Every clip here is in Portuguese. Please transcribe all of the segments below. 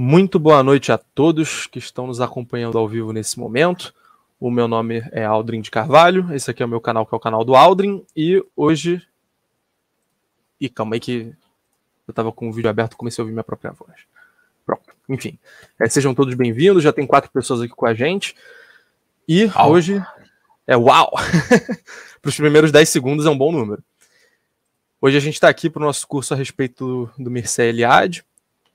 Muito boa noite a todos que estão nos acompanhando ao vivo nesse momento. O meu nome é Aldrin de Carvalho, esse aqui é o meu canal, que é o canal do Aldrin, e hoje. E calma aí que eu estava com o vídeo aberto comecei a ouvir minha própria voz. Pronto, enfim. É, sejam todos bem-vindos, já tem quatro pessoas aqui com a gente. E uau. hoje. É uau! Para os primeiros dez segundos é um bom número. Hoje a gente está aqui para o nosso curso a respeito do, do Mircea Eliade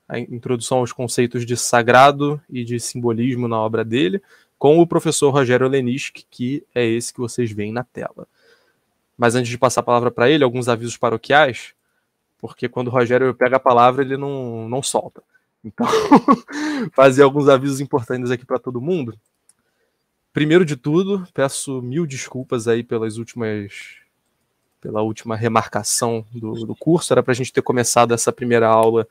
a introdução aos conceitos de sagrado e de simbolismo na obra dele, com o professor Rogério Lenisch, que é esse que vocês veem na tela. Mas antes de passar a palavra para ele, alguns avisos paroquiais, porque quando o Rogério pega a palavra, ele não, não solta. Então, fazer alguns avisos importantes aqui para todo mundo. Primeiro de tudo, peço mil desculpas aí pelas últimas pela última remarcação do, do curso. Era para a gente ter começado essa primeira aula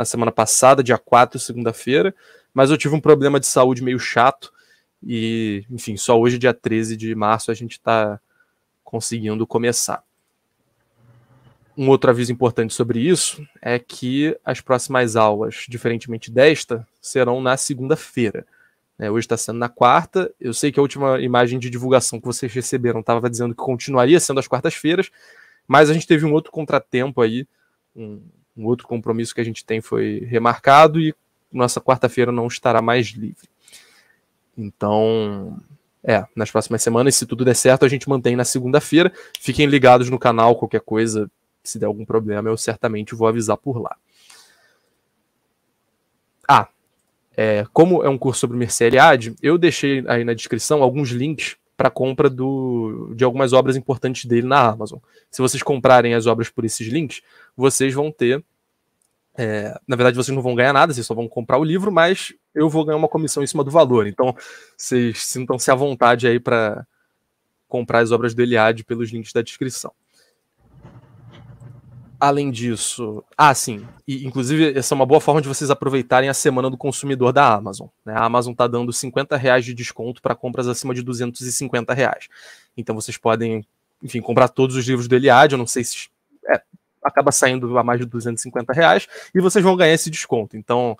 na semana passada, dia 4, segunda-feira, mas eu tive um problema de saúde meio chato e, enfim, só hoje, dia 13 de março, a gente está conseguindo começar. Um outro aviso importante sobre isso é que as próximas aulas, diferentemente desta, serão na segunda-feira. É, hoje está sendo na quarta. Eu sei que a última imagem de divulgação que vocês receberam estava dizendo que continuaria sendo as quartas-feiras, mas a gente teve um outro contratempo aí, um, um outro compromisso que a gente tem foi remarcado e nossa quarta-feira não estará mais livre. Então, é, nas próximas semanas, se tudo der certo, a gente mantém na segunda-feira. Fiquem ligados no canal, qualquer coisa, se der algum problema, eu certamente vou avisar por lá. Ah, é, como é um curso sobre Merceriad, eu deixei aí na descrição alguns links para compra do, de algumas obras importantes dele na Amazon. Se vocês comprarem as obras por esses links, vocês vão ter é, na verdade, vocês não vão ganhar nada, vocês só vão comprar o livro, mas eu vou ganhar uma comissão em cima do valor. Então, vocês sintam-se à vontade aí para comprar as obras do Eliade pelos links da descrição. Além disso, ah, sim, e, inclusive essa é uma boa forma de vocês aproveitarem a semana do consumidor da Amazon. Né? A Amazon está dando 50 reais de desconto para compras acima de 250 reais. Então vocês podem, enfim, comprar todos os livros do Eliade. Eu não sei se é, acaba saindo a mais de 250 reais e vocês vão ganhar esse desconto. Então,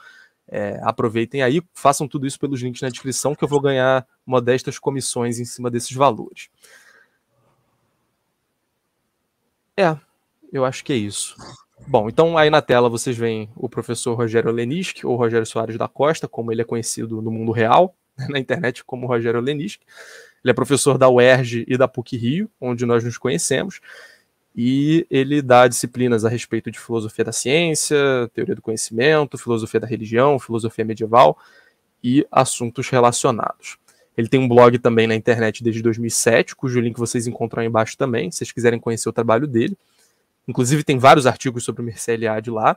é, aproveitem aí, façam tudo isso pelos links na descrição, que eu vou ganhar modestas comissões em cima desses valores. É, eu acho que é isso. Bom, então aí na tela vocês veem o professor Rogério Leniski, ou Rogério Soares da Costa, como ele é conhecido no mundo real, né, na internet como Rogério Leniski. Ele é professor da UERJ e da PUC Rio, onde nós nos conhecemos e ele dá disciplinas a respeito de filosofia da ciência, teoria do conhecimento, filosofia da religião, filosofia medieval e assuntos relacionados. Ele tem um blog também na internet desde 2007, cujo link vocês encontram aí embaixo também, se vocês quiserem conhecer o trabalho dele. Inclusive tem vários artigos sobre o Mercelia de lá,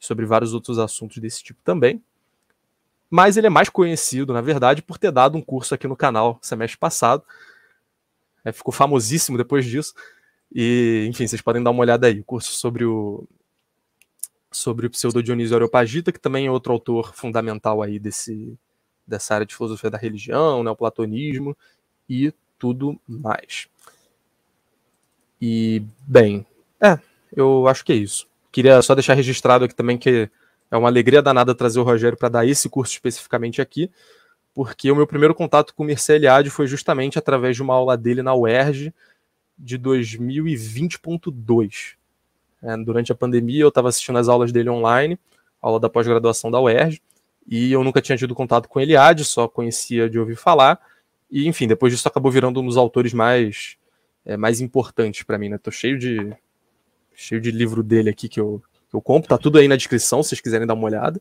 sobre vários outros assuntos desse tipo também. Mas ele é mais conhecido, na verdade, por ter dado um curso aqui no canal semestre passado. É, ficou famosíssimo depois disso, e, enfim, vocês podem dar uma olhada aí. O curso sobre o sobre o pseudo Dionísio Areopagita, que também é outro autor fundamental aí desse dessa área de filosofia da religião, neoplatonismo né, e tudo mais. E bem, é, eu acho que é isso. Queria só deixar registrado aqui também que é uma alegria danada trazer o Rogério para dar esse curso especificamente aqui, porque o meu primeiro contato com o Mircea Eliade foi justamente através de uma aula dele na UERJ, de 2020.2. É, durante a pandemia, eu estava assistindo as aulas dele online, aula da pós-graduação da UERJ, e eu nunca tinha tido contato com Eliade, só conhecia de ouvir falar. E, enfim, depois disso acabou virando um dos autores mais, é, mais importantes para mim, né? Tô cheio de, cheio de livro dele aqui que eu, que eu compro, tá tudo aí na descrição, se vocês quiserem dar uma olhada.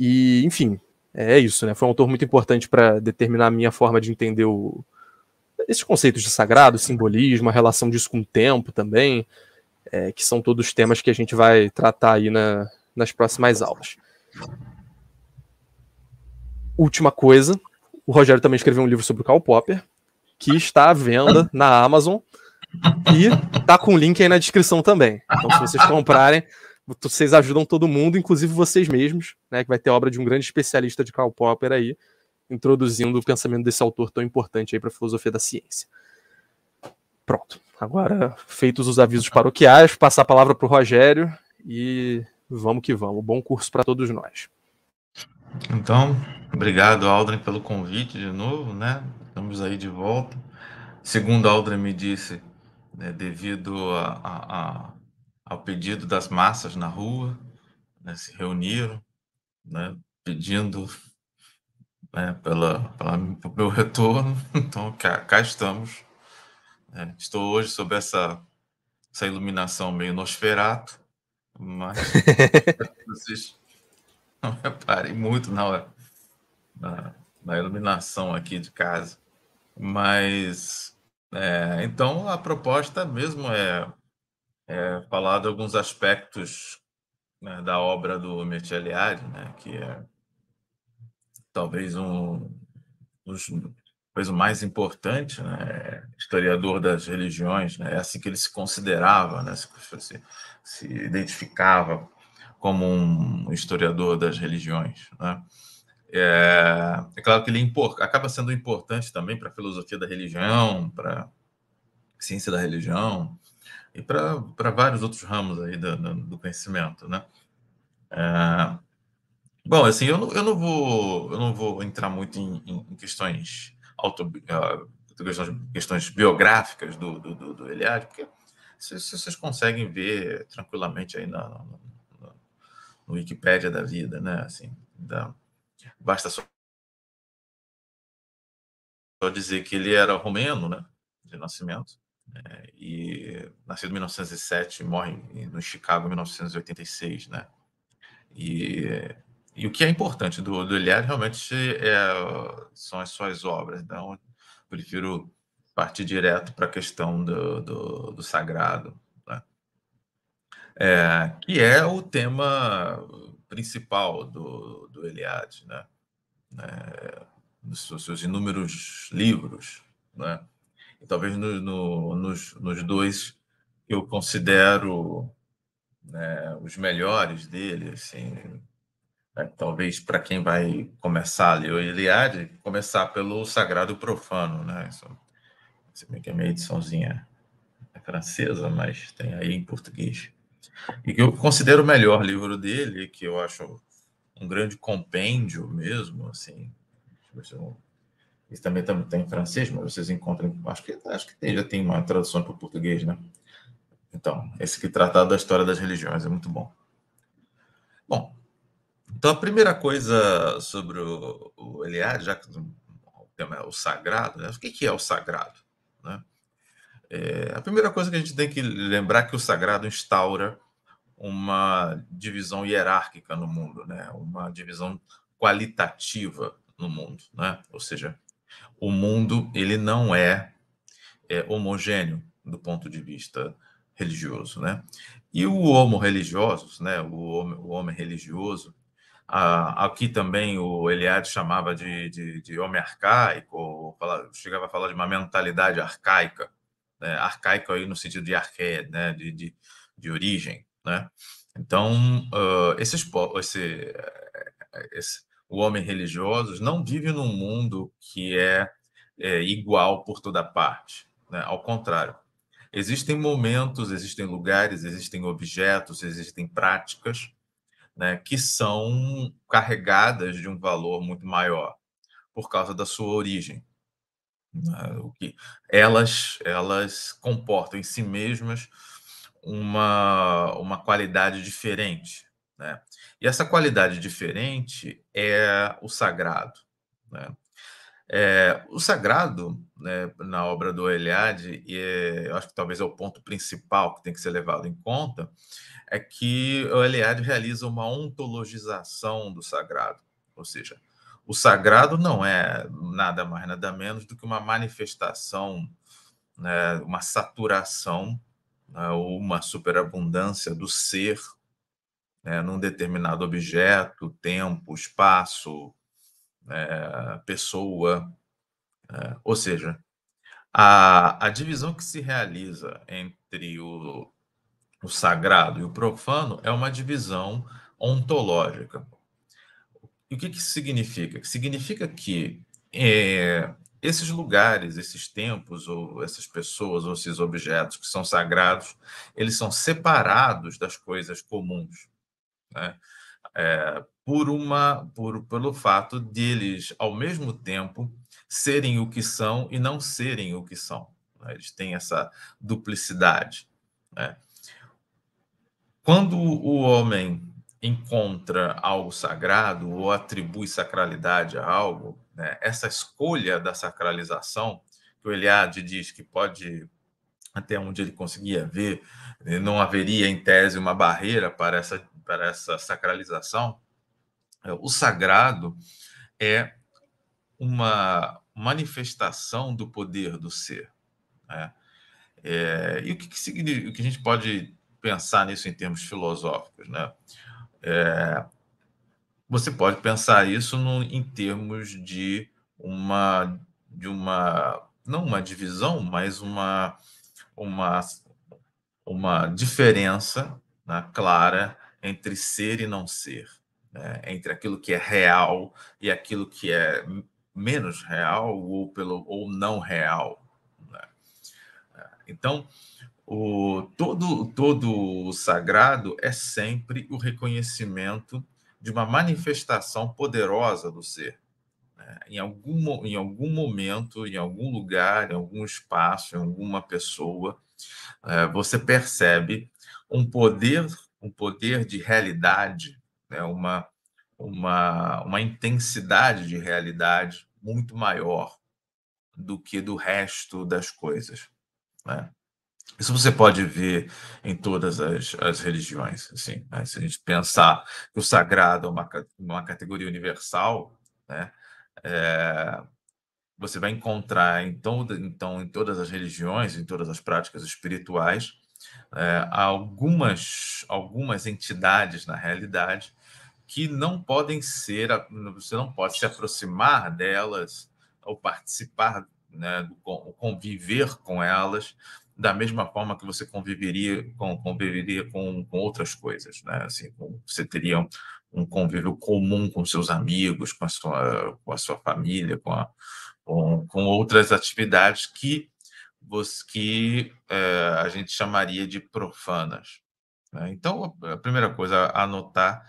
E, enfim, é isso, né? Foi um autor muito importante para determinar a minha forma de entender o, esses conceitos de sagrado, simbolismo, a relação disso com o tempo também, é, que são todos temas que a gente vai tratar aí na, nas próximas aulas. Última coisa, o Rogério também escreveu um livro sobre o Karl Popper, que está à venda na Amazon e tá com o link aí na descrição também. Então, se vocês comprarem, vocês ajudam todo mundo, inclusive vocês mesmos, né? Que vai ter obra de um grande especialista de Karl Popper aí introduzindo o pensamento desse autor tão importante aí para a filosofia da ciência. Pronto. Agora, feitos os avisos paroquiais, passar a palavra para o Rogério e vamos que vamos. Bom curso para todos nós. Então, obrigado, Aldrin, pelo convite de novo, né? Estamos aí de volta. Segundo Aldrin me disse, né, devido a, a, a, ao pedido das massas na rua, né, se reuniram, né, pedindo né, pela, pela, pelo meu retorno. Então, cá, cá estamos. É, estou hoje sob essa, essa iluminação meio nosferato, mas vocês não reparem muito na, hora, na, na iluminação aqui de casa. Mas, é, então, a proposta mesmo é, é falar de alguns aspectos né, da obra do Mertier né, que é talvez um dos talvez o mais importante, né, historiador das religiões, né, é assim que ele se considerava, né, se, se, identificava como um historiador das religiões. Né. É, é claro que ele é acaba sendo importante também para a filosofia da religião, para ciência da religião e para vários outros ramos aí do, do conhecimento, né? É, Bom, assim, eu não, eu não vou eu não vou entrar muito em, em questões auto, eh, questões, questões biográficas do, do, do, do Eliade, porque vocês, vocês conseguem ver tranquilamente aí na, na, na, no Wikipédia da vida, né? Assim, da, basta só, só dizer que ele era romeno, né? De nascimento. É, e nascido em 1907, morre no Chicago em 1986, né? E e o que é importante do, do Eliade realmente é, são as suas obras. Então, eu prefiro partir direto para a questão do, do, do sagrado, né? é, que é o tema principal do, do Eliade, né? É, nos seus inúmeros livros, né? E talvez no, no, nos, nos dois eu considero né, os melhores dele, assim, né? talvez para quem vai começar ali o Eliade, começar pelo Sagrado Profano, né? Isso, se bem que é minha ediçãozinha é francesa, mas tem aí em português. E que eu considero o melhor livro dele, que eu acho um grande compêndio mesmo, assim. Isso também tem tá, tá em francês, mas vocês encontram, acho que, acho que tem, já tem uma tradução para o português, né? Então, esse que tratado da história das religiões é muito bom. Então, a primeira coisa sobre o, o Eliade, já que o tema é o sagrado, né? o que, que é o sagrado? Né? É, a primeira coisa que a gente tem que lembrar é que o sagrado instaura uma divisão hierárquica no mundo, né? uma divisão qualitativa no mundo. Né? Ou seja, o mundo ele não é, é homogêneo do ponto de vista religioso. Né? E o homo religioso, né? o, homem, o homem religioso, ah, aqui também o Eliade chamava de, de, de homem arcaico, chegava a falar de uma mentalidade arcaica, né? arcaico aí no sentido de arqué, né? de, de, de origem. Né? Então, uh, esses, esse, esse, o homem religioso não vive num mundo que é, é igual por toda parte, né? ao contrário. Existem momentos, existem lugares, existem objetos, existem práticas né, que são carregadas de um valor muito maior por causa da sua origem. Né, o que elas elas comportam em si mesmas uma, uma qualidade diferente, né? E essa qualidade diferente é o sagrado, né? É, o sagrado, né, na obra do Eliade, e é, eu acho que talvez é o ponto principal que tem que ser levado em conta, é que o Eliade realiza uma ontologização do sagrado, ou seja, o sagrado não é nada mais, nada menos do que uma manifestação, né, uma saturação né, ou uma superabundância do ser né, num determinado objeto, tempo, espaço, é, pessoa. É, ou seja, a, a divisão que se realiza entre o, o sagrado e o profano é uma divisão ontológica. E o que, que significa? Significa que é, esses lugares, esses tempos, ou essas pessoas, ou esses objetos que são sagrados, eles são separados das coisas comuns. Né? É, por uma por, pelo fato deles de ao mesmo tempo serem o que são e não serem o que são. Né? Eles têm essa duplicidade. Né? Quando o homem encontra algo sagrado ou atribui sacralidade a algo, né? essa escolha da sacralização, que o Eliade diz que pode, até onde ele conseguia ver, né, não haveria em tese uma barreira para essa, para essa sacralização, é, o sagrado é uma manifestação do poder do ser. Né? É, e o que, que, o que a gente pode pensar nisso em termos filosóficos? Né? É, você pode pensar isso no, em termos de uma, de uma, não uma divisão, mas uma, uma, uma diferença né, clara entre ser e não ser né, entre aquilo que é real e aquilo que é menos real ou, pelo, ou não real. Né? É, então, o, todo, todo o sagrado é sempre o reconhecimento de uma manifestação poderosa do ser. Né? Em, algum, em algum momento, em algum lugar, em algum espaço, em alguma pessoa, é, você percebe um poder, um poder de realidade né? uma, uma, uma intensidade de realidade muito maior do que do resto das coisas. Né? Isso você pode ver em todas as, as religiões. Assim, né? Se a gente pensar que o sagrado é uma, uma categoria universal, né? É, você vai encontrar em, todo, então, em todas as religiões, em todas as práticas espirituais, é, algumas, algumas entidades na realidade que não podem ser, você não pode se aproximar delas ou participar, né, do, conviver com elas da mesma forma que você conviveria com, conviveria com, com outras coisas, né? Assim, você teria um, um, convívio comum com seus amigos, com a sua, com a sua família, com, a, com, com outras atividades que, que é, a gente chamaria de profanas. Né? Então, a primeira coisa a notar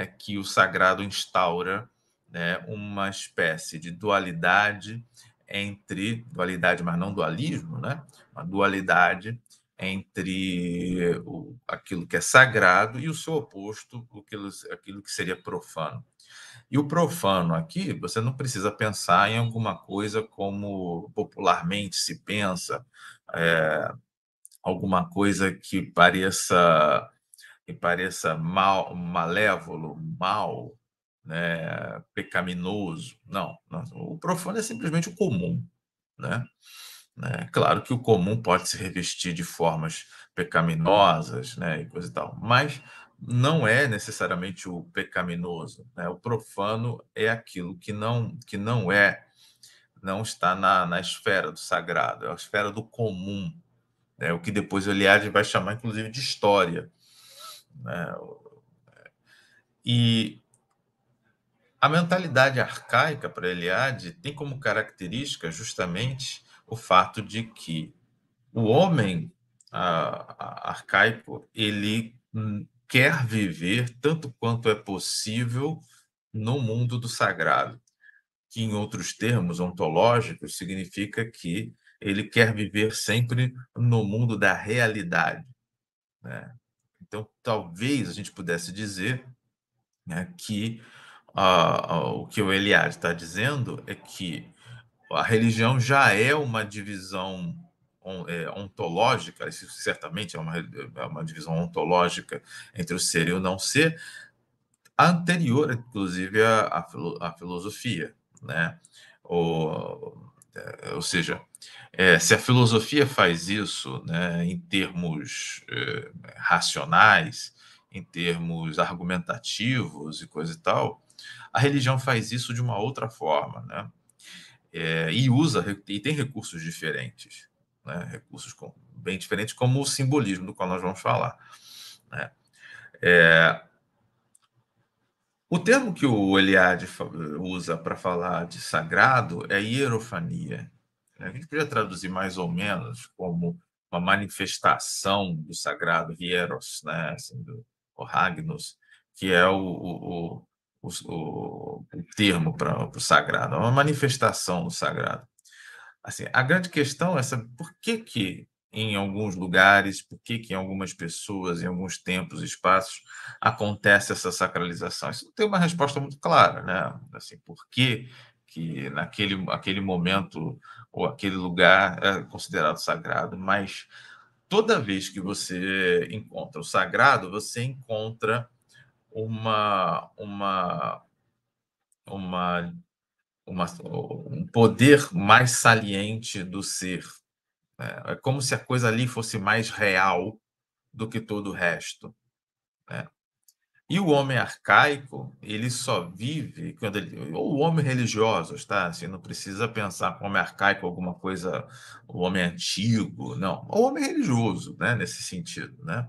é que o sagrado instaura né, uma espécie de dualidade entre dualidade, mas não dualismo, né? Uma dualidade entre o, aquilo que é sagrado e o seu oposto, aquilo, aquilo que seria profano. E o profano aqui, você não precisa pensar em alguma coisa como popularmente se pensa, é, alguma coisa que pareça e pareça mal, malévolo, mal, né, pecaminoso. Não, não, o profano é simplesmente o comum. Né? Né? Claro que o comum pode se revestir de formas pecaminosas né, e coisa e tal, mas não é necessariamente o pecaminoso. Né? O profano é aquilo que não, que não é, não está na, na esfera do sagrado, é a esfera do comum. Né? O que depois Eliade vai chamar, inclusive, de história. Né? E a mentalidade arcaica para Eliade tem como característica justamente o fato de que o homem a, a, arcaico ele quer viver tanto quanto é possível no mundo do sagrado, que em outros termos ontológicos significa que ele quer viver sempre no mundo da realidade. Né? Então, talvez a gente pudesse dizer né, que o que o Eliade está dizendo é que a religião já é uma divisão é, ontológica, isso certamente é uma, é uma divisão ontológica entre o ser e o não ser, anterior, inclusive, à, à filosofia. Né? O, é, ou seja, é, se a filosofia faz isso né, em termos é, racionais, em termos argumentativos e coisa e tal, a religião faz isso de uma outra forma, né? É, e usa e tem recursos diferentes, né? recursos com, bem diferentes, como o simbolismo do qual nós vamos falar. Né? É, o termo que o Eliade usa para falar de sagrado é hierofania. A gente podia traduzir mais ou menos como uma manifestação do sagrado, hieros, né? assim, do, o Ragnos, que é o, o, o, o, o termo para o sagrado, é uma manifestação do sagrado. Assim, a grande questão é saber por que, que em alguns lugares, por que, em algumas pessoas, em alguns tempos, espaços, acontece essa sacralização? Isso não tem uma resposta muito clara, né? Assim, por que, que naquele aquele momento ou aquele lugar é considerado sagrado, mas toda vez que você encontra o sagrado, você encontra uma uma uma, uma um poder mais saliente do ser, né? É como se a coisa ali fosse mais real do que todo o resto. Né? E o homem arcaico, ele só vive quando ele. Ou o homem religioso, está Assim, não precisa pensar como homem arcaico, é alguma coisa, o homem antigo, não. O homem religioso, né? Nesse sentido, né?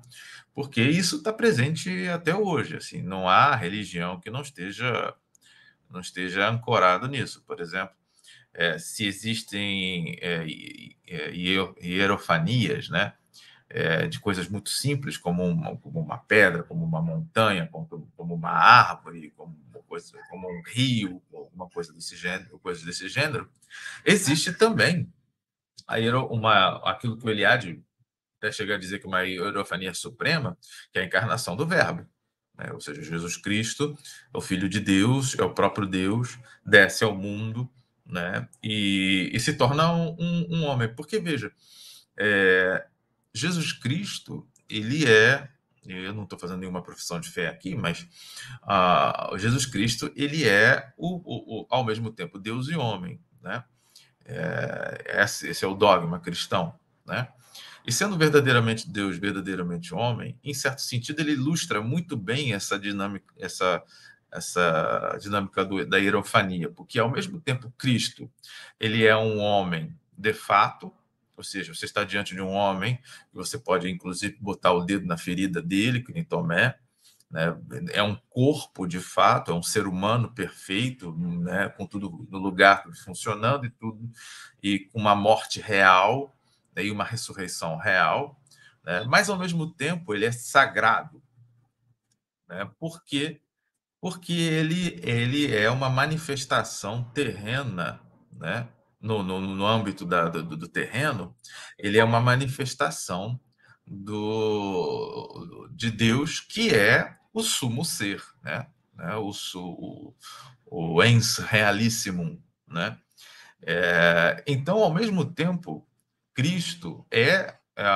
Porque isso está presente até hoje. Assim, não há religião que não esteja, não esteja ancorada nisso. Por exemplo, é, se existem é, é hierofanias, né? É, de coisas muito simples, como uma, como uma pedra, como uma montanha, como, como uma árvore, como, uma coisa, como um rio, alguma coisa desse gênero, coisas desse gênero, existe também a uma, aquilo que o Eliade até chega a dizer que é uma hierofania suprema, que é a encarnação do verbo. Né? Ou seja, Jesus Cristo, o Filho de Deus, é o próprio Deus, desce ao mundo né? E, e se torna um, um, um, homem. Porque, veja, é, Jesus Cristo, ele é. Eu não estou fazendo nenhuma profissão de fé aqui, mas ah, Jesus Cristo, ele é, o, o, o, ao mesmo tempo, Deus e homem, né? É, esse, esse é o dogma cristão, né? E sendo verdadeiramente Deus, verdadeiramente homem, em certo sentido ele ilustra muito bem essa dinâmica, essa essa dinâmica do, da hierofania, porque ao mesmo tempo Cristo ele é um homem de fato, ou seja, você está diante de um homem, você pode inclusive botar o dedo na ferida dele, que nem Tomé, né? é um corpo de fato, é um ser humano perfeito, né? com tudo no lugar, tudo funcionando e tudo, e com uma morte real né? e uma ressurreição real, né? mas ao mesmo tempo ele é sagrado, né? porque porque ele, ele é uma manifestação terrena, né? no, no, no âmbito da, do, do terreno, ele é uma manifestação do, de Deus, que é o sumo ser, né? né? o, o, o ens realissimum. Né? É, então, ao mesmo tempo, Cristo é, é, é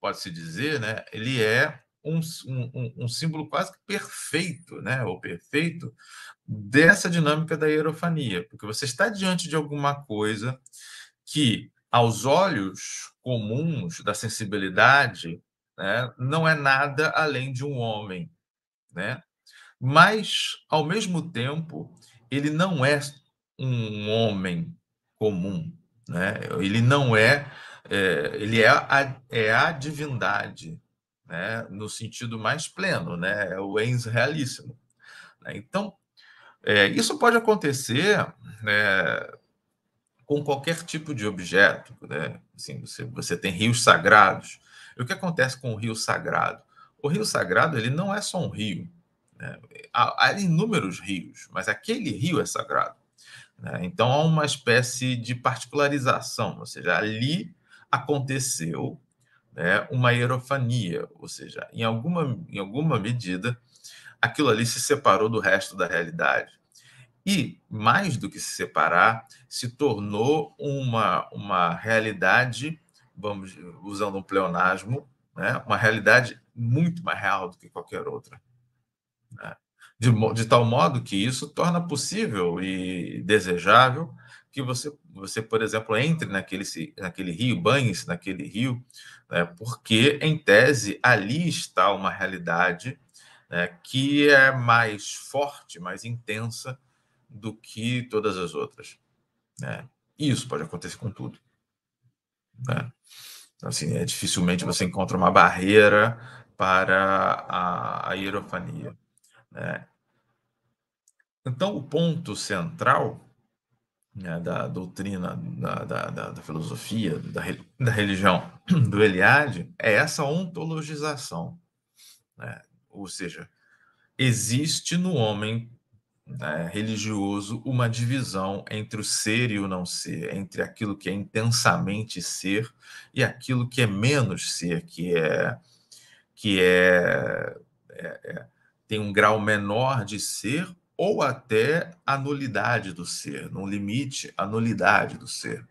pode-se dizer, né? ele é um, um, um símbolo quase que perfeito, né, ou perfeito, dessa dinâmica da hierofania, porque você está diante de alguma coisa que, aos olhos comuns da sensibilidade, né, não é nada além de um homem, né? Mas, ao mesmo tempo, ele não é um homem comum, né? Ele não é, é ele é a, é a divindade, né, no sentido mais pleno, né, é o ens realíssimo. Né. Então, é, isso pode acontecer né, com qualquer tipo de objeto. Né? Assim, você, você tem rios sagrados. E o que acontece com o rio sagrado? O rio sagrado ele não é só um rio. Né? Há, há, inúmeros rios, mas aquele rio é sagrado. Né? Então há uma espécie de particularização, ou seja, ali aconteceu né, uma hierofania, ou seja, em alguma, em alguma medida, aquilo ali se separou do resto da realidade. E, mais do que se separar, se tornou uma, uma realidade, vamos usando um pleonasmo, né, uma realidade muito mais real do que qualquer outra. Né? De, de tal modo que isso torna possível e desejável que você, você por exemplo, entre naquele, naquele rio, banhe-se naquele rio, né, porque, em tese, ali está uma realidade né, que é mais forte, mais intensa do que todas as outras. Né? E isso pode acontecer com tudo. Né? Assim, é, dificilmente você encontra uma barreira para a, a hierofania. Né? Então, o ponto central né, da doutrina, da, da, da, da filosofia, da, da religião do Eliade, é essa ontologização. Né? Ou seja, existe no homem né, religioso uma divisão entre o ser e o não ser, entre aquilo que é intensamente ser e aquilo que é menos ser, que é que é, é, é tem um grau menor de ser ou até a nulidade do ser, no limite a nulidade do ser.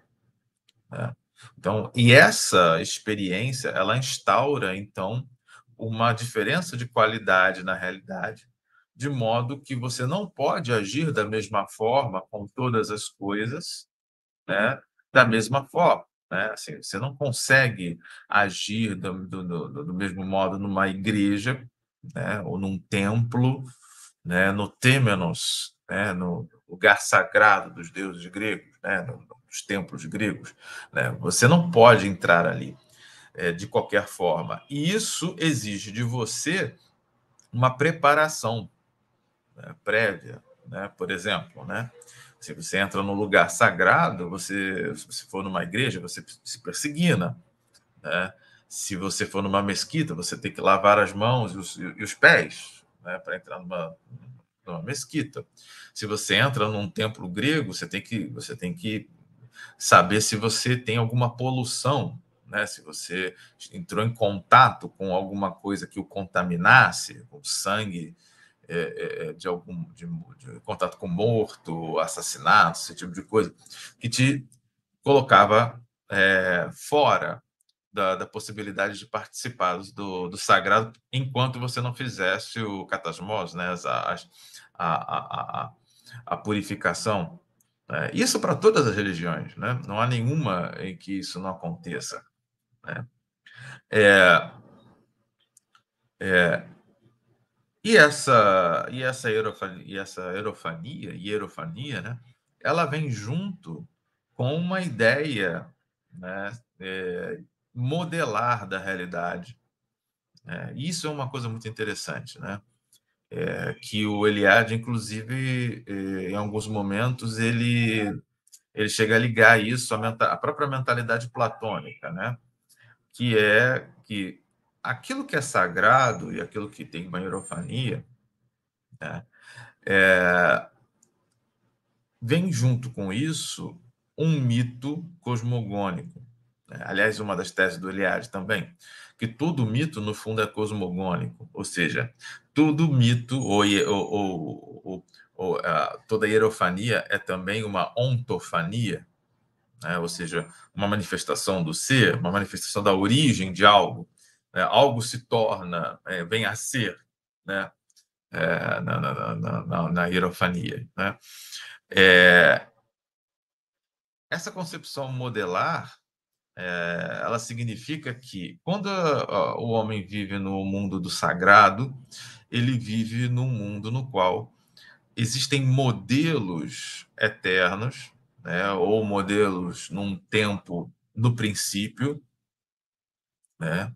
Né? Então, e essa experiência, ela instaura, então, uma diferença de qualidade na realidade, de modo que você não pode agir da mesma forma com todas as coisas, né? Uhum. da mesma forma. Né? Assim, você não consegue agir do, do, do, do mesmo modo numa igreja né? ou num templo né, no Temenos, né, no lugar sagrado dos deuses gregos, né, nos templos gregos. Né, você não pode entrar ali é, de qualquer forma. E isso exige de você uma preparação né, prévia, né, por exemplo, né? Se você entra no lugar sagrado, você, se for numa igreja, você se persigna né, né? Se você for numa mesquita, você tem que lavar as mãos e os, e os pés, né, para entrar numa, numa mesquita. Se você entra num templo grego, você tem que, você tem que saber se você tem alguma poluição, né? se você entrou em contato com alguma coisa que o contaminasse, com sangue é, é, é de algum de, de, contato com morto, assassinato, esse tipo de coisa, que te colocava é, fora da, da possibilidade de participar do, do sagrado enquanto você não fizesse o catasmos, né? a, a, a, a purificação. É, isso para todas as religiões, né? não há nenhuma em que isso não aconteça. Né? É, é, e essa e essa e essa e hierofania, né? Ela vem junto com uma ideia, né? É, modelar da realidade. É, isso é uma coisa muito interessante, né? É, que o Eliade, inclusive, é, em alguns momentos, ele, ele chega a ligar isso à, menta, à própria mentalidade platônica, né? que é que aquilo que é sagrado e aquilo que tem uma hierofania né? É, vem junto com isso um mito cosmogônico né? aliás, uma das teses do Eliade também, que todo mito, no fundo, é cosmogônico, ou seja, todo mito ou, ou, ou, ou uh, toda hierofania é também uma ontofania, né? ou seja, uma manifestação do ser, uma manifestação da origem de algo. Né? Algo se torna, é, vem a ser, né? É, na, na, na, na, hierofania. Né? É, essa concepção modelar é, ela significa que quando o homem vive no mundo do sagrado, ele vive num mundo no qual existem modelos eternos, né, ou modelos num tempo no princípio, né,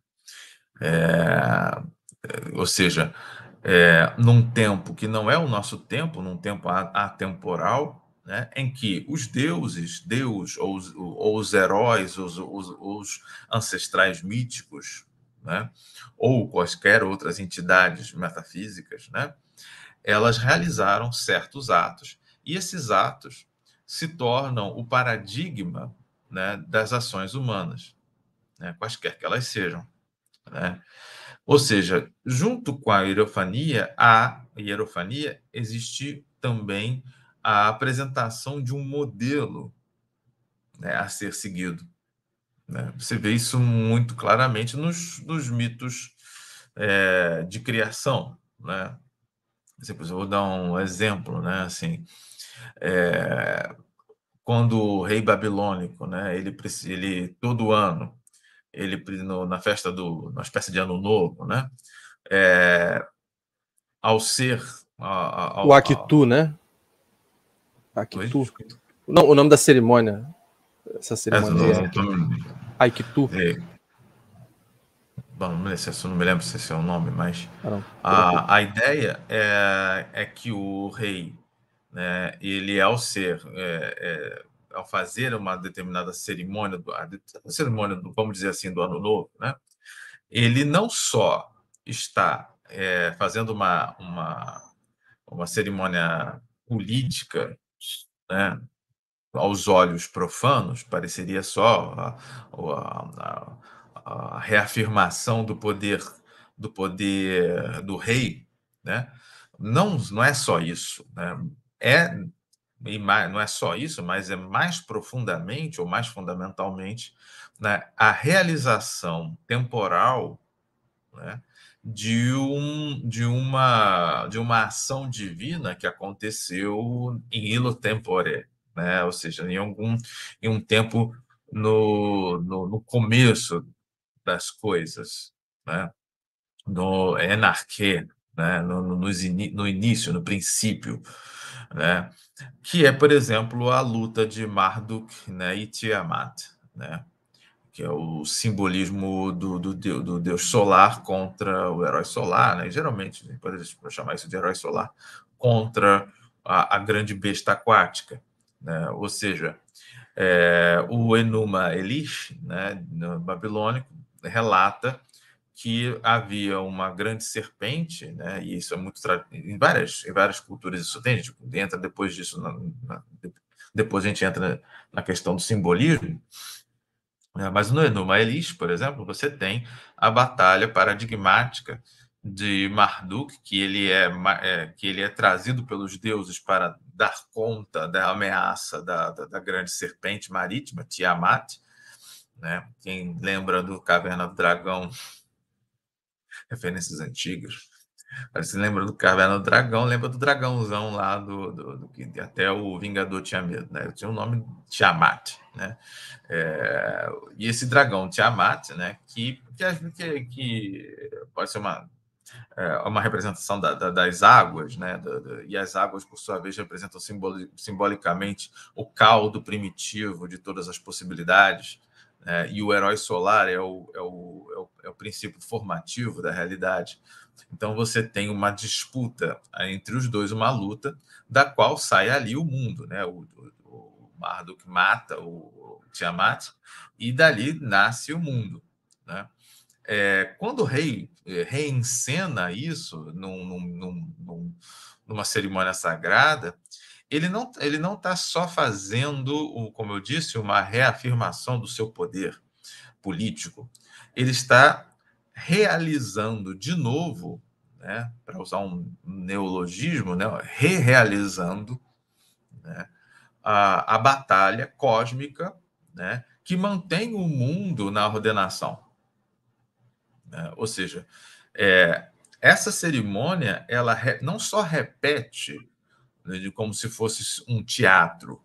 é, é ou seja, é, num tempo que não é o nosso tempo, num tempo atemporal, né, em que os deuses, deus ou os, ou os heróis, os, os, os, ancestrais míticos, né, ou quaisquer outras entidades metafísicas, né, elas realizaram certos atos e esses atos se tornam o paradigma né, das ações humanas, né, quaisquer que elas sejam. Né? Ou seja, junto com a hierofania, a hierofania existe também a apresentação de um modelo né, a ser seguido. Né? Você vê isso muito claramente nos, nos mitos é, de criação. Né? Exemplo, eu vou dar um exemplo, né? Assim, é, quando o rei babilônico, né? Ele, ele todo ano, ele no, na festa do, na espécie de ano novo, né? É, ao ser ao, ao, o Akitu, né? Aikitu, Oi? Não, o nome da cerimônia. Essa cerimônia. É, Aikitu. É. Bom, não me, é não me lembro se esse é o nome, mas ah, a, a ideia é, é que o rei, né, ele ao ser, é, é, ao fazer uma determinada cerimônia, do, a, a cerimônia, do, vamos dizer assim, do Ano Novo, né, ele não só está é, fazendo uma, uma, uma cerimônia política né, aos olhos profanos, pareceria só a, a, a, a, reafirmação do poder do poder do rei, né? Não, não é só isso, né? É mais, não é só isso, mas é mais profundamente ou mais fundamentalmente né, a realização temporal, né? de, um, de, uma, de uma ação divina que aconteceu em ilo tempore, né? ou seja, em algum em um tempo no, no, no começo das coisas, né? no enarque, né? no, no, no, no início, no princípio, né? que é, por exemplo, a luta de Marduk né? e Tiamat. Né? que é o simbolismo do, do, deus, do deus solar contra o herói solar, né? geralmente né, pode chamar isso de herói solar, contra a, a grande besta aquática. Né? Ou seja, é, o Enuma Elish, né, babilônico, relata que havia uma grande serpente, né, e isso é muito em várias em várias culturas isso tem, a tipo, gente entra depois disso na, na, depois a gente entra na questão do simbolismo, né? Mas no Enuma Elis, por exemplo, você tem a batalha paradigmática de Marduk, que ele é, é, que ele é trazido pelos deuses para dar conta da ameaça da, da, da grande serpente marítima, Tiamat. Né? Quem lembra do Caverna do Dragão, referências antigas, se lembra do Caverna do Dragão, lembra do dragãozão lá do, do, do que até o Vingador tinha medo, né? Tinha o um nome Tiamat né? É, e esse dragão Tiamat, né? Que, que, que pode ser uma é uma representação da, da, das águas, né? Da, e as águas, por sua vez, representam simboli simbolicamente o caldo primitivo de todas as possibilidades. Né, e o herói solar é o, é, o, é, o, é o princípio formativo da realidade. Então você tem uma disputa entre os dois, uma luta, da qual sai ali o mundo, né? O, o Marduk mata o Tiamat, e dali nasce o mundo. Né? É, quando o rei é, reencena isso num, num, num, numa cerimônia sagrada, ele não ele não está só fazendo, como eu disse, uma reafirmação do seu poder político. Ele está realizando de novo, né, para usar um neologismo, né, re-realizando né, a, a batalha cósmica né, que mantém o mundo na ordenação. Né? Ou seja, é, essa cerimônia ela re, não só repete né, como se fosse um teatro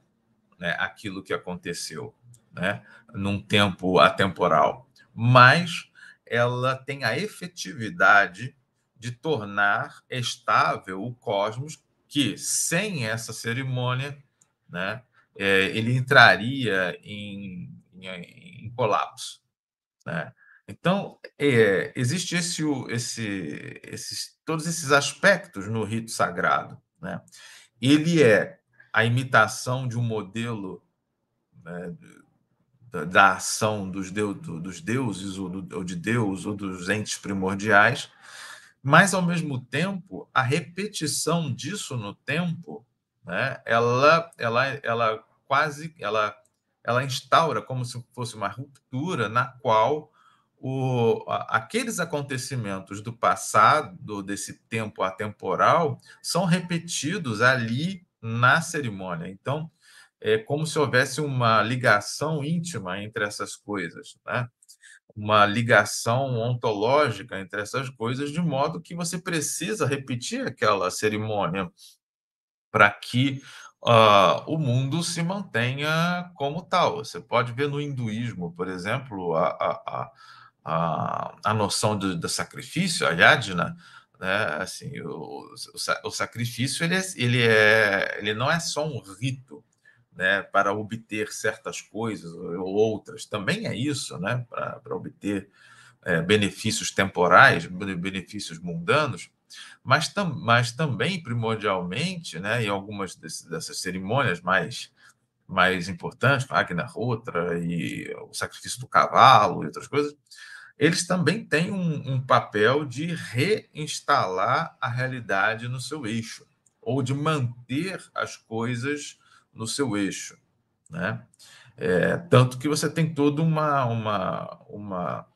né, aquilo que aconteceu né, num tempo atemporal, mas ela tem a efetividade de tornar estável o cosmos que, sem essa cerimônia, né, é, ele entraria em, em, em colapso. Né? Então, é, existe esse, esse, esses, todos esses aspectos no rito sagrado. Né? Ele é a imitação de um modelo né, da, da, ação dos, deu, dos deuses, ou, do, ou de Deus, ou dos entes primordiais, mas, ao mesmo tempo, a repetição disso no tempo né? Ela, ela, ela quase, ela, ela instaura como se fosse uma ruptura na qual o, aqueles acontecimentos do passado, desse tempo atemporal, são repetidos ali na cerimônia. Então, é como se houvesse uma ligação íntima entre essas coisas, né? uma ligação ontológica entre essas coisas, de modo que você precisa repetir aquela cerimônia para que uh, o mundo se mantenha como tal. Você pode ver no hinduísmo, por exemplo, a, a, a, a noção do, do sacrifício, a yajna, né? assim, o, o, o sacrifício ele, é, ele, é, ele não é só um rito, né, para obter certas coisas ou outras. Também é isso, né, para obter é, benefícios temporais, benefícios mundanos, mas, tam, mas também, primordialmente, né, em algumas desse, dessas cerimônias mais, mais importantes, Agna Rotra e o sacrifício do cavalo e outras coisas, eles também têm um, um papel de reinstalar a realidade no seu eixo, ou de manter as coisas no seu eixo. Né? É, tanto que você tem toda uma, uma, uma,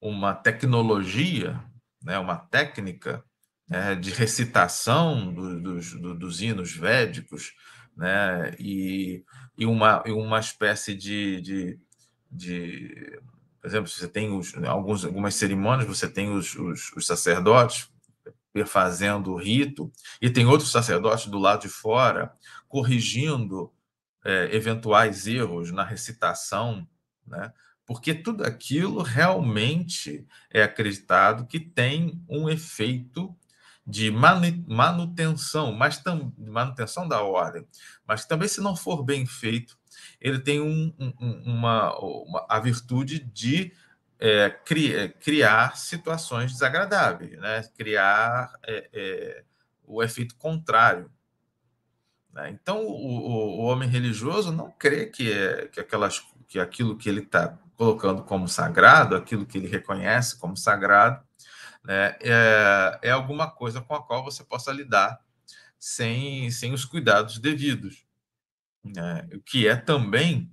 uma tecnologia né, uma técnica né, de recitação do, dos, do, dos hinos védicos, né, e, e, uma, e uma espécie de, de, de por exemplo, você tem os, alguns, algumas cerimônias, você tem os, os, os sacerdotes fazendo o rito, e tem outros sacerdotes do lado de fora corrigindo é, eventuais erros na recitação, né? porque tudo aquilo realmente é acreditado que tem um efeito de manutenção, mas tam, manutenção da ordem, mas também se não for bem feito, ele tem um, um, uma, uma, a virtude de é, cri, é, criar situações desagradáveis, né? criar é, é, o efeito contrário. Né? Então, o, o, homem religioso não crê que, é, que, aquelas, que aquilo que ele está colocando como sagrado, aquilo que ele reconhece como sagrado, né, é, é alguma coisa com a qual você possa lidar sem, sem os cuidados devidos. Né? O que é também,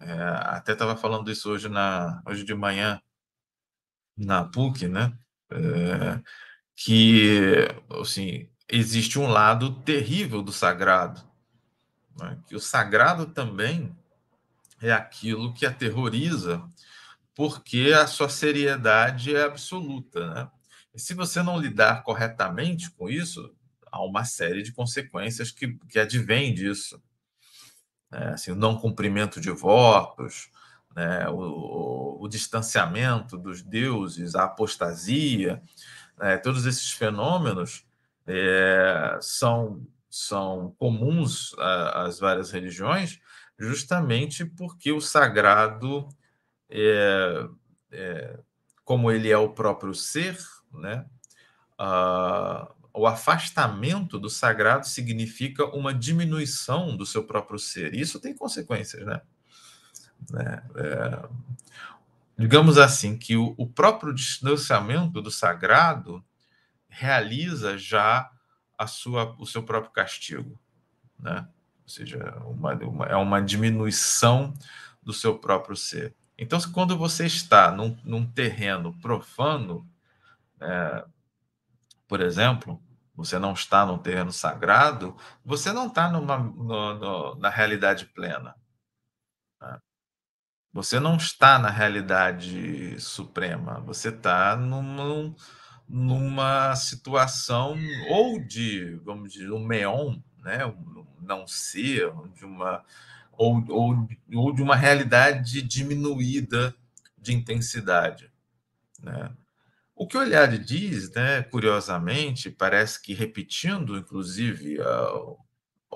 é, até estava falando isso hoje, na, hoje de manhã na PUC, né? É, que, assim, existe um lado terrível do sagrado. Né? Que o sagrado também é aquilo que aterroriza, porque a sua seriedade é absoluta. Né? E se você não lidar corretamente com isso, há uma série de consequências que, que advém disso. Né? Assim, o não cumprimento de votos, né? o, o, o distanciamento dos deuses, a apostasia, né? todos esses fenômenos é, são, são comuns às várias religiões, justamente porque o sagrado, é, é, como ele é o próprio ser, né? Ah, o afastamento do sagrado significa uma diminuição do seu próprio ser. Isso tem consequências, né? né? É, digamos assim, que o, o próprio distanciamento do sagrado realiza já a sua, o seu próprio castigo, né? Ou seja, uma, uma, é uma diminuição do seu próprio ser. Então, quando você está num, num terreno profano, é, por exemplo, você não está num terreno sagrado, você não está numa, no, no, na realidade plena. Né? Você não está na realidade suprema, você está num, num numa situação ou de, vamos dizer, um meon, né, um não ser, de uma, ou, ou, ou de uma realidade diminuída de intensidade. Né? O que o olhar diz, né, curiosamente, parece que repetindo, inclusive, a,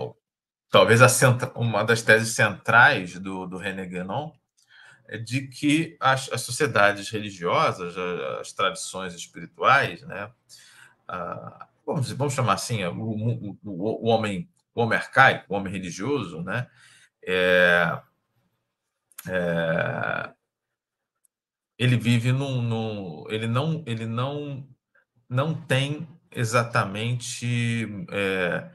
a, talvez a centra, uma das teses centrais do, do René Guénon, é de que as, as sociedades religiosas, as, as tradições espirituais, né, vamos, vamos, chamar assim, o, o, o, homem, o homem arcaico, o homem religioso, né, é, é, ele vive num, num, ele não ele não não tem exatamente é,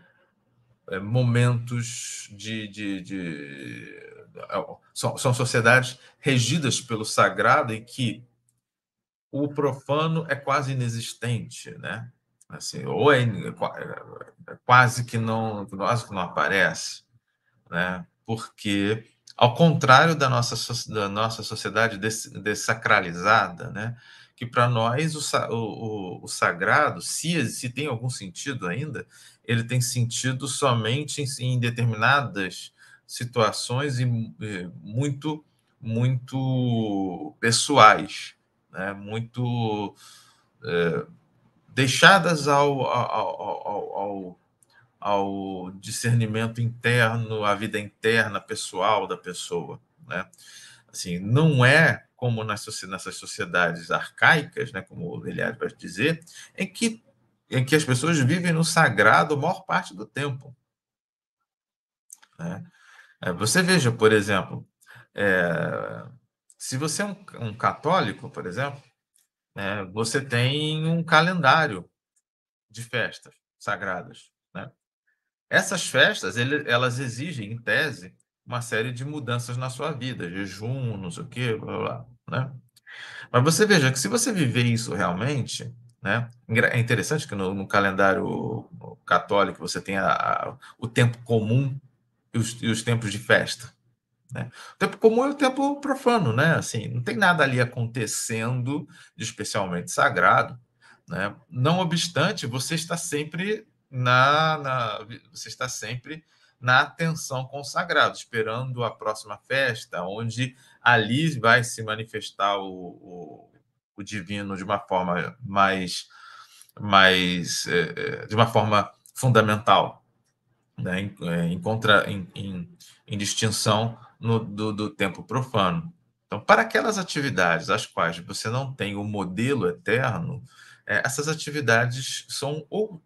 é momentos de, de, de é, são, são sociedades regidas pelo sagrado em que o profano é quase inexistente, né? Assim, ou é, é, é, é quase que não, quase que não aparece, né? Porque ao contrário da nossa, da nossa sociedade dessacralizada, né? que para nós o, o, o, sagrado, se, se tem algum sentido ainda, ele tem sentido somente em, em determinadas situações e, é, muito, muito pessoais, né? muito é, deixadas ao, ao, ao, ao discernimento interno, à vida interna, pessoal da pessoa, né? Assim, não é como nas, nessas sociedades arcaicas, né, como o Eliade vai dizer, em que, em que as pessoas vivem no sagrado a maior parte do tempo. Né? É, você veja, por exemplo, é, se você é um, um católico, por exemplo, é, você tem um calendário de festas sagradas. Né? Essas festas, ele, elas exigem, em tese, uma série de mudanças na sua vida, jejum, não sei o quê, blá, blá, blá né? Mas você veja que se você viver isso realmente, né? É interessante que no, no calendário católico você tenha a, o tempo comum e os, e os tempos de festa. Né? O tempo comum é o tempo profano, né? Assim, não tem nada ali acontecendo de especialmente sagrado, né? Não obstante, você está sempre na, na você está sempre na atenção consagrada, esperando a próxima festa, onde ali vai se manifestar o, o, o divino de uma forma mais, mais é, é de uma forma fundamental, né, em, é, em, contra, em, em, em distinção no, do, do tempo profano. Então, para aquelas atividades às quais você não tem o modelo eterno, é, essas atividades são ou,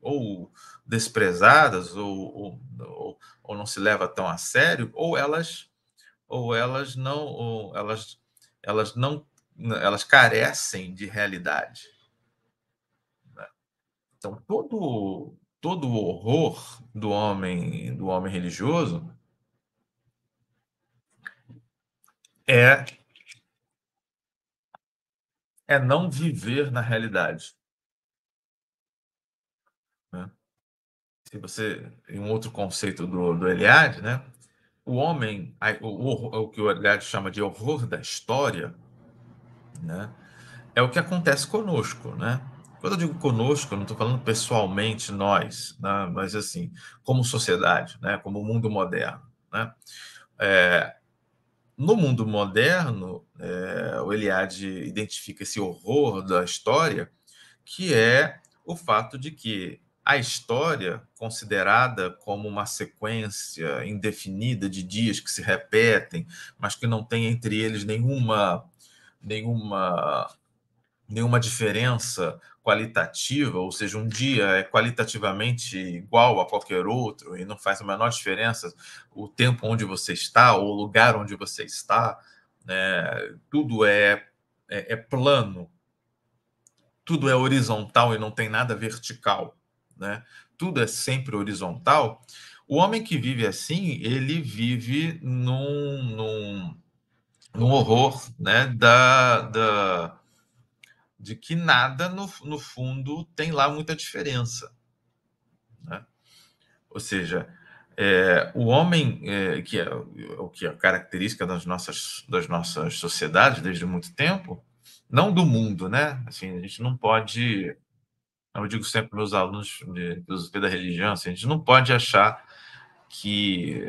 ou desprezadas ou, ou, ou, ou não se leva tão a sério, ou elas ou elas não ou elas elas não elas carecem de realidade. Né. Então todo todo o horror do homem do homem religioso é é não viver na realidade. Né? Se você em um outro conceito do, do Eliade, né? O homem, o, o, o que o Eliade chama de horror da história, né? É o que acontece conosco, né? Quando eu digo conosco, eu não estou falando pessoalmente nós, né? mas assim, como sociedade, né? como mundo moderno. Né? É, no mundo moderno, é, o Eliade identifica esse horror da história, que é o fato de que a história, considerada como uma sequência indefinida de dias que se repetem, mas que não tem entre eles nenhuma, nenhuma, nenhuma diferença qualitativa, ou seja, um dia é qualitativamente igual a qualquer outro e não faz a menor diferença o tempo onde você está ou o lugar onde você está, né? tudo é, é, é plano, tudo é horizontal e não tem nada vertical, né? tudo é sempre horizontal. O homem que vive assim, ele vive num, num, num horror né? da, da de que nada no, no fundo tem lá muita diferença. Né? Ou seja, é, o homem, é, que é o que é característica das nossas, das nossas sociedades desde muito tempo, não do mundo, né? Assim, a gente não pode. Eu digo sempre para meus alunos de filosofia da religião, assim, a gente não pode achar que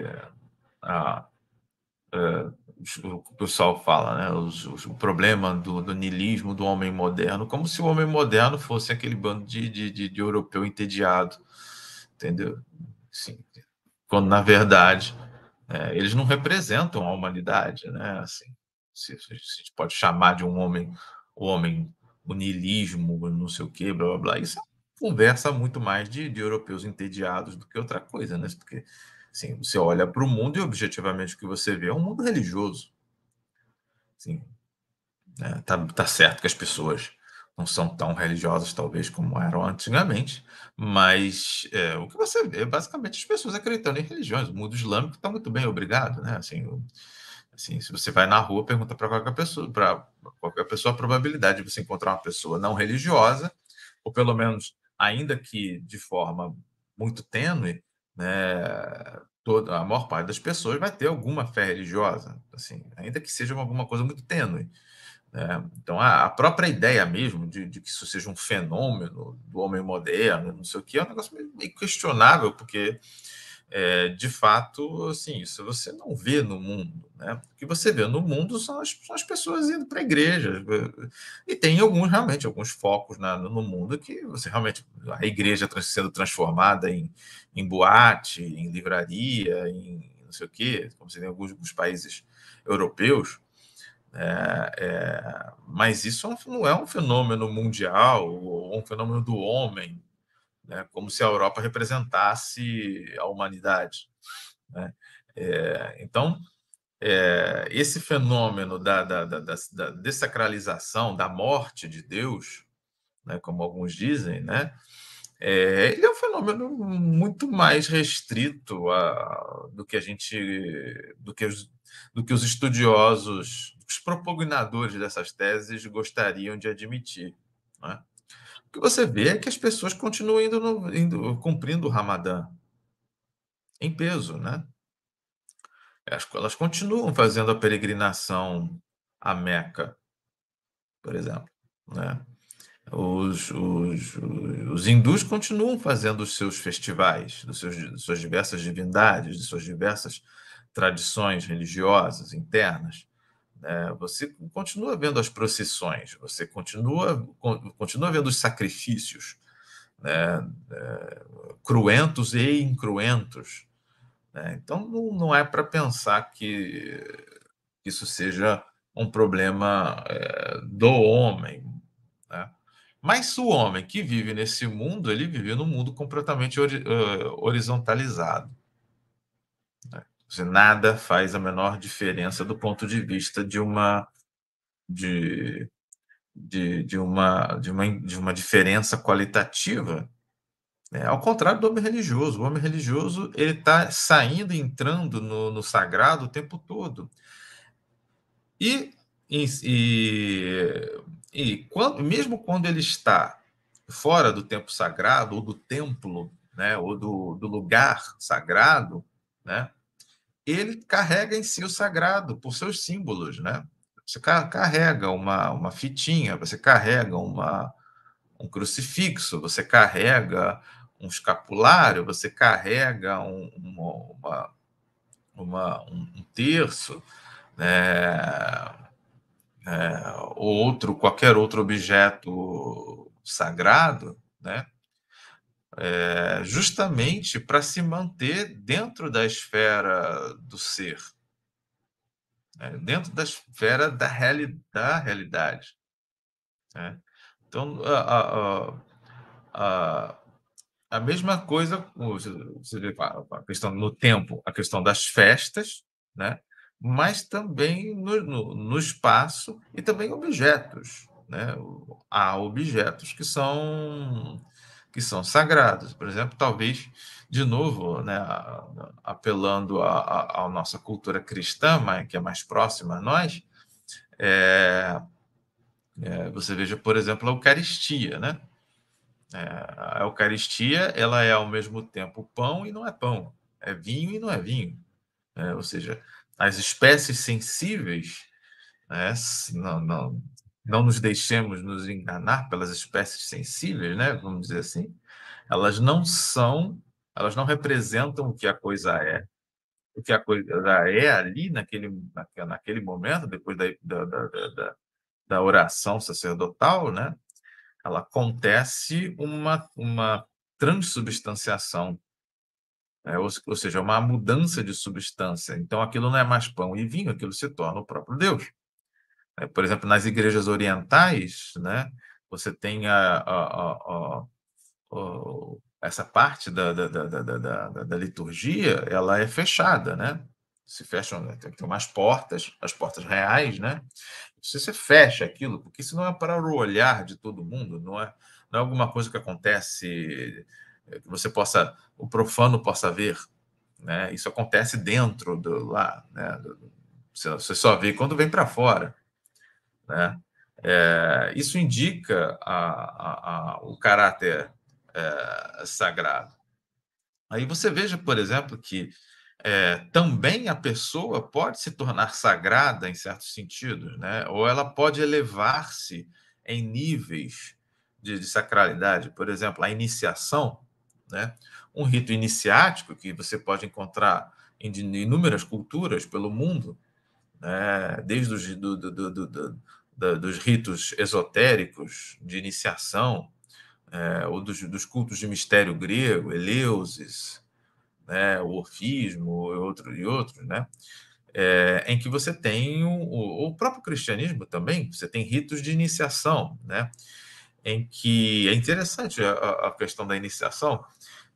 ah, é, o que o pessoal fala, né? Os, os, o problema do, do, nilismo do homem moderno, como se o homem moderno fosse aquele bando de, de, de, de europeu entediado, entendeu? Sim. Quando, na verdade, é, eles não representam a humanidade, né? Assim, se, se, a gente pode chamar de um homem, o homem, o nilismo, não sei o quê, blá, blá, blá. Isso é conversa muito mais de, de europeus entediados do que outra coisa, né? Porque sim você olha para o mundo e objetivamente o que você vê é um mundo religioso. Sim, né, tá, tá certo que as pessoas não são tão religiosas talvez como eram antigamente, mas é, o que você vê é, basicamente as pessoas acreditando em religiões. O mundo islâmico está muito bem, obrigado, né? Assim, assim, se você vai na rua pergunta para qualquer pessoa, para qualquer pessoa a probabilidade de você encontrar uma pessoa não religiosa ou pelo menos ainda que de forma muito tênue, né, toda, a maior parte das pessoas vai ter alguma fé religiosa, assim, ainda que seja alguma coisa muito tênue. Né? Então, a, a, própria ideia mesmo de, de, que isso seja um fenômeno do homem moderno, não sei o que, é um negócio meio, meio questionável, porque é, de fato, assim, isso você não vê no mundo. Né? O que você vê no mundo são as, são as pessoas indo para a igreja. E tem alguns, realmente, alguns focos na, no mundo que você realmente. A igreja sendo transformada em, em boate, em livraria, em não sei o quê, como você tem alguns, alguns países europeus. É, é, mas isso é não é um fenômeno mundial ou um fenômeno do homem né? como se a Europa representasse a humanidade. Né? É, então, é, esse fenômeno da, da, da, da, dessacralização, da morte de Deus, né, como alguns dizem, né, é, ele é um fenômeno muito mais restrito a, do que a gente, do que, os, do que os estudiosos, os propugnadores dessas teses gostariam de admitir. Né? O que você vê é que as pessoas continuam indo, no, indo cumprindo o Ramadã em peso, né? Elas continuam fazendo a peregrinação à Meca, por exemplo, né? Os, os, os hindus continuam fazendo os seus festivais, dos seus, das suas diversas divindades, de suas diversas tradições religiosas internas. Né? Você continua vendo as procissões, você continua, continua vendo os sacrifícios né? É, cruentos e incruentos. Né? Então, não, não é para pensar que isso seja um problema é, do homem. Né? Mas o homem que vive nesse mundo, ele vive num mundo completamente hori é, horizontalizado nada faz a menor diferença do ponto de vista de uma de, de, de, uma, de, uma, de uma diferença qualitativa. Né? Ao contrário do homem religioso. O homem religioso ele está saindo e entrando no, no sagrado o tempo todo. E, e, e, e quando, mesmo quando ele está fora do tempo sagrado, ou do templo, né? ou do, do lugar sagrado, né? ele carrega em si o sagrado por seus símbolos, né? Você carrega uma, uma fitinha, você carrega uma, um crucifixo, você carrega um escapulário, você carrega um, uma, uma, um terço, né? É, ou outro, qualquer outro objeto sagrado, né? é, justamente para se manter dentro da esfera do ser, né? dentro da esfera da, reali da realidade. Né? Então, a, a, a, a, mesma coisa, você vê a questão no tempo, a questão das festas, né? mas também no, no, no espaço e também objetos. Né? Há objetos que são que são sagrados, Por exemplo, talvez, de novo, né, apelando à nossa cultura cristã, que é mais próxima a nós, é, é, você veja, por exemplo, a Eucaristia. Né? É, a Eucaristia ela é, ao mesmo tempo, pão e não é pão, é vinho e não é vinho. É, ou seja, as espécies sensíveis né, não, não, não nos deixemos nos enganar pelas espécies sensíveis, né? Vamos dizer assim, elas não são, elas não representam o que a coisa é. O que a coisa é ali naquele, naquele momento, depois da, da, da, da oração sacerdotal, né? Ela acontece uma, uma transubstanciação, né? ou, ou seja, uma mudança de substância. Então, aquilo não é mais pão e vinho, aquilo se torna o próprio Deus. É, por exemplo, nas igrejas orientais, né, você tem a, a, a, essa parte da, da, da, da, liturgia, ela é fechada, né? Se fecham, né, tem, ter umas portas, as portas reais, né? Se você fecha aquilo, porque isso não é para o olhar de todo mundo, não é, não é alguma coisa que acontece é, que você possa, o profano possa ver, né? Isso acontece dentro do lá, né? Você só vê quando vem para fora. Né? É, isso indica a, a, a, o caráter é, sagrado. Aí você veja, por exemplo, que é, também a pessoa pode se tornar sagrada em certos sentidos, né? ou ela pode elevar-se em níveis de, de, sacralidade. Por exemplo, a iniciação, né? um rito iniciático que você pode encontrar em inúmeras culturas pelo mundo, né? desde os, do, do, do, da, dos ritos esotéricos de iniciação, é, ou dos, dos, cultos de mistério grego, Eleusis, né, o Orfismo e, outros e outros, né, é, em que você tem o, o, próprio cristianismo também, você tem ritos de iniciação, né, em que é interessante a, a questão da iniciação,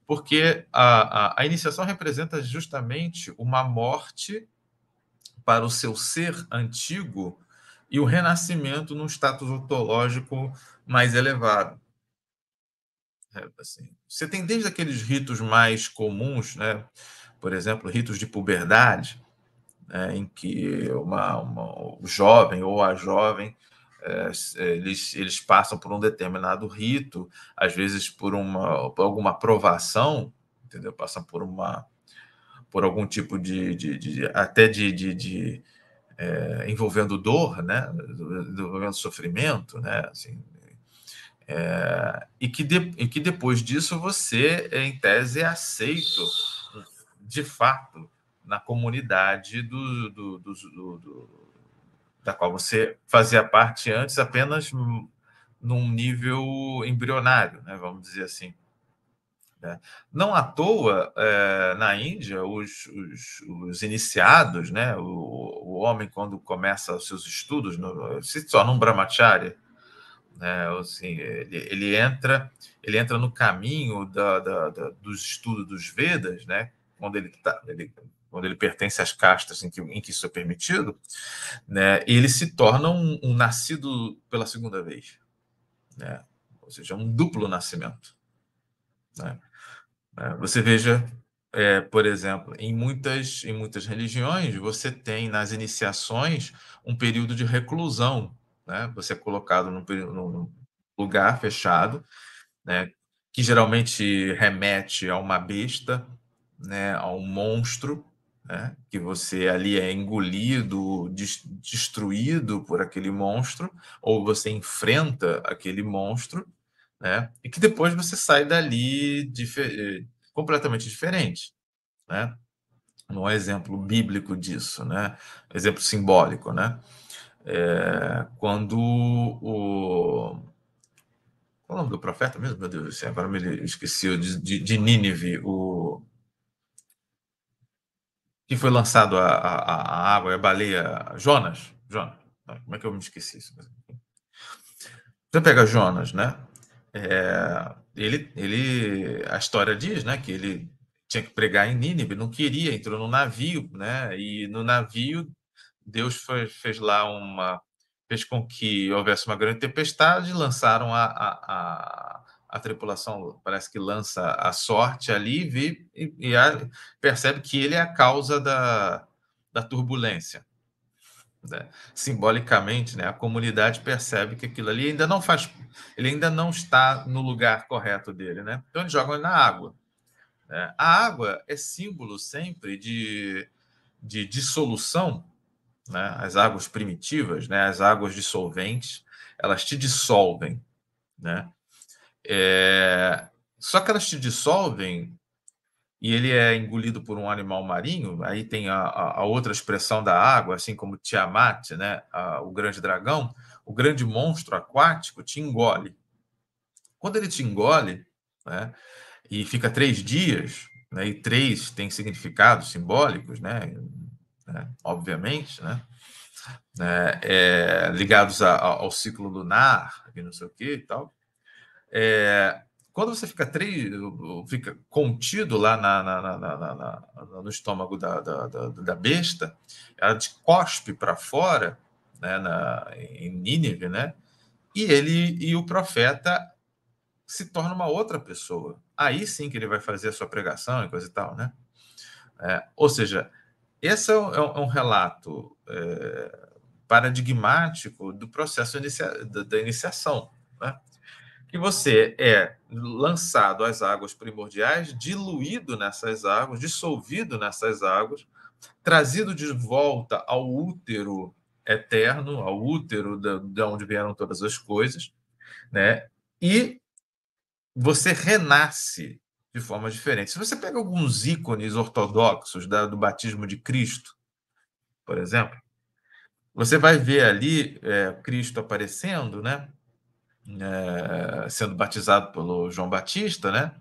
porque a, a, a, iniciação representa justamente uma morte para o seu ser antigo e o renascimento num status ontológico mais elevado. É, assim, você tem desde aqueles ritos mais comuns, né? por exemplo, ritos de puberdade, né? em que uma, uma, o jovem ou a jovem é, eles, eles passam por um determinado rito, às vezes por, uma, por alguma aprovação, entendeu? Passam por uma por algum tipo de, de, de até de, de, de é, envolvendo dor, né, envolvendo sofrimento, né, assim, é, e, que de, e que depois disso você, em tese, é aceito de fato na comunidade do, do, do, do da qual você fazia parte antes apenas num nível embrionário, né, vamos dizer assim. Né? Não à toa, é, na Índia, os, os, os iniciados, né? O, o, homem, quando começa os seus estudos, no, se torna um brahmacharya, né? assim, ele, ele, entra, ele entra no caminho da, da, da, dos estudos dos Vedas, né? quando ele, tá, ele quando ele pertence às castas em que, em que isso é permitido, né, ele se torna um, um nascido pela segunda vez, né? ou seja, um duplo nascimento. Né? É, você veja, é, por exemplo, em muitas, em muitas religiões, você tem nas iniciações um período de reclusão. Né? Você é colocado num, num lugar fechado, né? que geralmente remete a uma besta, né? a um monstro, né? que você ali é engolido, des destruído por aquele monstro, ou você enfrenta aquele monstro né? E que depois você sai dali difer eh, completamente diferente, né? Não é exemplo bíblico disso, né? Exemplo simbólico, né? É, quando o qual é o nome do profeta mesmo? Meu Deus do céu, agora me esqueci, de, de, de Nínive, o que foi lançado a, a, a água e a baleia. Jonas, Jonas, como é que eu me esqueci isso? Você pega Jonas, né? É, ele, ele, a história diz, né, que ele tinha que pregar em Nínive, não queria, entrou no navio, né, e no navio Deus foi, fez lá uma, fez com que houvesse uma grande tempestade, lançaram a, a, a, a tripulação, parece que lança a sorte ali vê, e, e a, percebe que ele é a causa da, da turbulência. Né? Simbolicamente, né, a comunidade percebe que aquilo ali ainda não faz ele ainda não está no lugar correto dele, né? Então eles jogam na água. Né? A água é símbolo sempre de, de dissolução, né? As águas primitivas, né? As águas dissolventes, elas te dissolvem, né? É... Só que elas te dissolvem e ele é engolido por um animal marinho, aí tem a, a, a outra expressão da água, assim como Tiamat, né, a, o grande dragão, o grande monstro aquático te engole. Quando ele te engole, né, e fica três dias, né, e três tem significados simbólicos, né, né obviamente, né, né, é, ligados a, a, ao ciclo lunar, e não sei o que e tal. É, quando você fica, três, fica contido lá na, na, na, no estômago da, da, da, da besta, ela te cospe para fora né, na, em Nínive, né? E ele e o profeta se torna uma outra pessoa. Aí sim que ele vai fazer a sua pregação e coisa e tal, né? É, ou seja, esse é um, é um é relato é, paradigmático do processo inicia, da, da, iniciação, né? Que você é lançado às águas primordiais, diluído nessas águas, dissolvido nessas águas, trazido de volta ao útero eterno, ao útero da, de onde vieram todas as coisas, né? E você renasce de forma diferente. Se você pega alguns ícones ortodoxos da, do batismo de Cristo, por exemplo, você vai ver ali é, Cristo aparecendo, né? É, sendo batizado pelo João Batista, né?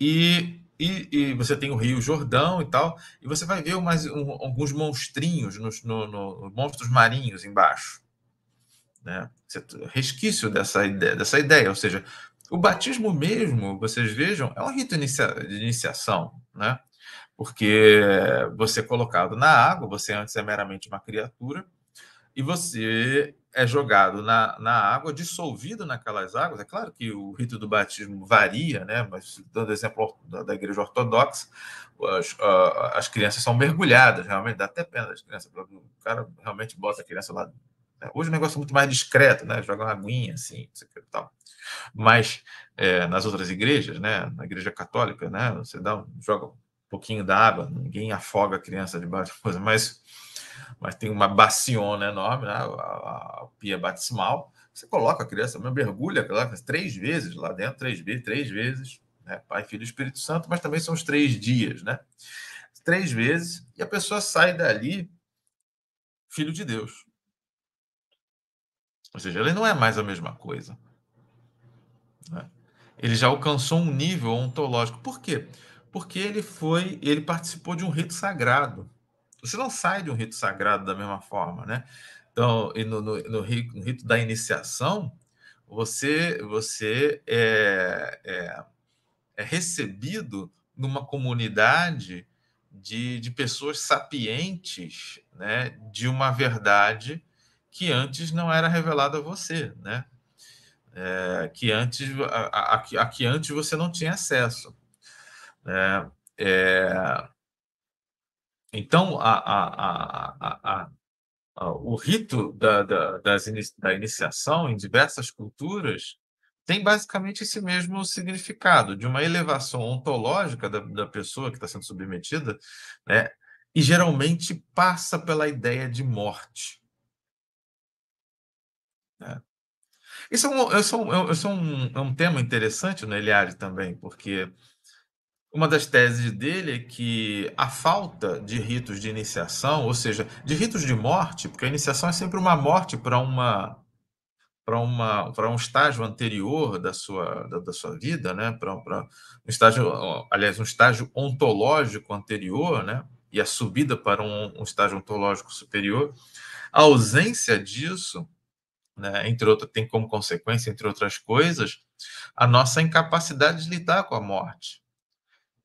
E e, e, você tem o Rio Jordão e tal, e você vai ver umas, um, alguns monstrinhos, nos, no, no, monstros marinhos embaixo. Né? Resquício dessa ideia, dessa ideia, ou seja, o batismo mesmo, vocês vejam, é um rito de iniciação, né? porque você é colocado na água, você antes é meramente uma criatura, e você é jogado na, na água, dissolvido naquelas águas. É claro que o rito do batismo varia, né? mas, dando exemplo da, da igreja ortodoxa, as, as crianças são mergulhadas, realmente, dá até pena das crianças. O cara realmente bota a criança lá. Né. Hoje o negócio é muito mais discreto, né? joga uma aguinha assim, tal. Mas é, nas outras igrejas, né? na igreja católica, né? você dá, joga um pouquinho da água, ninguém afoga a criança debaixo da coisa, mas mas tem uma baciona enorme, né? a, a, a pia batismal. Você coloca a criança, mergulha ela, três vezes lá dentro, três vezes, três vezes, né? Pai, Filho e Espírito Santo, mas também são os três dias, né? Três vezes, e a pessoa sai dali filho de Deus. Ou seja, ele não é mais a mesma coisa. Né? Ele já alcançou um nível ontológico. Por quê? Porque ele foi, ele participou de um rito sagrado você não sai de um rito sagrado da mesma forma, né? Então, e no, no, no, rito, no rito da iniciação, você, você é, é, é recebido numa comunidade de, de pessoas sapientes né, de uma verdade que antes não era revelada a você, né? É, que antes a, a, a, que antes você não tinha acesso. Né? É, então, a, a, a, o rito da, da, das da iniciação em diversas culturas tem basicamente esse mesmo significado, de uma elevação ontológica da, da pessoa que está sendo submetida, né? e geralmente passa pela ideia de morte. É. Isso é um, isso é, é um, isso é um, é um tema interessante no Eliade também, porque uma das teses dele é que a falta de ritos de iniciação, ou seja, de ritos de morte, porque a iniciação é sempre uma morte para uma para uma para um estágio anterior da sua da, da sua vida, né? Para, um estágio, aliás, um estágio ontológico anterior, né? E a subida para um, um estágio ontológico superior. A ausência disso, né? Entre outras, tem como consequência, entre outras coisas, a nossa incapacidade de lidar com a morte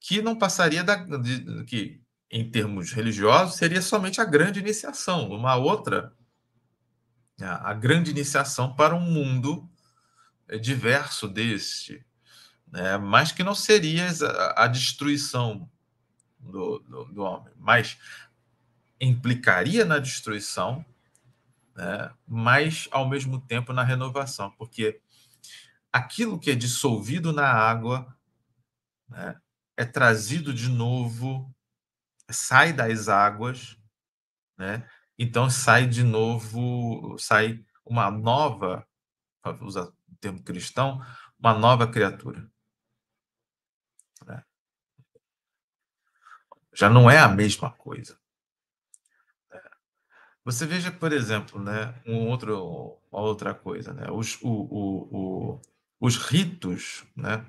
que não passaria da de, que em termos religiosos seria somente a grande iniciação, uma outra a, a grande iniciação para um mundo eh, diverso deste, né? mas que não seria a, a destruição do, do, do, homem, mas implicaria na destruição, né? mas ao mesmo tempo na renovação, porque aquilo que é dissolvido na água né? é trazido de novo, sai das águas, né? Então sai de novo, sai uma nova, para usar o termo cristão, uma nova criatura. Né? Já não é a mesma coisa. É. Você veja, por exemplo, né, um outro, uma outra coisa, né, os, o, o, o, os ritos, né,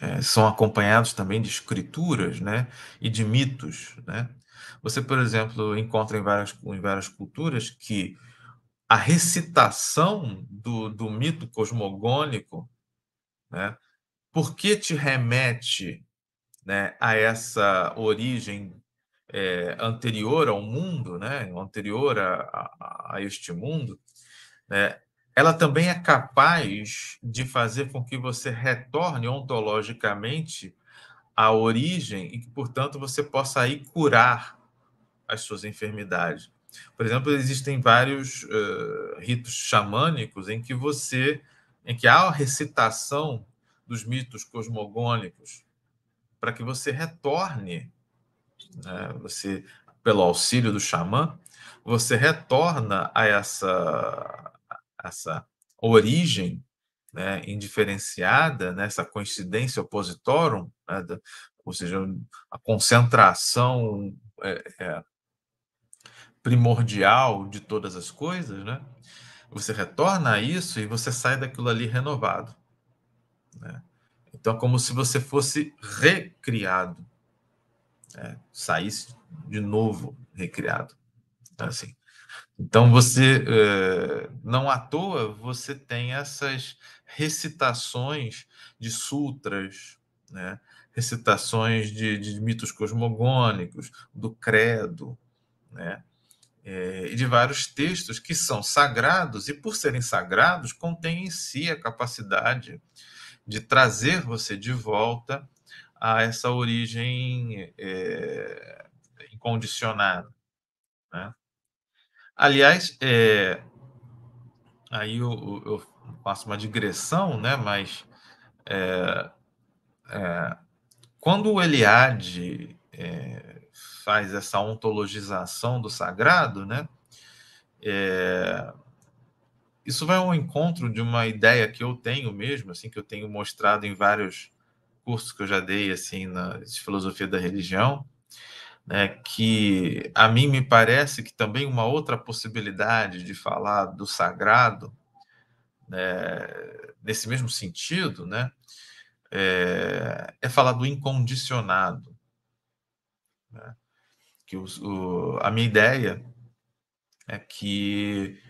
é, são acompanhados também de escrituras né, e de mitos. Né? Você, por exemplo, encontra em várias, em várias culturas que a recitação do, do mito cosmogônico, né, por que te remete né, a essa origem é, anterior ao mundo, né, anterior a, a, a este mundo, né, ela também é capaz de fazer com que você retorne ontologicamente à origem e que, portanto, você possa aí curar as suas enfermidades. Por exemplo, existem vários uh, ritos xamânicos em que você, em que há a recitação dos mitos cosmogônicos para que você retorne, né, você pelo auxílio do xamã, você retorna a essa essa origem né, indiferenciada, nessa né, coincidência opositorum, né, da, ou seja, a concentração é, é, primordial de todas as coisas, né? Você retorna a isso e você sai daquilo ali renovado. Né? Então, é como se você fosse recriado, né? saísse de novo recriado. Então, assim, então você eh, não à toa você tem essas recitações de sutras, né? recitações de, de mitos cosmogônicos, do credo, né? É, e de vários textos que são sagrados e, por serem sagrados, contêm em si a capacidade de trazer você de volta a essa origem é, incondicionada. Né? Aliás, é, aí eu, eu, faço uma digressão, né? Mas é, é, quando o Eliade é, faz essa ontologização do sagrado, né? É, isso vai ao encontro de uma ideia que eu tenho mesmo, assim, que eu tenho mostrado em vários cursos que eu já dei, assim, na filosofia da religião, né, que a mim me parece que também uma outra possibilidade de falar do sagrado, né, nesse mesmo sentido, né, é, é falar do incondicionado. Né? Que o, a minha ideia é que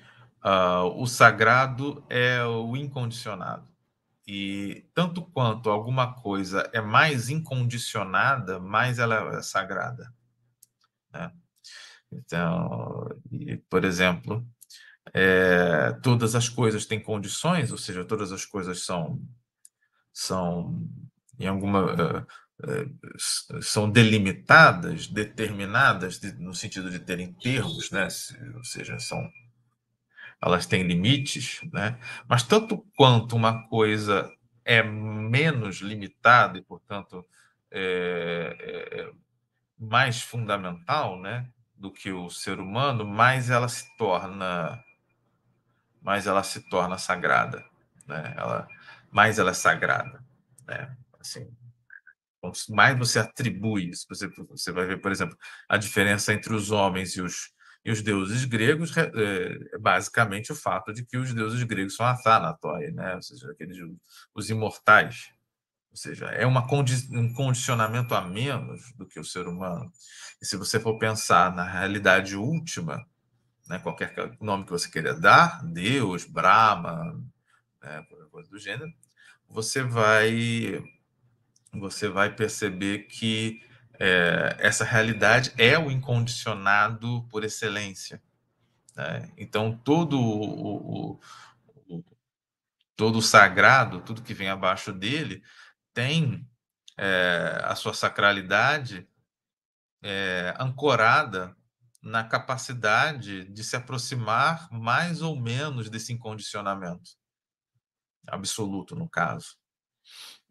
uh, o sagrado é o incondicionado. E tanto quanto alguma coisa é mais incondicionada, mais ela é sagrada. Né? Então, e, por exemplo, é, todas as coisas têm condições, ou seja, todas as coisas são, são em alguma eh, eh, são delimitadas, determinadas no sentido de terem termos, né? Ou seja, são elas têm limites, né? Mas tanto quanto uma coisa é menos limitada e, portanto, é, é, é mais fundamental, né, do que o ser humano, mais ela se torna mais ela se torna sagrada, né? Ela mais ela é sagrada, né? Assim, então, mais você atribui isso, você você vai ver, por exemplo, a diferença entre os homens e os e os deuses gregos é, é basicamente o fato de que os deuses gregos são athanatoi, né? Ou seja, aqueles os imortais, ou seja, é uma condi um condicionamento a menos do que o ser humano. E se você for pensar na realidade última, né, qualquer nome que você queira dar, Deus, Brahma, né, coisa do gênero, você vai você vai perceber que é, essa realidade é o incondicionado por excelência. Né? Então, todo o, o, o, todo o sagrado, tudo que vem abaixo dele, tem é, a sua sacralidade é, ancorada na capacidade de se aproximar mais ou menos desse incondicionamento absoluto, no caso.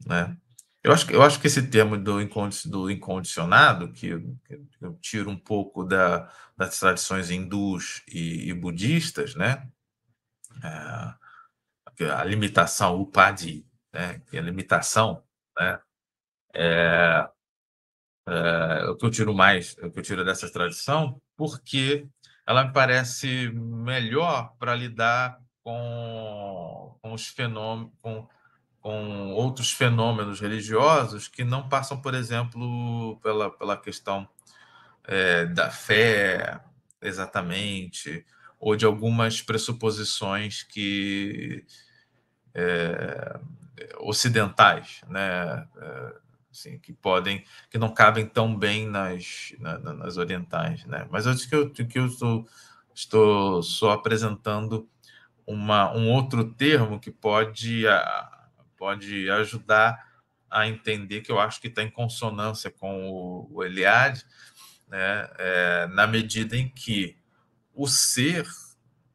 Né? Eu, acho, eu acho que esse termo do, incondicionado, que eu, eu tiro um pouco da, das tradições hindus e, e budistas, né? Eh, é, a limitação, o upadi, né? que é a limitação né? É, é, eu tiro mais, eu tiro dessa tradição, porque ela me parece melhor para lidar com, com os fenômenos, com, com outros fenômenos religiosos que não passam, por exemplo, pela, pela questão é, da fé, exatamente, ou de algumas pressuposições que é, ocidentais, né? É, assim, que podem, que não cabem tão bem nas, na, nas orientais, né? Mas acho que eu, que eu estou, estou só apresentando uma, um outro termo que pode, pode ajudar a entender que eu acho que está em consonância com o, o Eliade, né? É, na medida em que o ser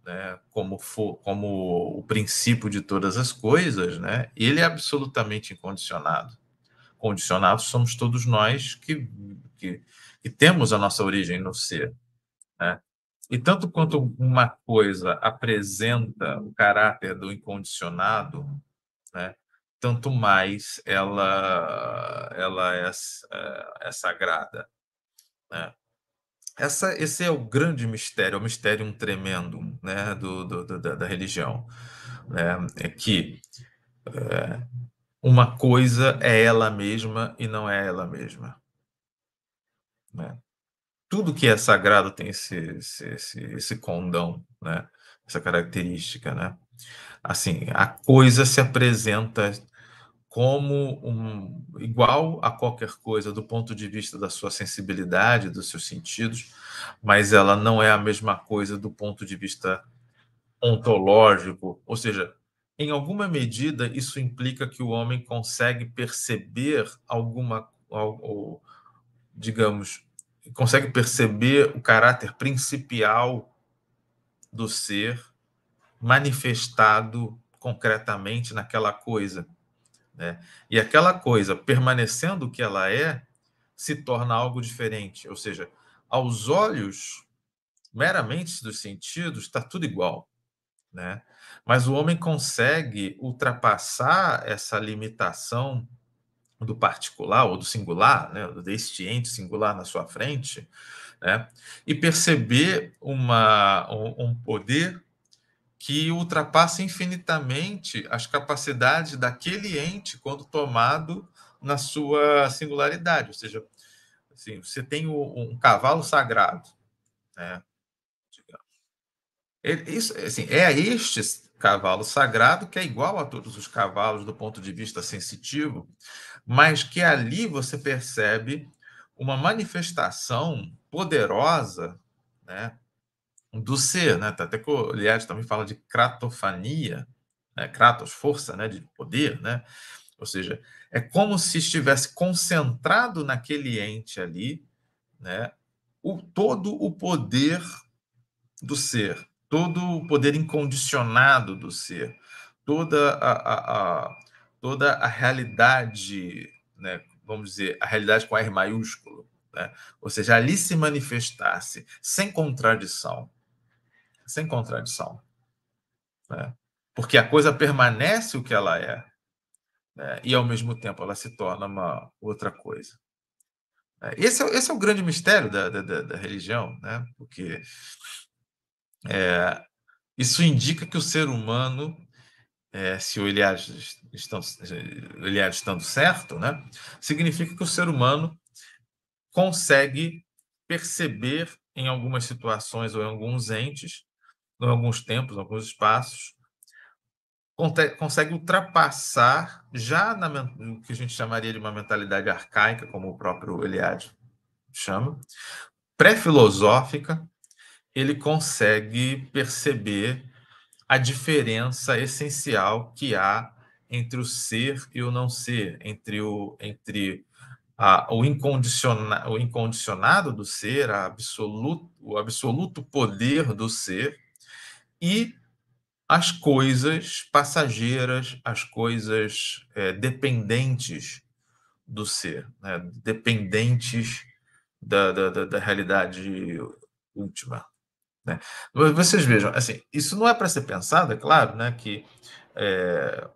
né, como, for, como o princípio de todas as coisas, né, ele é absolutamente incondicionado. Condicionados somos todos nós que, que, que temos a nossa origem no ser. Né? E tanto quanto uma coisa apresenta o caráter do incondicionado, né, tanto mais ela, ela é, é, é sagrada. Né? essa, esse é o grande mistério, o é mistério tremendo né, do, do, do da, da, religião. É, é que é, uma coisa é ela mesma e não é ela mesma. Né? Tudo que é sagrado tem esse, esse, esse, esse condão, né? essa característica. Né? Assim, a coisa se apresenta como um, igual a qualquer coisa do ponto de vista da sua sensibilidade, dos seus sentidos, mas ela não é a mesma coisa do ponto de vista ontológico, ou seja, em alguma medida isso implica que o homem consegue perceber alguma ou, digamos, consegue perceber o caráter principal do ser manifestado concretamente naquela coisa né? E aquela coisa, permanecendo o que ela é, se torna algo diferente. Ou seja, aos olhos meramente dos sentidos, está tudo igual. Né? Mas o homem consegue ultrapassar essa limitação do particular ou do singular, né, deste ente singular na sua frente, né, e perceber uma, um, um poder que ultrapassa infinitamente as capacidades daquele ente quando tomado na sua singularidade. Ou seja, assim, você tem um, um cavalo sagrado, né? Ele, isso, assim, é este cavalo sagrado que é igual a todos os cavalos do ponto de vista sensitivo, mas que ali você percebe uma manifestação poderosa, né? do ser, né? Tá, até que o Eliade também fala de cratofania, né? kratos, força, né? De poder, né? Ou seja, é como se estivesse concentrado naquele ente ali, né? O, todo o poder do ser, todo o poder incondicionado do ser, toda a, a, a toda a realidade, né? Vamos dizer, a realidade com R maiúsculo, né? Ou seja, ali se manifestasse sem contradição, sem contradição. Né? Porque a coisa permanece o que ela é, né? e ao mesmo tempo ela se torna uma outra coisa. É, esse é, esse é o grande mistério da, da, da religião, né? porque é, isso indica que o ser humano, é, se o Eliade estão, Eliade estando certo, né? significa que o ser humano consegue perceber em algumas situações ou em alguns entes em alguns tempos, alguns espaços, consegue ultrapassar já na, no que a gente chamaria de uma mentalidade arcaica, como o próprio Eliade chama, pré-filosófica, ele consegue perceber a diferença essencial que há entre o ser e o não ser, entre o entre a, o, incondiciona, o incondicionado do ser, absoluto, o absoluto poder do ser e as coisas passageiras, as coisas é, dependentes do ser, né? dependentes da, da, da, realidade última. Né? Vocês vejam, assim, isso não é para ser pensado, é claro, né, que é,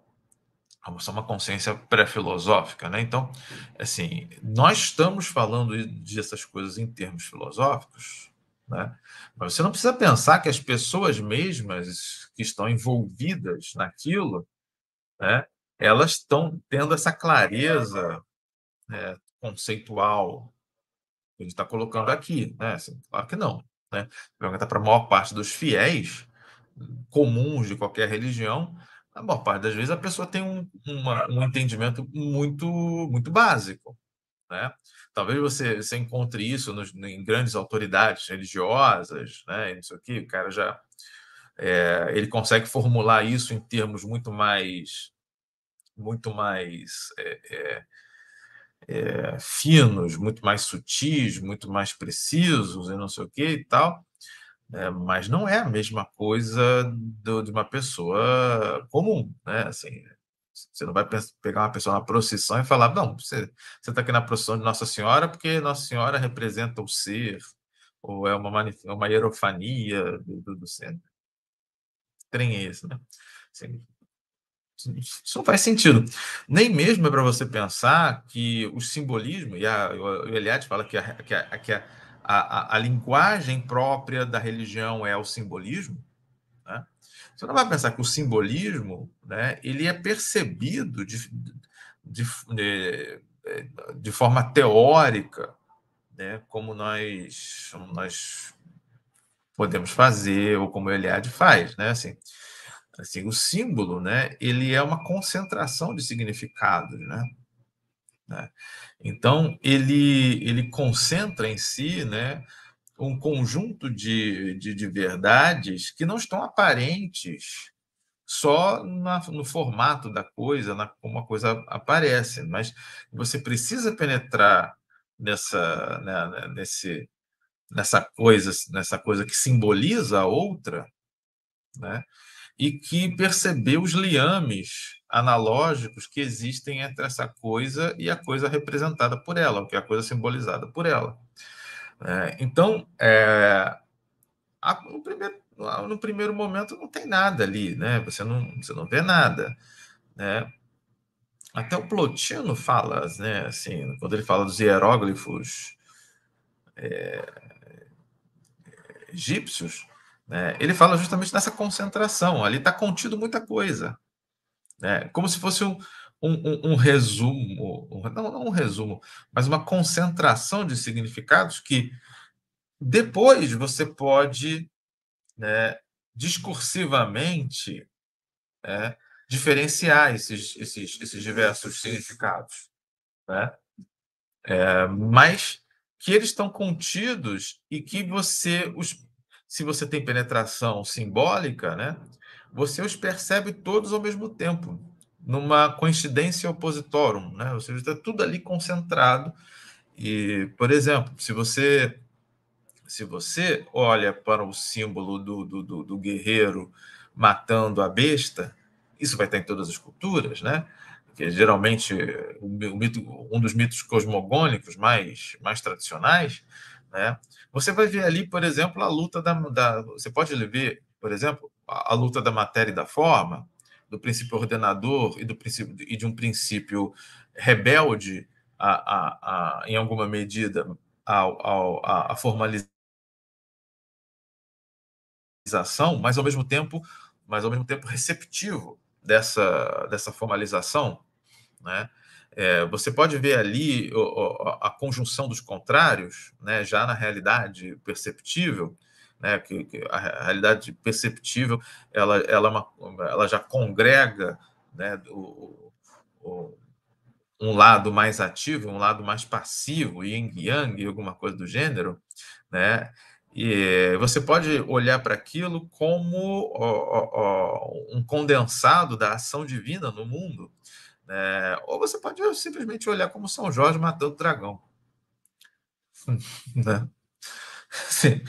é uma consciência pré-filosófica, né? Então, assim, nós estamos falando dessas coisas em termos filosóficos, né? Mas você não precisa pensar que as pessoas mesmas que estão envolvidas naquilo, né, elas estão tendo essa clareza né, conceitual que a gente está colocando aqui. Né? Assim, claro que não. Né? Pergunta para a maior parte dos fiéis comuns de qualquer religião, a maior parte das vezes a pessoa tem um, uma, um entendimento muito, muito básico. Né? Talvez você, você encontre isso nos, em grandes autoridades religiosas, né? não sei o cara já é, ele consegue formular isso em termos muito mais muito mais é, é, é finos, muito mais sutis, muito mais precisos e não sei o que e tal. É, mas não é a mesma coisa do, de uma pessoa comum, né? Assim, você não vai pegar uma pessoa na procissão e falar, não, você está aqui na procissão de Nossa Senhora porque Nossa Senhora representa o ser, ou é uma, é uma hierofania do, do, do ser. Trem isso, é esse, né? Assim, isso não faz sentido. Nem mesmo é para você pensar que o simbolismo, e a, o Eliade fala que, a, que, a, que a, a linguagem própria da religião é o simbolismo, você não vai pensar que o simbolismo né, ele é percebido de, de, de, de forma teórica, né, como, nós, nós podemos fazer ou como o Eliade faz. Né? Assim, assim, o símbolo né, ele é uma concentração de significados. Né? Né? Então, ele, ele concentra em si né, um conjunto de, de, de verdades que não estão aparentes só na, no formato da coisa, na, como a coisa aparece, mas você precisa penetrar nessa, né, né, nesse, nessa coisa, nessa coisa que simboliza a outra, né? E que perceber os liames analógicos que existem entre essa coisa e a coisa representada por ela, o que é a coisa simbolizada por ela. É, então, é, a, no, primeiro, no primeiro momento não tem nada ali, né? Você não, você não vê nada, né? Até o Plotino fala, né? Assim, quando ele fala dos hieróglifos é, egípcios, né? Ele fala justamente nessa concentração. Ali está contido muita coisa, né? Como se fosse um um, um, um resumo, não, não um resumo, mas uma concentração de significados que depois você pode, né, discursivamente, né, diferenciar esses, esses, esses diversos significados. Né? É, mas que eles estão contidos e que você os se você tem penetração simbólica, né, você os percebe todos ao mesmo tempo numa coincidência opositorum, né? Ou seja, está tudo ali concentrado. E, por exemplo, se você se você olha para o símbolo do, do, do, do guerreiro matando a besta, isso vai estar em todas as culturas, né? Porque geralmente o, o mito, um dos mitos cosmogônicos mais, mais tradicionais, né? Você vai ver ali, por exemplo, a luta da, da você pode ver, por exemplo, a, a luta da matéria e da forma, do princípio ordenador e, do princípio, e de um princípio rebelde, a, a, a em alguma medida, ao, ao, à formalização, mas ao mesmo tempo, mas ao mesmo tempo receptivo dessa, dessa formalização, né? É, você pode ver ali a conjunção dos contrários, né, já na realidade perceptível, né, que, que a realidade perceptível ela, ela, é uma, ela já congrega né, o, o, um lado mais ativo, um lado mais passivo, yin yang, alguma coisa do gênero, né? E você pode olhar para aquilo como ó, ó, um condensado da ação divina no mundo, né? ou você pode simplesmente olhar como São Jorge matando o dragão. né? Sim,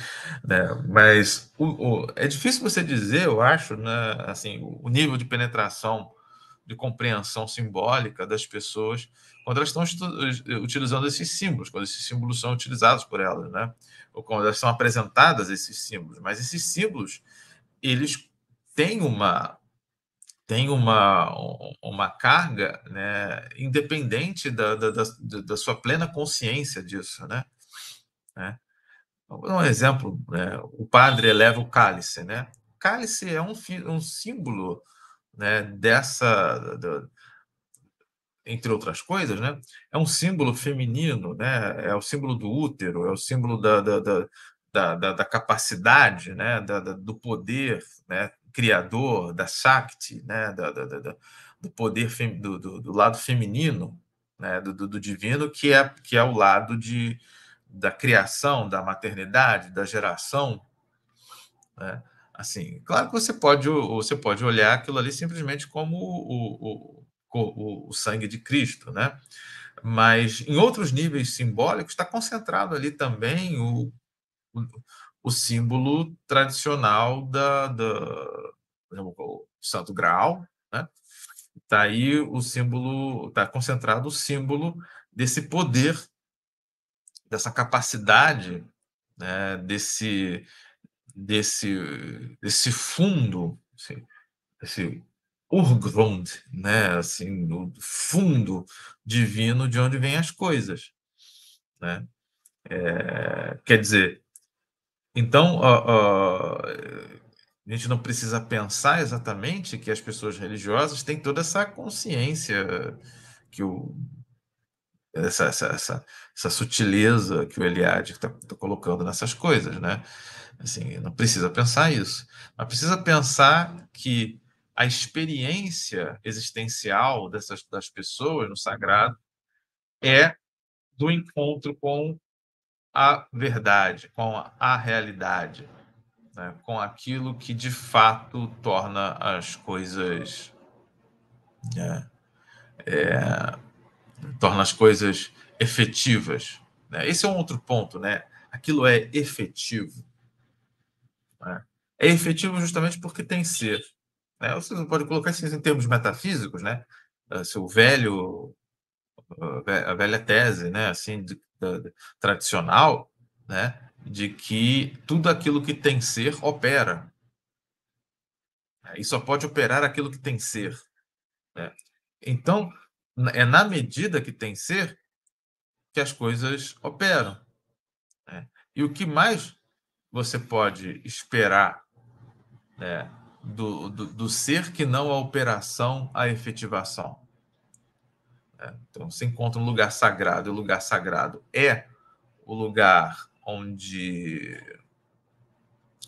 né? Mas o, o, é difícil você dizer, eu acho, né? Assim, o nível de penetração, de compreensão simbólica das pessoas quando elas estão eh, utilizando esses símbolos, quando esses símbolos são utilizados por elas, né? Ou quando elas são apresentadas esses símbolos. Mas esses símbolos, eles têm uma tem uma, uma carga né, independente da, da, da, da sua plena consciência disso, né? né? um exemplo, né? o padre eleva o cálice, né? cálice é um, um símbolo né, dessa, do, entre outras coisas, né? É um símbolo feminino, né? É o símbolo do útero, é o símbolo da, da, da, da, da capacidade, né? Da, da, do poder, né? Criador, da Shakti, né? Da, da do poder do, do, do, lado feminino, né? Do, do, divino, que é, que é o lado de da criação, da maternidade, da geração, né? assim, claro que você pode, você pode olhar aquilo ali simplesmente como o, o, o, o sangue de Cristo, né? Mas em outros níveis simbólicos está concentrado ali também o, o, o símbolo tradicional da, da né, o Santo Graal, né? Está aí o símbolo, está concentrado o símbolo desse poder dessa capacidade, né, desse, desse, desse fundo, assim, esse urgrund, né, assim, no fundo divino de onde vêm as coisas. Né? É, quer dizer, então, ó, ó, a gente não precisa pensar exatamente que as pessoas religiosas têm toda essa consciência que o essa, essa, essa, essa sutileza que o Eliade está tá colocando nessas coisas, né? Assim, não precisa pensar isso, mas precisa pensar que a experiência existencial dessas das pessoas no sagrado é do encontro com a verdade, com a realidade, né? com aquilo que de fato torna as coisas né? é, torna as coisas efetivas. Né? Esse é um outro ponto, né? Aquilo é efetivo. Né? É efetivo justamente porque tem ser. Né? Você não pode colocar isso em termos metafísicos, né? Ah, seu velho, ah, a velha tese, né? Assim, de, de, de, tradicional, né? De que tudo aquilo que tem ser opera. E só pode operar aquilo que tem ser. Né? Então, é na medida que tem ser que as coisas operam. Né? E o que mais você pode esperar né, do, do, do, ser que não a operação, a efetivação? Né? Então, se encontra um lugar sagrado, e o lugar sagrado é o lugar onde,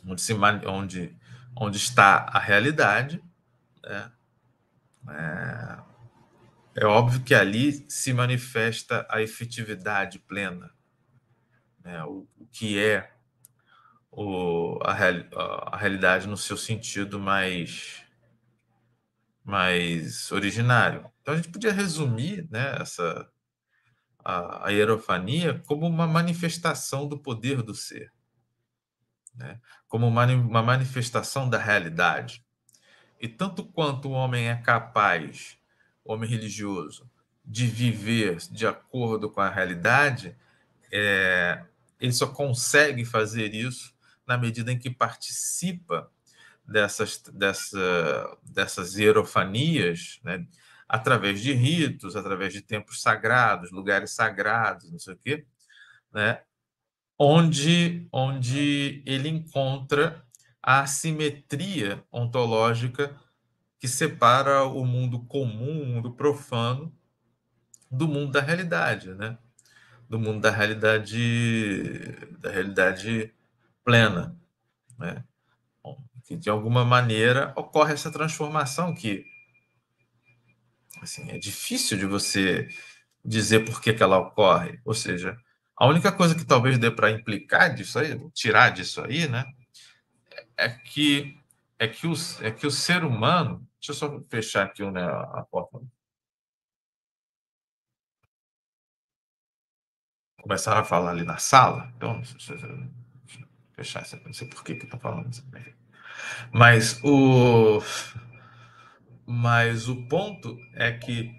onde, se, onde, onde está a realidade, né? É é óbvio que ali se manifesta a efetividade plena, né? o, o, que é o, a, real, a, realidade no seu sentido mais, mais originário. Então a gente podia resumir né, essa, a, a hierofania como uma manifestação do poder do ser, né? como uma, uma manifestação da realidade. E tanto quanto o homem é capaz homem religioso, de viver de acordo com a realidade, é, ele só consegue fazer isso na medida em que participa dessas, dessa, dessas hierofanias, né? através de ritos, através de tempos sagrados, lugares sagrados, não sei o quê, né? onde, onde ele encontra a assimetria ontológica que separa o mundo comum, o mundo profano, do mundo da realidade, né? Do mundo da realidade, da realidade plena, né? Bom, que de alguma maneira ocorre essa transformação que, assim, é difícil de você dizer por que, que ela ocorre. Ou seja, a única coisa que talvez dê para implicar disso aí, tirar disso aí, né? É que é que o, é que o ser humano Deixa eu só fechar aqui né, a porta. Começaram a falar ali na sala, então fechar essa, não sei por que que tá falando isso. Mas o mas o ponto é que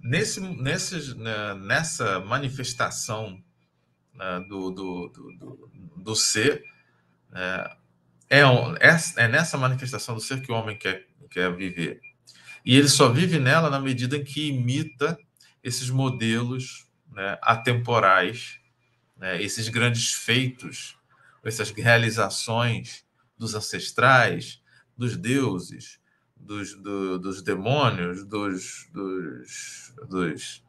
nesse, nesse né, nessa manifestação né, do, do, do, do, do ser, né, é, é, é nessa manifestação do ser que o homem quer, quer viver. E ele só vive nela na medida em que imita esses modelos né, atemporais, né, esses grandes feitos, essas realizações dos ancestrais, dos deuses, dos, do, dos demônios, dos, dos, dos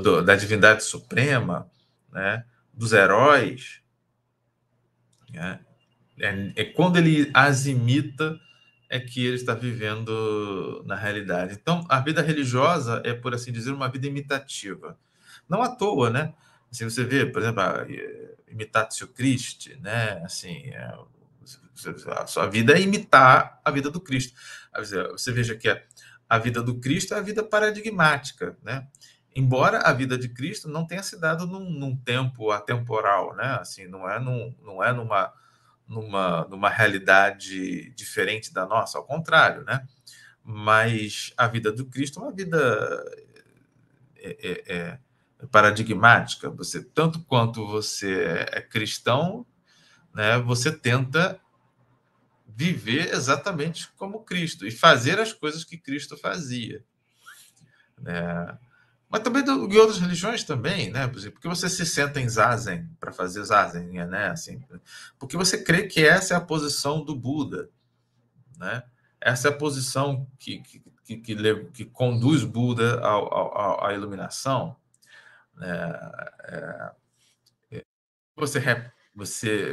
do, da divindade suprema, né, dos heróis. Né? É, é quando ele as imita é que ele está vivendo na realidade. Então, a vida religiosa é, por assim dizer, uma vida imitativa. Não à toa, né? Assim, você vê, por exemplo, imitatio Christi, né? Assim, é, a sua vida é imitar a vida do Cristo. Você veja que a vida do Cristo é a vida paradigmática, né? Embora a vida de Cristo não tenha se dado num, num tempo atemporal, né? Assim, não é num, não é numa numa, numa realidade diferente da nossa, ao contrário, né? Mas a vida do Cristo é uma vida é é, é, é, paradigmática. Você, tanto quanto você é cristão, né, você tenta viver exatamente como Cristo e fazer as coisas que Cristo fazia. Né? mas também do, de outras religiões também, né? Porque você se senta em zazen para fazer zazen, né? Assim, porque você crê que essa é a posição do Buda, né? Essa é a posição que, que, que, que, que conduz Buda à iluminação. Né? É, é, você, você,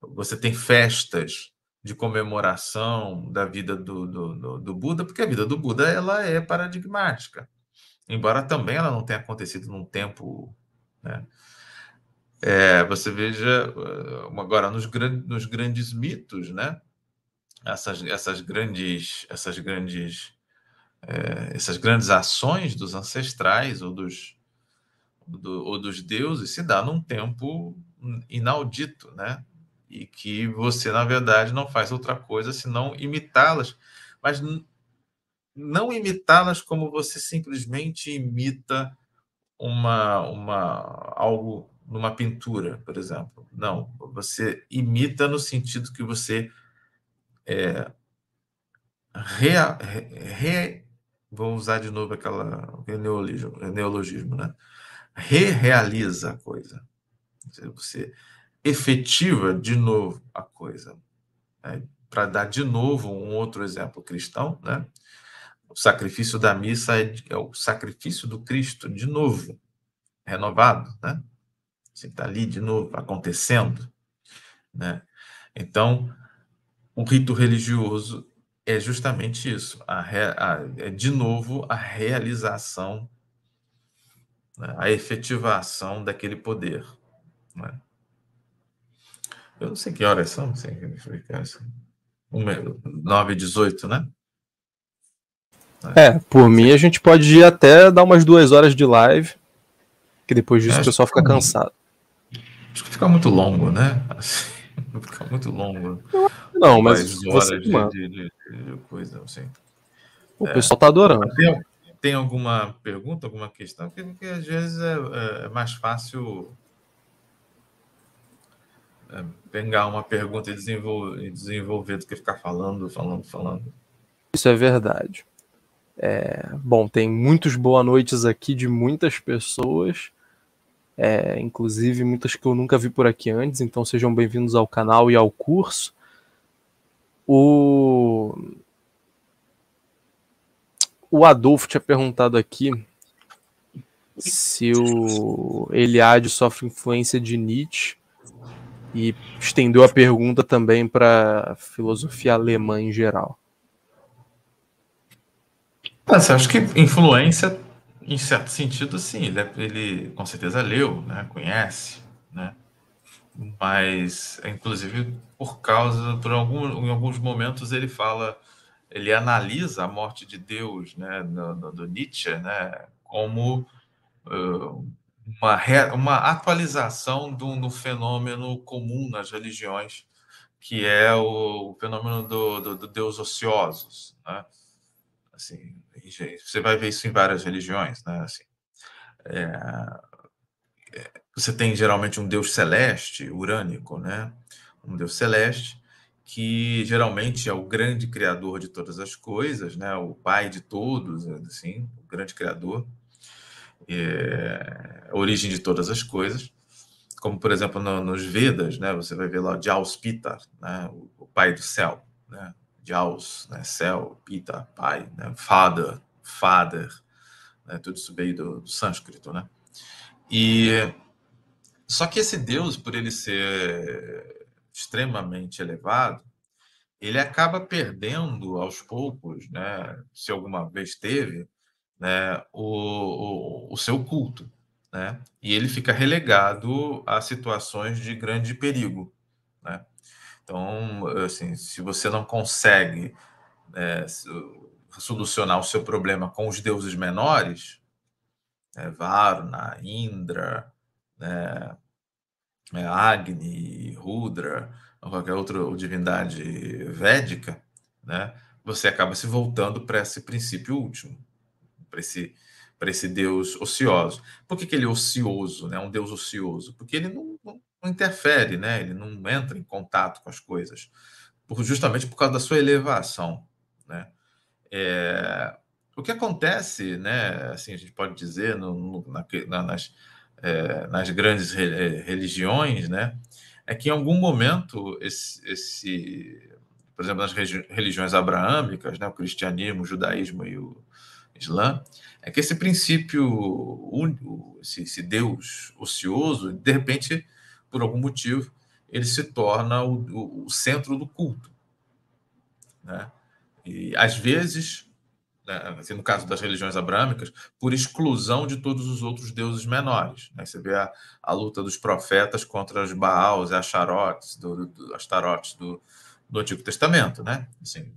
você tem festas de comemoração da vida do, do, do, do Buda, porque a vida do Buda ela é paradigmática embora também ela não tenha acontecido num tempo. Né? É, você veja eh, agora nos, gran, nos grandes mitos, né? Essas, essas grandes, essas grandes, é, essas grandes ações dos ancestrais ou dos, do, ou dos deuses se dá num tempo inaudito, né? E que você, na verdade, não faz outra coisa senão imitá-las. Mas não imitá-las como você simplesmente imita uma, uma algo numa pintura, por exemplo. Não, você imita no sentido que você é, rea, re, vamos usar de novo aquela neologismo, neologismo né? Rerealiza a coisa. Você efetiva de novo a coisa. Né? Para dar de novo um outro exemplo cristão, né? O sacrifício da missa é, é o sacrifício do Cristo, de novo, renovado, né? está assim, ali de novo, acontecendo, né? Então, o rito religioso é justamente isso, a, a, é de novo a realização, né? a efetivação daquele poder, né? Eu não sei que horas é são, não sei que horas é são. 9 e 18, né? É, é, por mim a gente pode ir até dar umas duas horas de live, que depois disso é, o pessoal fica cansado. Acho que fica muito longo, né? Assim, fica muito longo. Não, mas você de, de, de, de, coisa, assim. O é, pessoal tá adorando. Tem, tem, alguma pergunta, alguma questão? Porque, porque às vezes é, é, é mais fácil é, pegar uma pergunta e desenvolver, e desenvolver do que ficar falando, falando, falando. Isso é verdade. É, bom, tem muitos boa noites aqui de muitas pessoas, é, inclusive muitas que eu nunca vi por aqui antes, então sejam bem-vindos ao canal e ao curso. O, o Adolfo tinha perguntado aqui se o Eliade sofre influência de Nietzsche e estendeu a pergunta também para filosofia alemã em geral. Mas acho que influência, em certo sentido, sim. Ele, é, ele com certeza leu, né? conhece, né? mas inclusive por causa, por algum, em alguns momentos ele fala, ele analisa a morte de Deus, né, do, do Nietzsche, né, como uh, uma, re, uma atualização do, do fenômeno comum nas religiões, que é o, o fenômeno do, do, do, Deus ociosos, né, assim, você vai ver isso em várias religiões, né? Assim, é, é, você tem geralmente um deus celeste, urânico, né? Um deus celeste que geralmente é o grande criador de todas as coisas, né? O pai de todos, assim, o grande criador, é, origem de todas as coisas. Como por exemplo no, nos Vedas, né? Você vai ver lá de Auspitar, né? O, o pai do céu, né? Jaws, né, céu, pita, pai, né, father, father, né, tudo isso veio do, do sânscrito, né? E só que esse Deus, por ele ser extremamente elevado, ele acaba perdendo aos poucos, né, se alguma vez teve, né, o, o, o seu culto, né? E ele fica relegado a situações de grande perigo, né? Então, assim, se você não consegue é, solucionar o seu problema com os deuses menores, é, Varna, Indra, né, né, Agni, Rudra, ou qualquer outra divindade védica, né, você acaba se voltando para esse princípio último, para esse, para esse deus ocioso. Por que, que ele é ocioso, né, um deus ocioso? Porque ele não, não interfere, né? Ele não entra em contato com as coisas, por, justamente por causa da sua elevação, né? É, o que acontece, né? Assim a gente pode dizer no, no, na, nas, é, nas grandes re, é, religiões, né? É que em algum momento esse, esse por exemplo, nas religiões abraâmicas, né, o cristianismo, o judaísmo e o islã, é que esse princípio, esse Deus ocioso, de repente por algum motivo, ele se torna o, o, o centro do culto. Né? E às vezes, né, assim, no caso das religiões abrâmicas, por exclusão de todos os outros deuses menores. Né? Você vê a, a luta dos profetas contra os Baals e Acharotes, do, do, do, do Antigo Testamento. Né? Assim,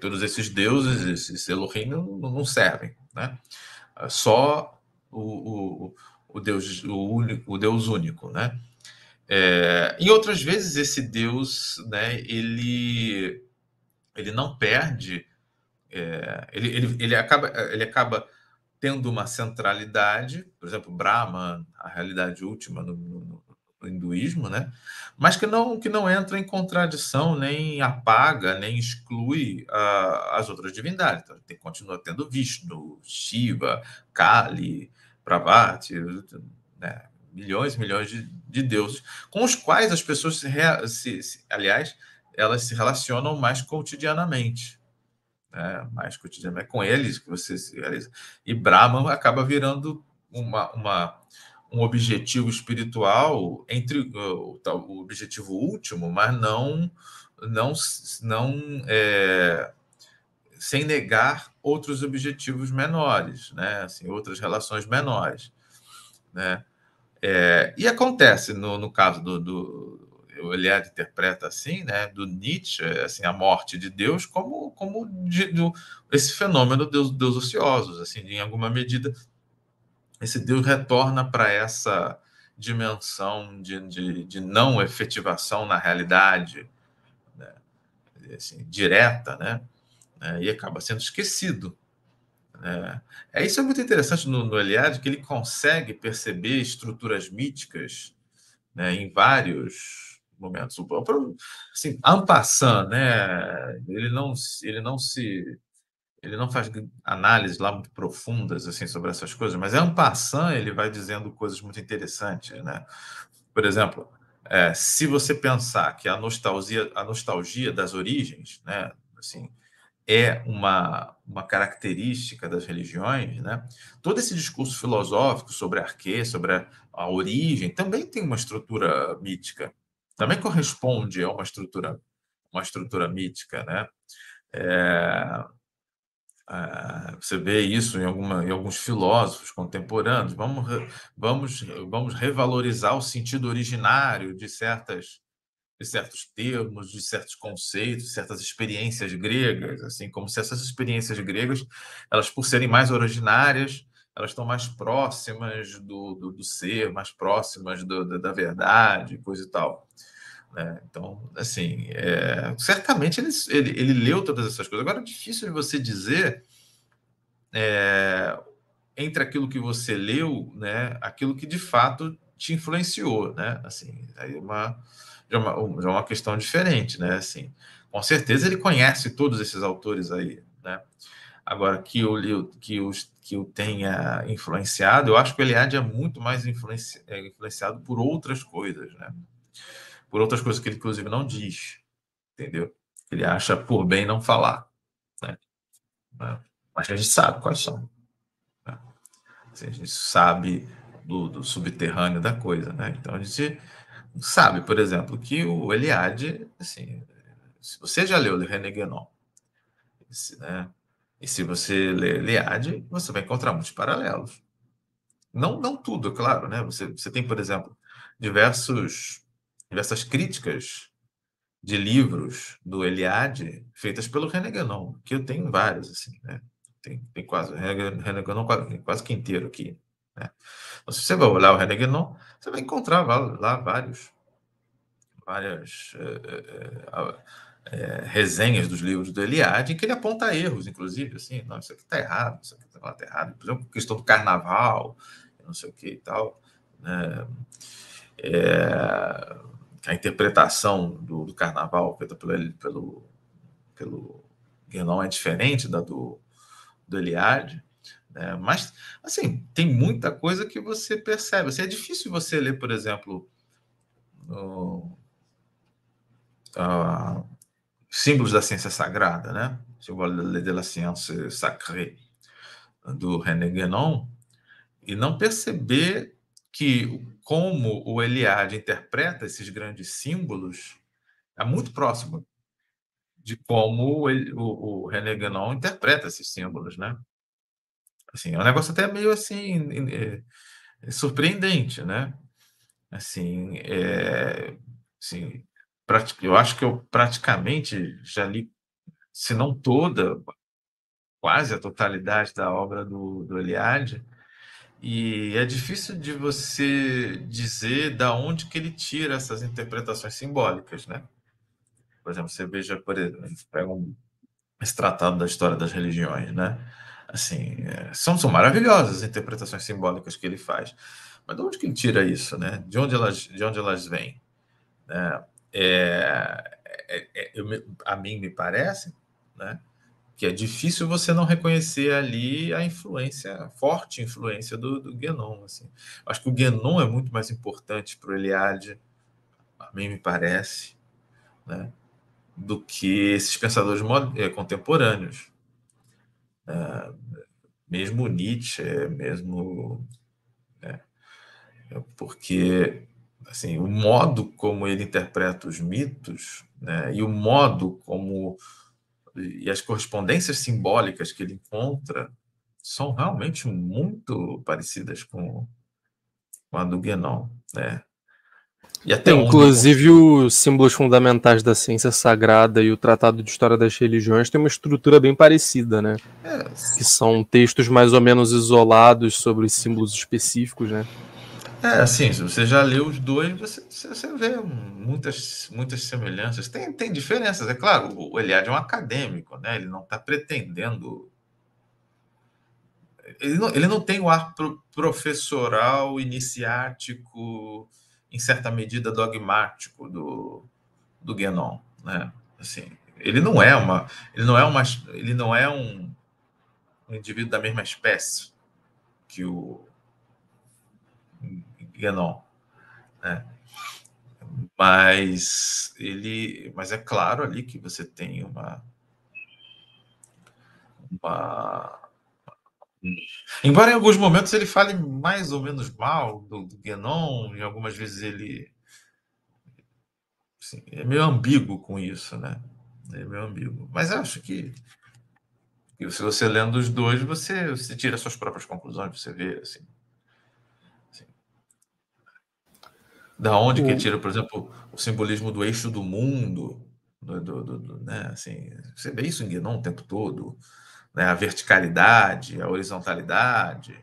todos esses deuses, esse Elohim, não, não servem. Né? Só o, o o Deus, o, único, o Deus único, né? É, e outras vezes esse Deus, né, ele, ele não perde, é, ele, ele, ele, acaba, ele acaba tendo uma centralidade, por exemplo, Brahma, a realidade última no, no, no hinduísmo, né, mas que não, que não entra em contradição, nem apaga, nem exclui a, as outras divindades. Então, tem, continua tendo Vishnu, Shiva, Kali, Pravati, né, milhões e milhões de, de, deuses, com os quais as pessoas, se, se, se aliás, elas se relacionam mais cotidianamente. Né? Mais cotidianamente é com eles que você se realiza. E Brahma acaba virando uma, uma, um objetivo espiritual entre o, o objetivo último, mas não não não é, sem negar outros objetivos menores, né? assim, outras relações menores. Né? É, e acontece, no, no caso do, do o Eliade interpreta assim, né, do Nietzsche, assim, a morte de Deus como, como de, do, esse fenômeno dos, deus ociosos, assim, em alguma medida, esse Deus retorna para essa dimensão de, de, de, não efetivação na realidade, né, assim, direta, né, né, e acaba sendo esquecido. Né. É, isso é muito interessante no, no Eliade, que ele consegue perceber estruturas míticas né, em vários momentos. Assim, Ampassan, né, ele, não, ele não se ele não faz análises lá muito profundas assim sobre essas coisas, mas é um ele vai dizendo coisas muito interessantes, né? Por exemplo, é, se você pensar que a nostalgia, a nostalgia das origens, né, assim, é uma, uma característica das religiões, né? todo esse discurso filosófico sobre a arquê, sobre a, a origem, também tem uma estrutura mítica, também corresponde a uma estrutura, uma estrutura mítica. Né? É, é, você vê isso em, alguma, em alguns filósofos contemporâneos. Vamos, vamos, vamos revalorizar o sentido originário de certas de certos termos, de certos conceitos, certas experiências gregas, assim como se essas experiências gregas, elas por serem mais originárias, elas estão mais próximas do, do, do ser, mais próximas do, da, da, verdade, coisa e tal. Né? Então, assim, é, certamente ele, ele, ele, leu todas essas coisas. Agora, é difícil de você dizer é, entre aquilo que você leu, né, aquilo que de fato te influenciou, né? Assim, aí é uma já é uma, já uma questão diferente, né? Assim, com certeza ele conhece todos esses autores aí, né? Agora, que o que o que tenha influenciado, eu acho que o Eliade é muito mais influenci, é, influenciado por outras coisas, né? Por outras coisas que ele, inclusive, não diz, entendeu? Ele acha por bem não falar, né? né mas a gente sabe quais são. Né? Assim, a gente sabe do, do subterrâneo da coisa, né? Então, a gente sabe, por exemplo, que o Eliade, assim, se você já leu René Guénon, esse, né? E se você ler Eliade, você vai encontrar muitos paralelos. Não, não tudo, é claro, né? Você, você tem, por exemplo, diversos, diversas críticas de livros do Eliade feitas pelo René Guénon, que eu tenho várias, assim, né? Tem, tem quase, René Guénon quase, quase que inteiro aqui, né? Então, se você vai olhar o René Guénon, você vai encontrar lá, vários, várias é, é, resenhas dos livros do Eliade, em que ele aponta erros, inclusive, assim, não, isso aqui está errado, isso aqui está tá errado. Por exemplo, questão do carnaval, não sei o que e tal. Né? É, a interpretação do, do carnaval feita pelo, pelo, pelo Guénon é diferente da do, do Eliade. É, mas, assim, tem muita coisa que você percebe. Assim, é difícil você ler, por exemplo, o, a, símbolos da ciência sagrada, né? vou de la science sacrée, do René Guénon, e não perceber que como o Eliade interpreta esses grandes símbolos é muito próximo de como o, o, o René Guénon interpreta esses símbolos, né? Assim, é um negócio até meio assim é, surpreendente, né? Assim, é, assim, eu acho que eu praticamente já li, se não toda, quase a totalidade da obra do, do Eliade, e é difícil de você dizer da onde que ele tira essas interpretações simbólicas, né? Por exemplo, você veja, por exemplo, pega um, esse tratado da história das religiões, né? Assim, é, são, são maravilhosas as interpretações simbólicas que ele faz. Mas de onde que ele tira isso, né? De onde elas, de onde elas vêm? Né? É, é, é, é, eu, a mim me parece né, que é difícil você não reconhecer ali a influência, a forte influência do, do Guénon. Assim. Acho que o Guénon é muito mais importante para o Eliade, a mim me parece, né, do que esses pensadores é, contemporâneos mesmo Nietzsche, mesmo. Né? Porque assim, o modo como ele interpreta os mitos né? e o modo como. e as correspondências simbólicas que ele encontra são realmente muito parecidas com, com a do Guénon. Né? Inclusive, os símbolos fundamentais da ciência sagrada e o Tratado de História das Religiões tem uma estrutura bem parecida, né? É. Que são textos mais ou menos isolados sobre símbolos específicos, né? É, assim, se você já leu os dois, você, você vê muitas, muitas semelhanças. Tem, tem diferenças, é claro. O Eliade é um acadêmico, né? Ele não está pretendendo ele não, ele não, tem o ar pro, professoral, iniciático, em certa medida, dogmático do, do Guénon, né? Assim, ele não é uma, ele não é uma, ele não é um, um indivíduo da mesma espécie que o Guénon, né? Mas ele, mas é claro ali que você tem uma uma Embora em alguns momentos ele fale mais ou menos mal do, do Guénon, e algumas vezes ele assim, é meio ambíguo com isso, né? É meio ambíguo. Mas eu acho que, que se você lendo os dois, você, você tira suas próprias conclusões, você vê assim. assim. Da onde que tira, por exemplo, o simbolismo do eixo do mundo, do, do, do né? assim, você vê isso em Guénon o tempo todo né, a verticalidade, a horizontalidade,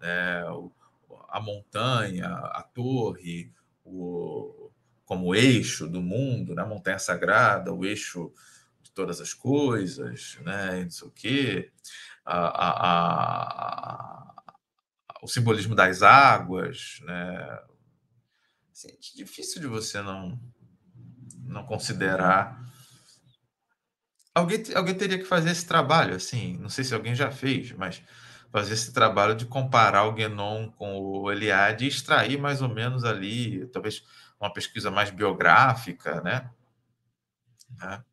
né, a montanha, a torre, o, como eixo do mundo, né, a montanha sagrada, o eixo de todas as coisas, né, não sei o quê, a, a, a, o simbolismo das águas. Né, assim, é difícil de você não, não considerar Alguém, alguém teria que fazer esse trabalho, assim, não sei se alguém já fez, mas fazer esse trabalho de comparar o Guénon com o Eliade e extrair mais ou menos ali, talvez uma pesquisa mais biográfica, né? né?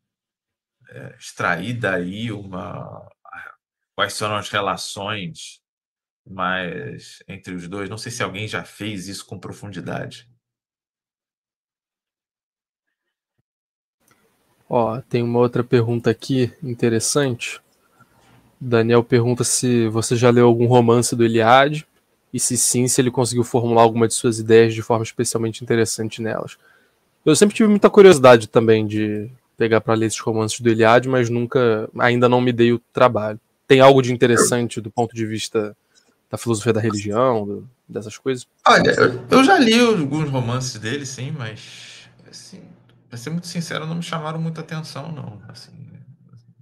É, extrair daí uma quais são as relações mais entre os dois. Não sei se alguém já fez isso com profundidade. Ó, tem uma outra pergunta aqui interessante. Daniel pergunta se você já leu algum romance do Eliade e se sim, se ele conseguiu formular alguma de suas ideias de forma especialmente interessante nelas. Eu sempre tive muita curiosidade também de pegar para ler esses romances do Eliade, mas nunca, ainda não me dei o trabalho. Tem algo de interessante do ponto de vista da filosofia da religião, do, dessas coisas? Olha, eu já li alguns romances dele, sim, mas assim, Pra ser muito sincero, não me chamaram muita atenção, não. Assim, né, assim,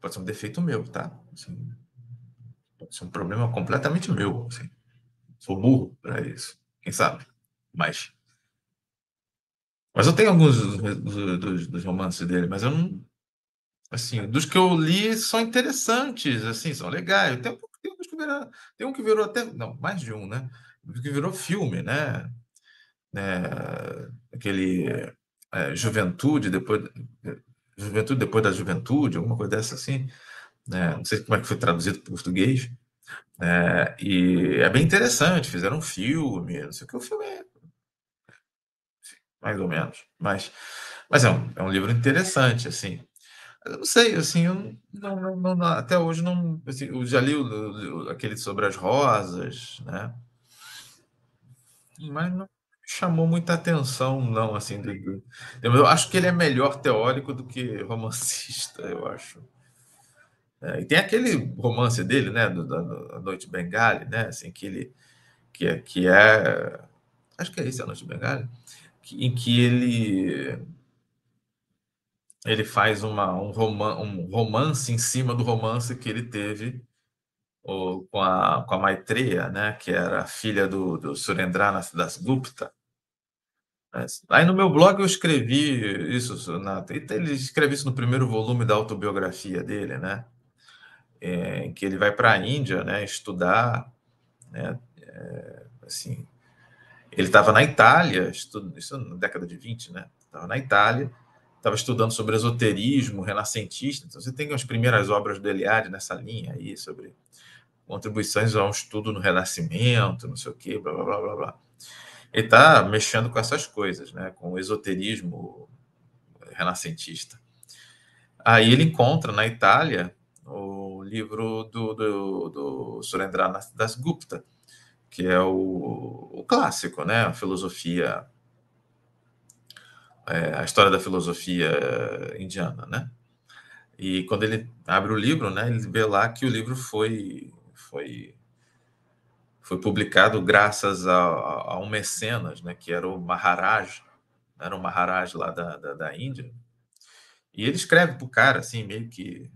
pode ser um defeito meu, tá? Assim, pode ser um problema completamente meu. Assim. Sou burro para isso, quem sabe? Mas. Mas eu tenho alguns dos, dos, dos romances dele, mas eu não. Assim, dos que eu li são interessantes, assim, são legais. Tem, tem, um que virou, tem um que virou até. Não, mais de um, né? Que virou filme, né? É, aquele é, juventude, depois, é, juventude depois da juventude, alguma coisa dessa assim, né? não sei como é que foi traduzido para português, né? e é bem interessante, fizeram um filme, não sei o que, o filme é mais ou menos, mas, mas é, um, é um livro interessante, assim, eu não sei, assim, eu não, não, não até hoje não. Assim, eu já li o, o, aquele sobre as rosas, né? Mas não, chamou muita atenção, não, assim. Do, eu acho que ele é melhor teórico do que romancista, eu acho. É, e tem aquele romance dele, né, do, da Noite Bengali, né, assim, que ele, que é, que é, acho que é esse, a Noite Bengali, que, em que ele, ele faz uma, um, roman, um romance em cima do romance que ele teve ou com a, com a Maitreya, né, que era filha do, do Surendranath das Gupta. Aí no meu blog eu escrevi isso, na, então ele escreve isso no primeiro volume da autobiografia dele, né? É, que ele vai para a Índia, né, estudar, né, é, assim, ele estava na Itália, isso na década de 20, né? Estava na Itália, estava estudando sobre esoterismo renascentista, então você tem as primeiras obras do Eliade nessa linha aí, sobre contribuições a um estudo no Renascimento, não sei o quê, blá, blá, blá, blá, blá. Ele está mexendo com essas coisas, né? com o esoterismo renascentista. Aí ele encontra na Itália o livro do, do, do Surendranath Das Gupta, que é o, o clássico, né? a filosofia, é, a história da filosofia indiana. Né? E quando ele abre o livro, né, ele vê lá que o livro foi foi foi publicado graças a, a, um mecenas, né, que era o Maharaj, era o Maharaj lá da, da, da Índia. E ele escreve para o cara, assim, meio que,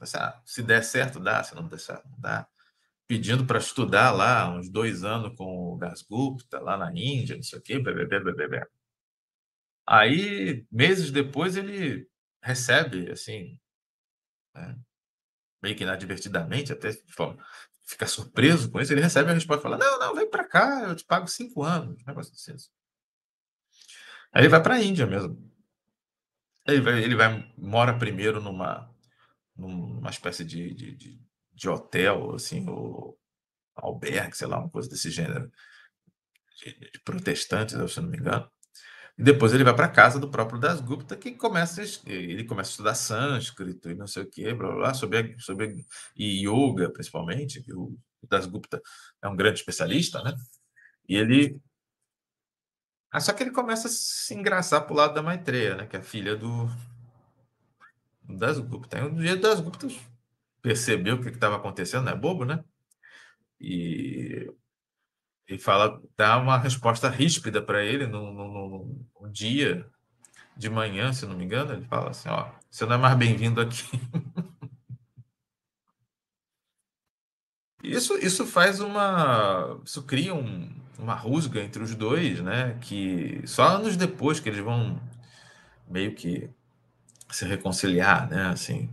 assim, ah, se der certo, dá, se não der certo, não dá. Pedindo para estudar lá uns dois anos com o Gasgupta, lá na Índia, não sei o quê, bebê, bebê, bebê. Aí, meses depois, ele recebe, assim, né, meio que inadvertidamente, até fala, fica surpreso com isso, ele recebe a resposta, fala, não, não, vem para cá, eu te pago cinco anos, um negócio assim. Aí ele vai para a Índia mesmo. Ele vai, ele vai, mora primeiro numa, numa espécie de, de, de, de hotel, assim, ou albergue, sei lá, uma coisa desse gênero, de, de protestantes, se não me engano. E depois ele vai para casa do próprio Dasgupta, que começa ele começa a estudar sânscrito e não sei o que, blá, blá, blá, sobre, sobre e yoga, principalmente, que o Dasgupta é um grande especialista, né? E ele. Ah, só que ele começa a se engraçar para o lado da Maitreya, né? Que é a filha do Dasgupta. E um dia o Dasgupta percebeu o que estava acontecendo, é bobo, né? E e fala, dá uma resposta ríspida para ele no, no, no, dia de manhã, se não me engano, ele fala assim, ó, você não é mais bem-vindo aqui. Isso, isso faz uma, isso cria um, uma rusga entre os dois, né? Que só anos depois que eles vão meio que se reconciliar, né? Assim,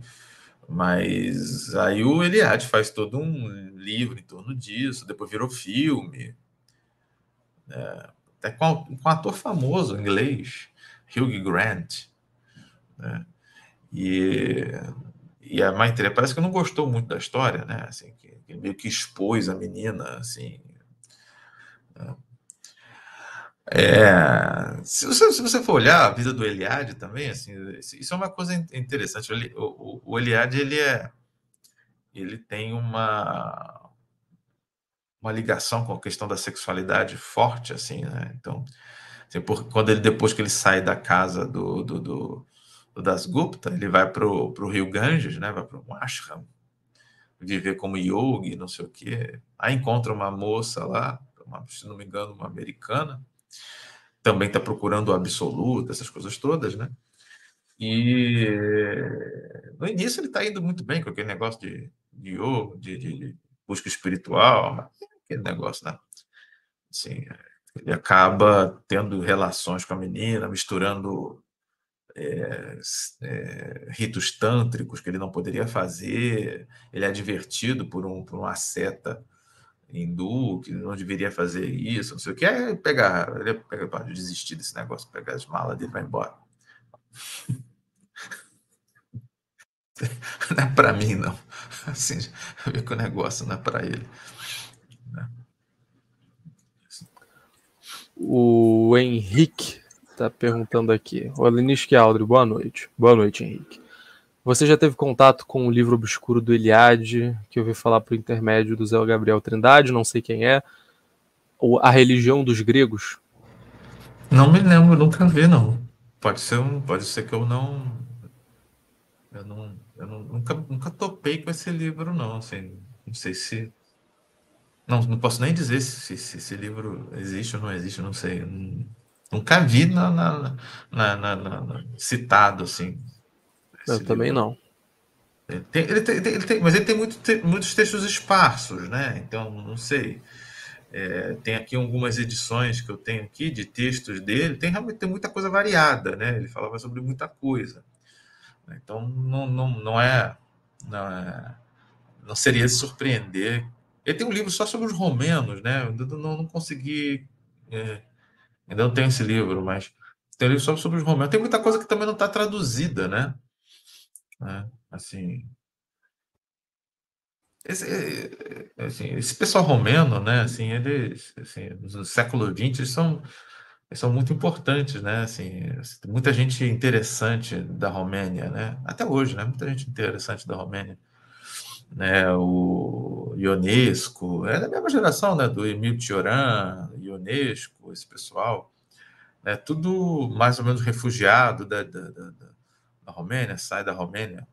mas aí o Eliade faz todo um livro em torno disso, depois virou filme é, até com, um ator famoso inglês, Hugh Grant. Né? E, e a Maitreya parece que não gostou muito da história, né? Assim, que, que meio que expôs a menina, assim. Né? É, se, você, se você for olhar a vida do Eliade também, assim, isso é uma coisa interessante. O, o, o Eliade ele é, ele tem uma uma ligação com a questão da sexualidade forte, assim, né? Então, assim, por, quando ele, depois que ele sai da casa do, do, do, do Das Gupta, ele vai para o Rio Ganges, né? Vai para o ashram, viver como yogi, não sei o quê. Aí encontra uma moça lá, uma, se não me engano, uma americana, também está procurando o absoluto, essas coisas todas, né? E no início ele está indo muito bem com aquele negócio de, de yoga, de, de busca espiritual aquele negócio, né? Assim, ele acaba tendo relações com a menina, misturando é, é, ritos tântricos que ele não poderia fazer, ele é advertido por, um, por uma seta hindu que não deveria fazer isso, não sei o que, é pegar, ele pega, pode desistir desse negócio, pegar as malas dele e vai embora. não é para mim, não. Assim, ver que o negócio não é para ele. O Henrique está perguntando aqui. O Aliniski Aldri, boa noite. Boa noite, Henrique. Você já teve contato com o livro obscuro do Eliade, que eu ouvi falar por intermédio do Zé Gabriel Trindade, não sei quem é, ou A Religião dos Gregos? Não me lembro, nunca vi, não. Pode ser, um, pode ser que eu não. Eu, não, eu não, nunca, nunca topei com esse livro, não. Assim, não sei se não, não posso nem dizer se, se esse livro existe ou não existe, não sei. Nunca vi na, na, na, na citado assim. Eu livro. também não. Ele tem, ele tem, ele tem, mas ele tem muito, muitos textos esparsos, né? Então, não sei. É, tem aqui algumas edições que eu tenho aqui de textos dele. Tem realmente tem muita coisa variada, né? Ele falava sobre muita coisa. Então, não, não, não é. Não, é, não seria de surpreender ele tem um livro só sobre os romenos, né? Eu não, não consegui. É, ainda não tenho esse livro, mas tem um livro só sobre os romenos. Tem muita coisa que também não está traduzida, né? É, assim. Esse, é, é, assim, esse pessoal romeno, né? Assim, eles, assim, no século XX, eles são, eles são muito importantes, né? Assim, muita gente interessante da Romênia, né? Até hoje, né? Muita gente interessante da Romênia né, o Ionesco, é da mesma geração, né, do Emílio Tioran, Ionesco, esse pessoal, né, tudo mais ou menos refugiado da, da, da, da Romênia, sai da Romênia,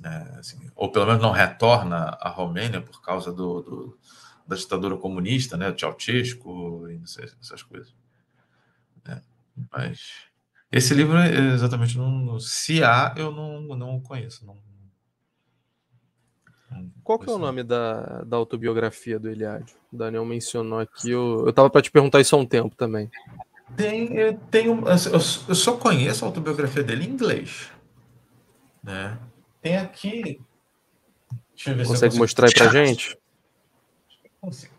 né, assim, ou pelo menos não retorna à Romênia por causa do, do da ditadura comunista, né, Ceausescu e essas coisas. Né, mas esse livro é exatamente não, se há eu não não conheço, não qual que é o nome da, da autobiografia do Eliade? O Daniel mencionou aqui. Eu, eu tava para te perguntar isso há um tempo também. Tem, eu, eu só conheço a autobiografia dele em inglês. Né? Tem aqui. Deixa eu ver Consegue se eu mostrar aí pra gente? Consigo.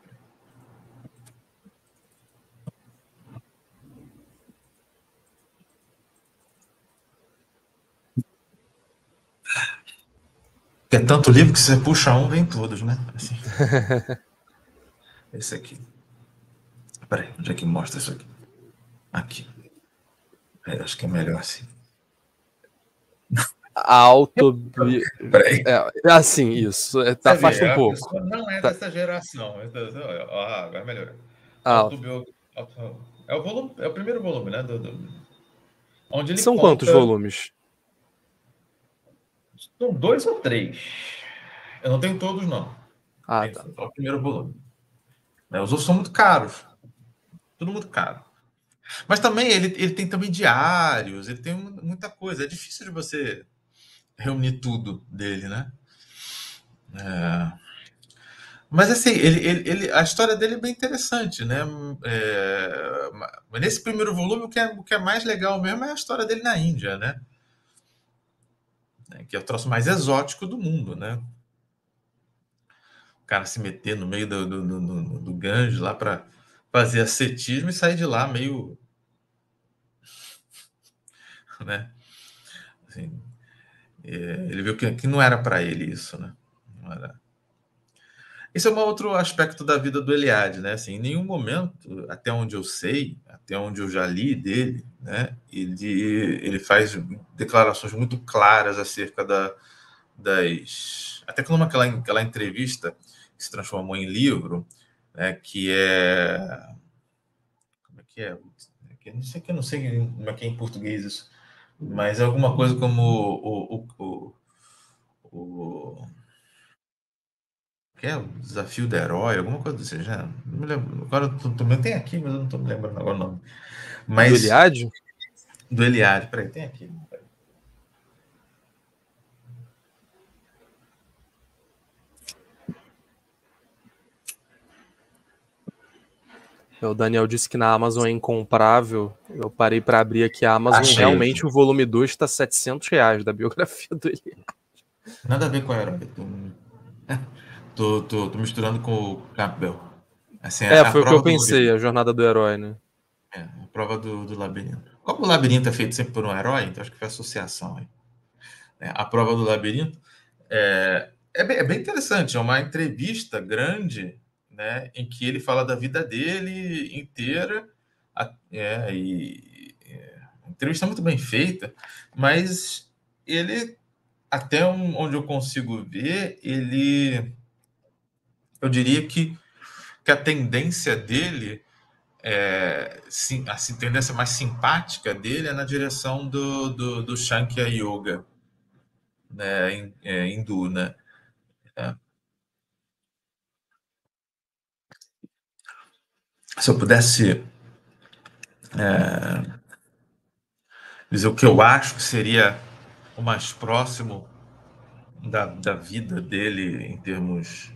é tanto livro que você puxa um, vem todos, né? Assim. Esse aqui. Peraí, onde é que mostra isso aqui? Aqui. É, acho que é melhor assim. Alto. Peraí. É, é, assim, isso. Está é, tá, afasta um pouco. Não é tá. dessa geração. Ah, agora melhorou. Ah. Autobiog... É, o volume, é o primeiro volume, né? Do, do... Onde São conta... quantos volumes? São dois ou três. Eu não tenho todos, não. Ah, tá. Só o primeiro volume. Né? Os outros são muito caros. Tudo muito caro. Mas também ele, ele tem também diários, ele tem muita coisa. É difícil de você reunir tudo dele, né? É... Mas assim, ele, ele, ele, a história dele é bem interessante, né? É, nesse primeiro volume, o que, é, o que é mais legal mesmo é a história dele na Índia, né? né? que é o troço mais exótico do mundo, né? O cara se meter no meio do, do, do, do Ganges lá para fazer ascetismo e sair de lá meio. né? Assim, é, ele viu que, que não era para ele isso, né? Não era. Esse é um outro aspecto da vida do Eliade, né? Assim, em nenhum momento, até onde eu sei, até onde eu já li dele, né? Ele, ele faz declarações muito claras acerca da, das. Até que naquela aquela entrevista que se transformou em livro, né? Que é. Como é que é? Eu não sei, eu não sei como é que é em português isso, mas é alguma coisa como o, o, o, o que é o desafio do herói, alguma coisa assim, já Não me lembro. Agora também tem aqui, mas eu não estou me lembrando agora o nome. Mas, do Eliade? Do Eliade, peraí, tem aqui. O Daniel disse que na Amazon é incomprável. Eu parei para abrir aqui a Amazon. Achei. Realmente o volume 2 está 700 reais da biografia do Eliade. Nada a ver com a herói. Tô, tô, tô misturando com o Campbell. Assim, é, foi o que eu pensei, a jornada do herói, né? É, a prova do, do labirinto. Como o labirinto é feito sempre por um herói, então acho que foi associação aí. É, a prova do labirinto é, é, bem, é bem interessante, é uma entrevista grande né, em que ele fala da vida dele inteira, é, e, é, entrevista muito bem feita, mas ele, até um, onde eu consigo ver, ele eu diria que, que a tendência dele, é, sim, a tendência mais simpática dele é na direção do, do, do Shankya Yoga né, é, hindu, né? É. Se eu pudesse é, dizer o que eu acho que seria o mais próximo da, da vida dele em termos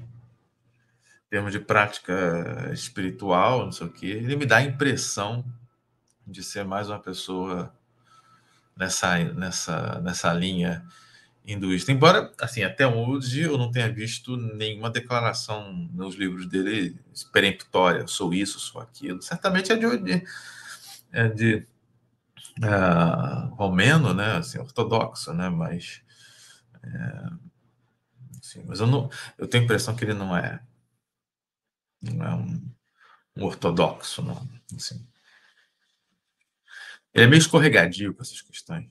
termos de prática espiritual, não sei o quê, ele me dá a impressão de ser mais uma pessoa nessa, nessa, nessa linha hinduísta. Embora, assim, até hoje eu não tenha visto nenhuma declaração nos livros dele peremptória, sou isso, sou aquilo. Certamente é de, de, é de uh, romeno, né, assim, ortodoxo, né, mas... É, assim, mas eu, não, eu tenho a impressão que ele não é não é um, um ortodoxo, não. Assim. Ele é meio escorregadio com essas questões.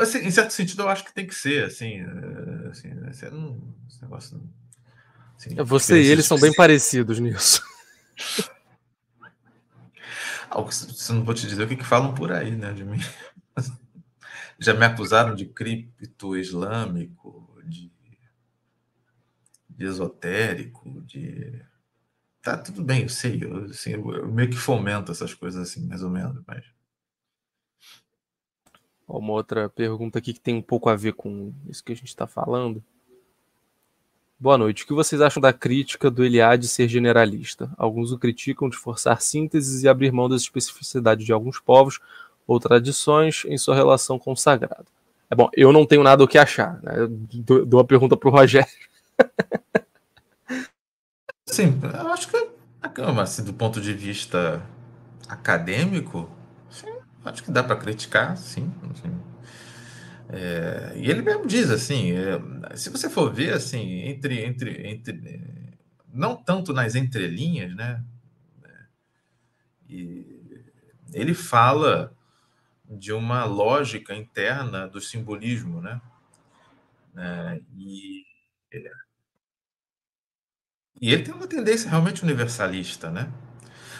Assim, em certo sentido, eu acho que tem que ser, assim, eh, assim né, esse negócio... Assim, é, Você e ele são bem parecidos nisso. Ah, eu não vou te dizer o que, que falam por aí, né, de mim. Já me acusaram de cripto-islâmico, de, de esotérico, de Tá tudo bem, eu sei. Eu, assim, eu meio que fomento essas coisas assim, mais ou menos, mas. Uma outra pergunta aqui que tem um pouco a ver com isso que a gente está falando. Boa noite. O que vocês acham da crítica do Eliade ser generalista? Alguns o criticam de forçar sínteses e abrir mão das especificidades de alguns povos ou tradições em sua relação com o sagrado. É bom, eu não tenho nada o que achar. Né? Dou a pergunta para o Rogério. Sim, eu acho que, assim, do ponto de vista acadêmico, sim, acho que dá para criticar, sim. sim. É, e ele mesmo diz assim, é, se você for ver assim, entre, entre, entre não tanto nas entrelinhas, né? E ele fala de uma lógica interna do simbolismo, né? É, e e ele tem uma tendência realmente universalista, né?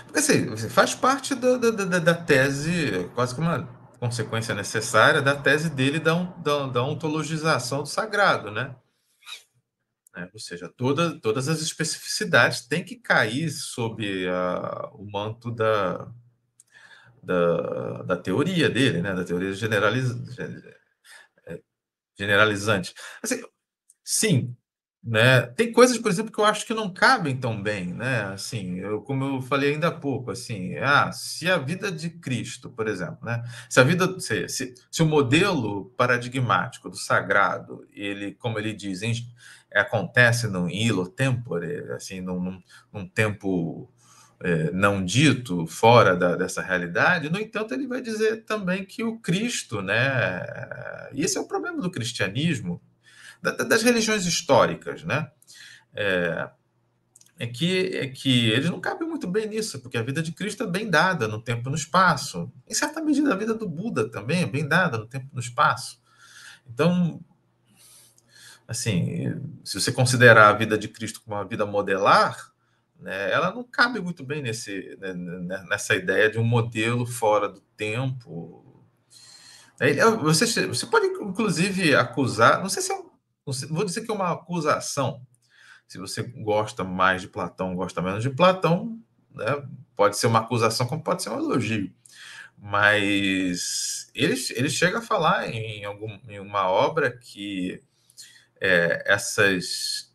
Porque assim, faz parte da, da, da, da tese, é quase que uma consequência necessária da tese dele da, da, da ontologização do sagrado, né? É, ou seja, toda, todas as especificidades têm que cair sob a, o manto da, da, da, teoria dele, né? da teoria generaliz, é, é, generalizante. Assim, sim, né? Tem coisas, por exemplo, que eu acho que não cabem tão bem, né? Assim, eu, como eu falei ainda há pouco, assim, ah, se a vida de Cristo, por exemplo, né? Se a vida, se, se, se o modelo paradigmático do sagrado, ele, como ele diz, em, acontece num ilo tempore, assim, num, num tempo é, não dito, fora da, dessa realidade, no entanto, ele vai dizer também que o Cristo, né? E é, esse é o problema do cristianismo, das religiões históricas, né? É, é, que, é que eles não cabem muito bem nisso, porque a vida de Cristo é bem dada no tempo e no espaço. Em certa medida, a vida do Buda também é bem dada no tempo e no espaço. Então, assim, se você considerar a vida de Cristo como uma vida modelar, né, ela não cabe muito bem nesse, né, né nessa ideia de um modelo fora do tempo. É, você, você pode, inclusive, acusar, não sei se é um Vou dizer que é uma acusação. Se você gosta mais de Platão, gosta menos de Platão, né? pode ser uma acusação, como pode ser um elogio. Mas ele, ele chega a falar em, algum, em uma obra que é, essas,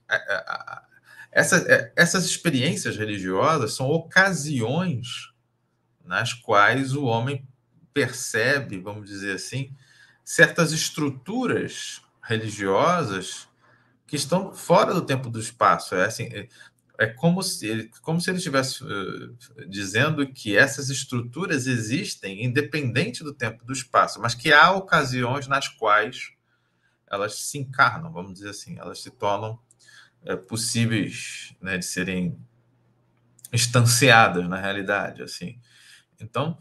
essa, é, essas experiências religiosas são ocasiões nas quais o homem percebe, vamos dizer assim, certas estruturas religiosas que estão fora do tempo do espaço. É assim, é como se ele, como se ele estivesse uh, dizendo que essas estruturas existem independente do tempo do espaço, mas que há ocasiões nas quais elas se encarnam, vamos dizer assim, elas se tornam eh, possíveis né, de serem estanciadas na realidade, assim. Então,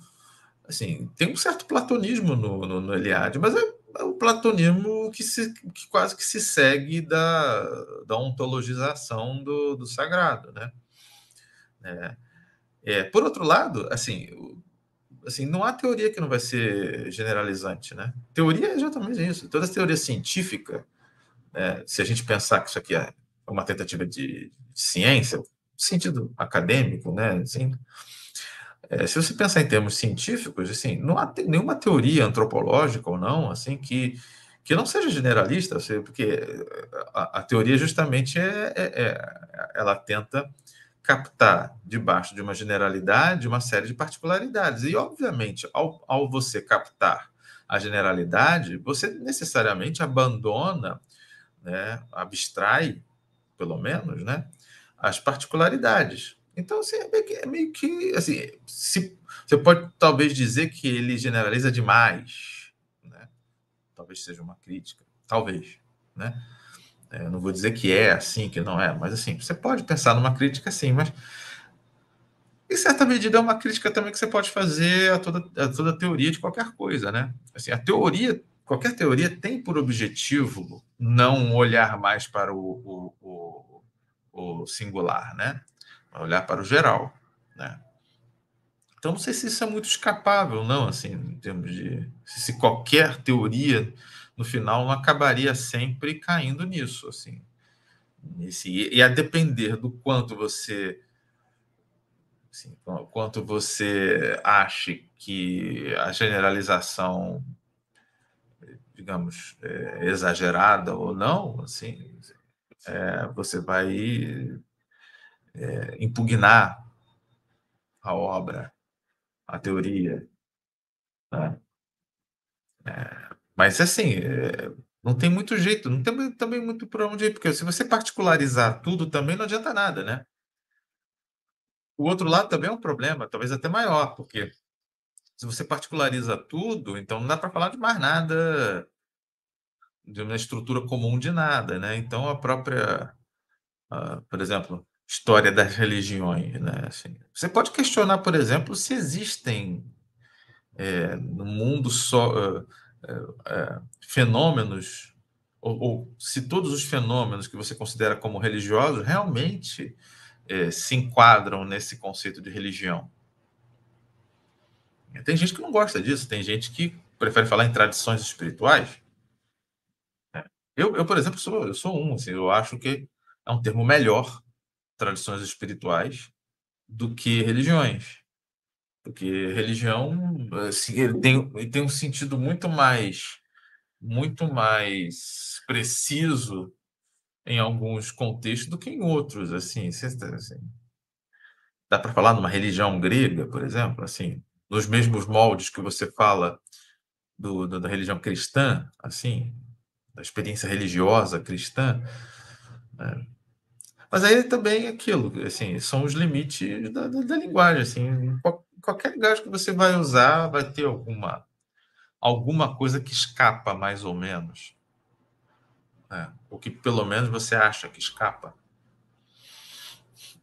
assim, tem um certo platonismo no, no, no Eliade, mas é é o platonismo que, se, que quase que se segue da, da ontologização do, do sagrado, né? É, é, por outro lado, assim, assim, não há teoria que não vai ser generalizante, né? Teoria é exatamente isso. Toda teoria científica, científicas né? se a gente pensar que isso aqui é uma tentativa de, de ciência, sentido acadêmico, né? Assim, é, se você pensar em termos científicos, assim, não há te, nenhuma teoria antropológica ou não, assim, que, que não seja generalista, assim, porque eh, a, a, teoria justamente é, é, é, ela tenta captar debaixo de uma generalidade uma série de particularidades. E, obviamente, ao, ao você captar a generalidade, você necessariamente abandona, né, abstrai, pelo menos, né, as particularidades. Então, assim, é, é meio que. Assim, se, você pode talvez dizer que ele generaliza demais. Né? Talvez seja uma crítica. Talvez. Né? É, eu não vou dizer que é assim, que não é, mas assim, você pode pensar numa crítica sim, mas em certa medida é uma crítica também que você pode fazer a toda, a toda teoria de qualquer coisa, né? Assim, a teoria, qualquer teoria tem por objetivo não olhar mais para o, o, o, o singular, né? vai olhar para o geral, né? Então, não sei se isso é muito escapável, não, assim, em termos de. Se qualquer teoria, no final, não acabaria sempre caindo nisso, assim. Nesse, e a depender do quanto você. Assim, quanto você ache que a generalização, digamos, é exagerada ou não, assim, é, você vai é, impugnar a obra, a teoria. Né? É, mas, assim, é, não tem muito jeito, não tem também muito para onde ir, porque se você particularizar tudo também não adianta nada, né? O outro lado também é um problema, talvez até maior, porque se você particulariza tudo, então não dá para falar de mais nada, de uma estrutura comum de nada, né? Então a própria, uh, por exemplo, história das religiões. Né? Assim, você pode questionar, por exemplo, se existem é, no mundo só é, é, é, fenômenos, ou, ou, se todos os fenômenos que você considera como religiosos realmente se enquadram nesse conceito de religião. Tem gente que não gosta disso, tem gente que prefere falar em tradições espirituais. Né. Eu, eu por exemplo, sou, eu sou um, assim, eu acho que é um termo melhor tradições espirituais do que religiões. Porque religião assim, ele tem, ele tem um sentido muito mais muito mais preciso em alguns contextos do que em outros, assim, tá, assim dá para falar numa religião grega, por exemplo, assim, nos mesmos moldes que você fala do, do, da religião cristã, assim, da experiência religiosa cristã, né? Mas aí também é aquilo, assim, são os limites da, da, da linguagem, assim, qualquer linguagem que você vai usar vai ter alguma alguma coisa que escapa mais ou menos, né? que pelo menos você acha que escapa,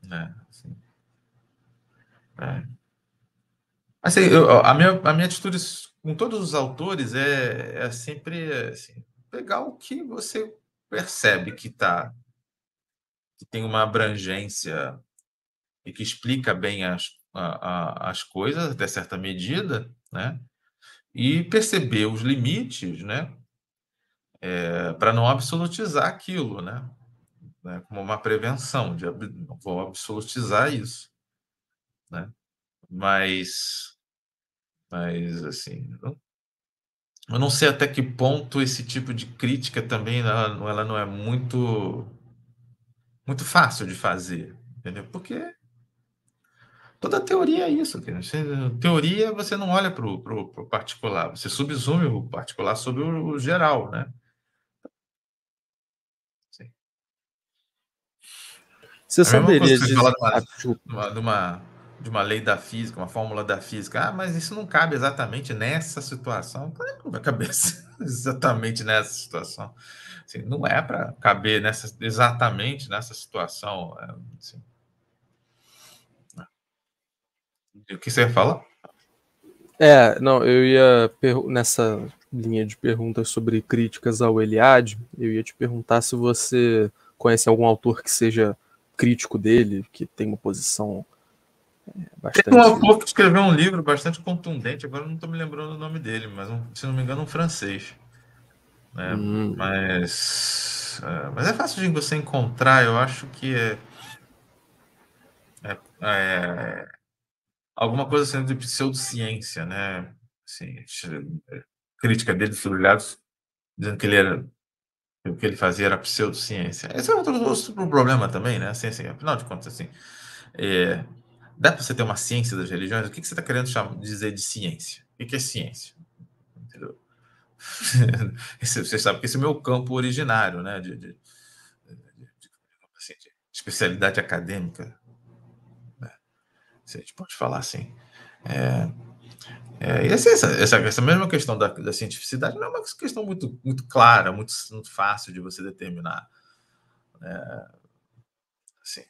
né? Assim, é. assim eu, a minha a minha atitude com todos os autores é, é sempre assim, pegar o que você percebe que está que tem uma abrangência e que explica bem as, a, a, as coisas até certa medida, né? E perceber os limites, né? É, para não absolutizar aquilo, né? né? Como uma prevenção de vou absolutizar isso, né? Mas, mas assim, não, eu não sei até que ponto esse tipo de crítica também ela, ela não é muito muito fácil de fazer, entendeu? Porque toda teoria é isso, entendeu? Você, teoria você não olha para o particular, você subsume o particular sobre o, o geral, né? Sim. Você é saberia de falar ah, de uma, de uma, de uma lei da física, uma fórmula da física. Ah, mas isso não cabe exatamente nessa situação. Claro que vai caber exatamente nessa situação. Assim, não é para caber nessa, exatamente nessa situação. É, assim. O que você ia falar? É, não, eu ia nessa linha de perguntas sobre críticas ao Eliade, eu ia te perguntar se você conhece algum autor que seja crítico dele, que tem uma posição é, bastante... Tem um autor que escreveu um livro bastante contundente, agora não estou me lembrando o nome dele, mas um, se não me engano um francês. Né? Hum. Mas, é, mas é fácil de você encontrar, eu acho que é, é, é alguma coisa sendo de pseudociência, né? Assim, crítica dele sobre dizendo que ele era o que ele fazia era pseudociência. Esse é outro, outro problema também, né? ciência, assim, assim, afinal de contas, assim, é, dá para você ter uma ciência das religiões? O que, que você está querendo chamar, dizer de ciência? O que, que é ciência? esse, você sabe que esse é o meu campo originário, né? De, de, de, assim, de especialidade acadêmica. Né? A gente pode falar assim. É, é, assim, essa, essa, essa, mesma questão da, da, cientificidade não é uma questão muito, muito clara, muito, muito fácil de você determinar. Né. Assim, é,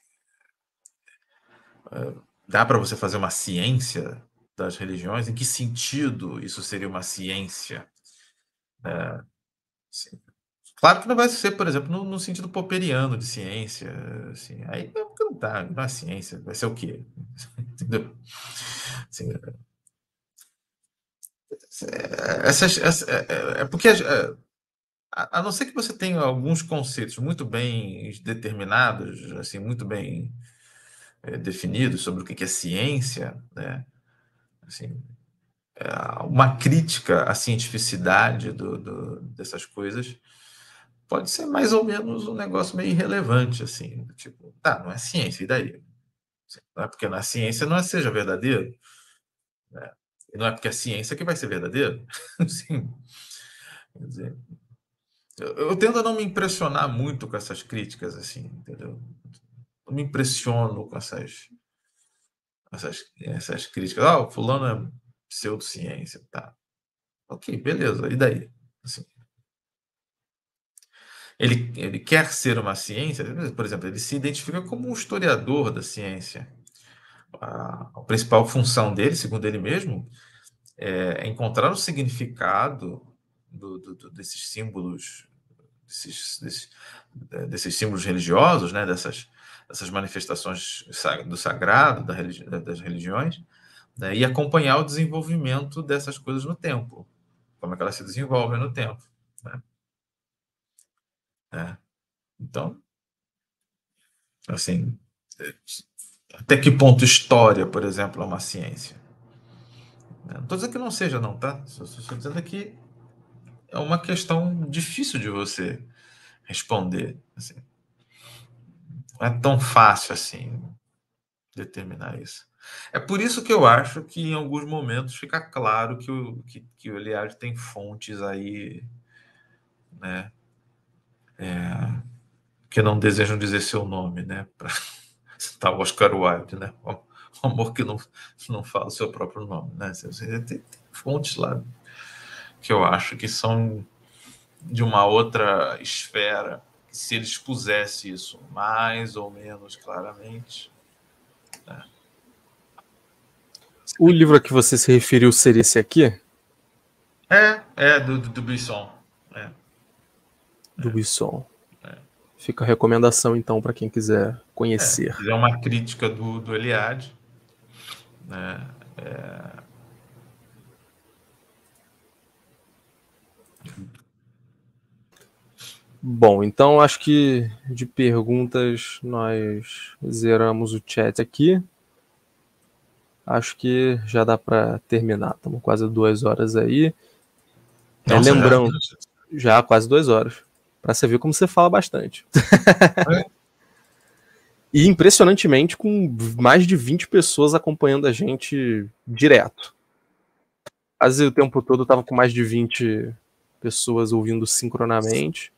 assim, dá para você fazer uma ciência das religiões? Em que sentido isso seria uma ciência? Né? Assim, claro que não vai ser, por exemplo, no, no sentido popperiano de ciência. Assim, aí não, não tá, não é ciência, vai ser o quê? Entendeu? Assim, é, é, essa, essa, é, é, é porque a, a não ser que você tenha alguns conceitos muito bem determinados, assim, muito bem é, definidos sobre o que é ciência, né? Assim, é, uma crítica à cientificidade do, do, dessas coisas pode ser mais ou menos um negócio meio irrelevante, assim, tipo, tá, não é ciência, e daí? Assim, não é porque na é ciência não é seja verdadeiro, né? e não é porque a é ciência que vai ser verdadeiro, sim. Quer dizer, eu, eu, tendo a não me impressionar muito com essas críticas, assim, entendeu? Não me impressiono com essas, essas, essas críticas. Ah, o fulano é pseudociência, tá? Ok, beleza, e daí? Assim, ele, ele quer ser uma ciência, por exemplo, ele se identifica como um historiador da ciência. A, a principal função dele, segundo ele mesmo, é encontrar o significado do, do, desses símbolos, desses, desses, é, desses, símbolos religiosos, né? dessas, dessas manifestações do sagrado, da religi das religiões, né, e acompanhar o desenvolvimento dessas coisas no tempo, como é que elas se desenvolvem no tempo. Né? É. Então, assim, até que ponto história, por exemplo, é uma ciência? Né, não estou dizendo que não seja, não, tá? Estou dizendo que é uma questão difícil de você responder. Assim. Não é tão fácil assim determinar isso. É por isso que eu acho que em alguns momentos fica claro que o, que, que o Eliade tem fontes aí, né? É, que não desejam dizer seu nome, né? Para citar o Oscar Wilde, né? O, amor que não, não fala o seu próprio nome, né? Tem, tem fontes lá que eu acho que são de uma outra esfera. se ele expusesse isso mais ou menos claramente. Né? o livro a que você se referiu seria esse aqui? É, é, do, do, do Buisson. É. Do Bisson. Buisson. É. Fica a recomendação, então, para quem quiser conhecer. É, é uma crítica do, do Eliade. Né? É... Bom, então acho que de perguntas nós zeramos o chat aqui acho que já dá para terminar. Estamos quase duas horas aí. É, Nossa, é, lembrando, já, já quase duas horas. Para você ver como você fala bastante. É. e impressionantemente, com mais de 20 pessoas acompanhando a gente direto. Quase o tempo todo eu tava com mais de 20 pessoas ouvindo sincronamente.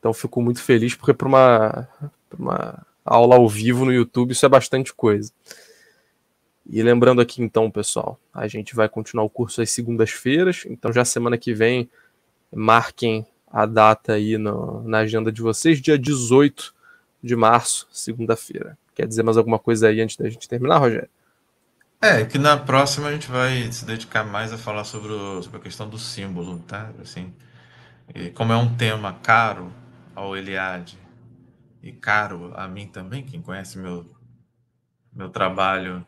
Então fico muito feliz, porque para uma, uma aula ao vivo no YouTube isso é bastante coisa. E lembrando aqui então, pessoal, a gente vai continuar o curso às segundas-feiras, então já semana que vem marquem a data aí no, na agenda de vocês, dia 18 de março, segunda-feira. Quer dizer mais alguma coisa aí antes da gente terminar, Rogério? É, que na próxima a gente vai se dedicar mais a falar sobre, o, sobre a questão do símbolo, tá? Assim, como é um tema caro ao Eliade e caro a mim também, quem conhece meu, meu trabalho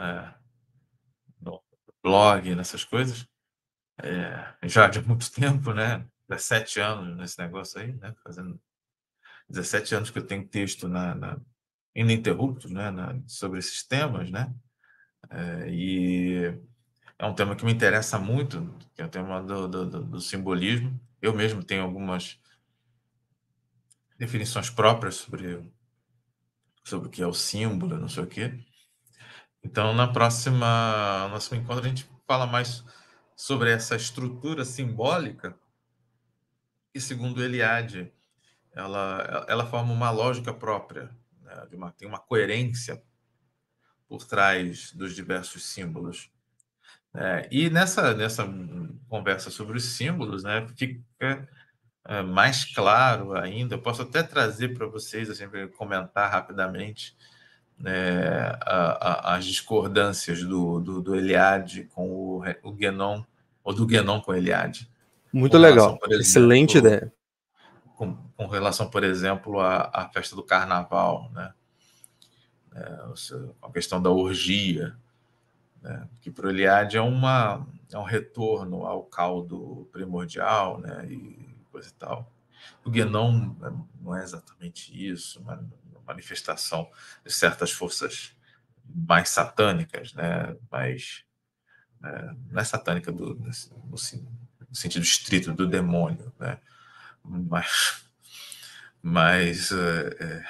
é, no blog, nessas coisas, é, já de muito tempo, né? 17 anos nesse negócio aí, né? Fazendo 17 anos que eu tenho texto na, na ininterrupto, né? Na, sobre esses temas, né? É, e é um tema que me interessa muito, que é o tema do, do, do, do simbolismo. Eu mesmo tenho algumas definições próprias sobre sobre o que é o símbolo, não sei o quê. Então, na próxima nosso encontro, a gente fala mais sobre essa estrutura simbólica que, segundo Eliade, ela, ela forma uma lógica própria, né? uma, tem uma coerência por trás dos diversos símbolos. É, e nessa, nessa conversa sobre os símbolos, né, fica é, mais claro ainda. Eu posso até trazer para vocês, assim, comentar rapidamente né, a, a, as discordâncias do, do, do Eliade com o, o Guénon, ou do Guénon com o Eliade. Muito legal, exemplo, excelente ideia. Com, com, relação, por exemplo, à, à festa do carnaval, né? É, a questão da orgia, né? que para o Eliade é, uma, é um retorno ao caldo primordial né? e coisa e tal. O Guénon né, não é exatamente isso, mas manifestação de certas forças mais satânicas, né? mais é, não é satânica do, no, no sentido estrito do demônio, né? mas, mas, é, é,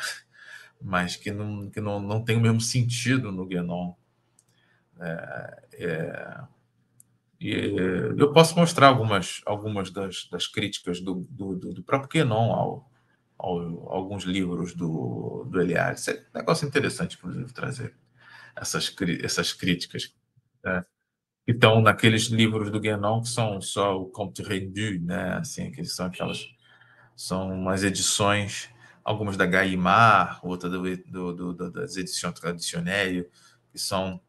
mas que, não, que não, não tem o mesmo sentido no Guénon. É, é, e é, eu posso mostrar algumas, algumas das, das críticas do, do, do próprio Guénon ao, ao, alguns livros do, do Eliade. Isso é um negócio interessante, inclusive, trazer essas, essas críticas. Né? Então, naqueles livros do Guénon, que são só o Comte Rendu, né? assim, que são aquelas. São umas edições, algumas da Gaimar, outra do, do, do, das edições tradicionais, que são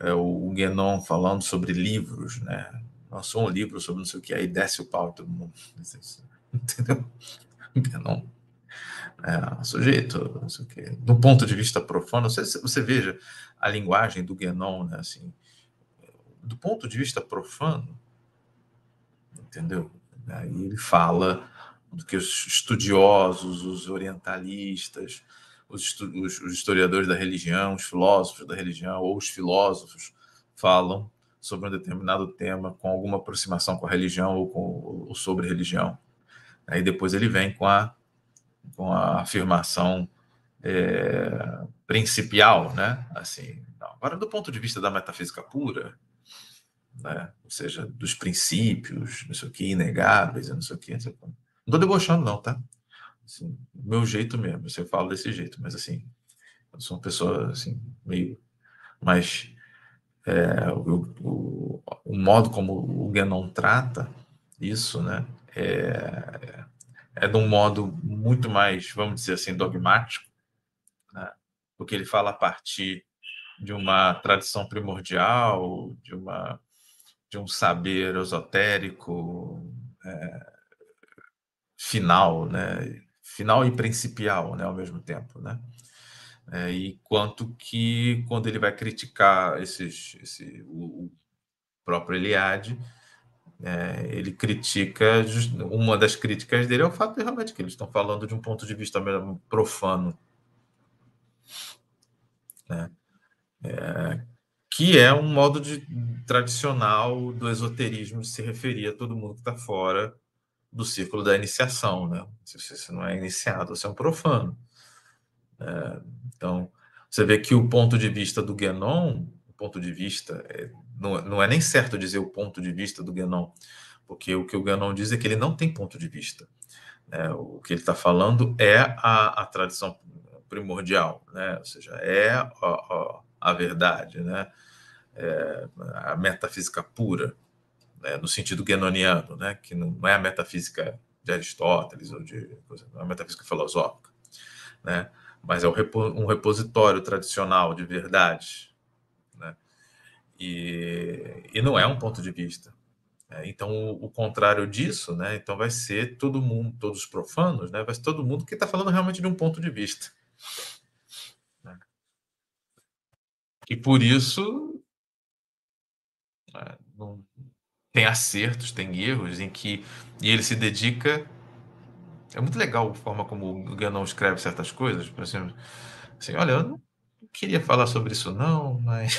é, o, o Guénon falando sobre livros, né? Lançou um livro sobre não sei o que, aí desce o pau todo mundo. Entendeu? Guénon é, sujeito, não sei o quê. Do ponto de vista profano, você, você veja a linguagem do Guénon, né, assim, do ponto de vista profano, entendeu? Aí ele fala do que os estudiosos, os orientalistas, os, os, os historiadores da religião, os filósofos da religião ou os filósofos falam sobre um determinado tema com alguma aproximação com a religião ou, com, ou sobre religião. Aí depois ele vem com a com a afirmação é, principal, né? Assim, agora do ponto de vista da metafísica pura, né? Ou seja, dos princípios, não sei o que, inegáveis, não sei o que, não estou debochando não, tá? Assim, do meu jeito mesmo, eu falo desse jeito, mas assim, eu sou uma pessoa assim meio mas é, o, o, o, modo como o Guénon trata isso, né? É, é de um modo muito mais, vamos dizer assim, dogmático, né? porque ele fala a partir de uma tradição primordial, de, uma, de um saber esotérico é, final, né? final e principial né? ao mesmo tempo. Né? É, e quanto que, quando ele vai criticar esses, esse, o, o próprio Eliade, é, ele critica, uma das críticas dele é o fato de realmente que eles estão falando de um ponto de vista profano. Né? É, que é um modo de, tradicional do esoterismo de se referir a todo mundo que está fora do círculo da iniciação. Né? Se você não é iniciado, você é um profano. É, então, você vê que o ponto de vista do Guénon, o ponto de vista é não, é, não é nem certo dizer o ponto de vista do Guénon, porque o que o Guénon diz é que ele não tem ponto de vista. Né? O que ele está falando é a, a tradição primordial, né? ou seja, é a, a, a verdade, né? É a metafísica pura, né? no sentido guenoniano, né? que não é a metafísica de Aristóteles ou de exemplo, é a metafísica filosófica, né? mas é um repositório tradicional de verdades e, e não é um ponto de vista. É, então, o, o, contrário disso, né? Então, vai ser todo mundo, todos os profanos, né? Vai ser todo mundo que está falando realmente de um ponto de vista. Né? E por isso, é, não, tem acertos, tem erros em que e ele se dedica. É muito legal a forma como o Ganon escreve certas coisas, por exemplo, assim, olha, eu não queria falar sobre isso não, mas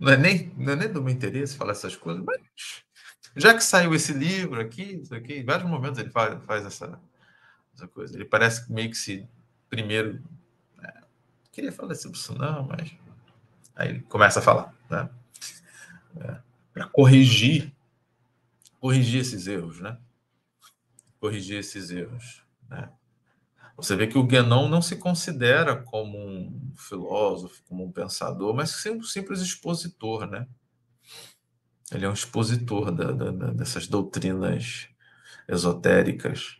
não é nem, não é nem do meu interesse falar essas coisas, mas já que saiu esse livro aqui, isso aqui, em vários momentos ele faz, faz essa, essa coisa. Ele parece que meio que se primeiro é, queria falar sobre isso, não, mas aí ele começa a falar, né? É, para corrigir, corrigir esses erros, né? Corrigir esses erros, né? Você vê que o Guénon não se considera como um filósofo, como um pensador, mas sim um simples expositor, né? Ele é um expositor da, da, dessas doutrinas esotéricas.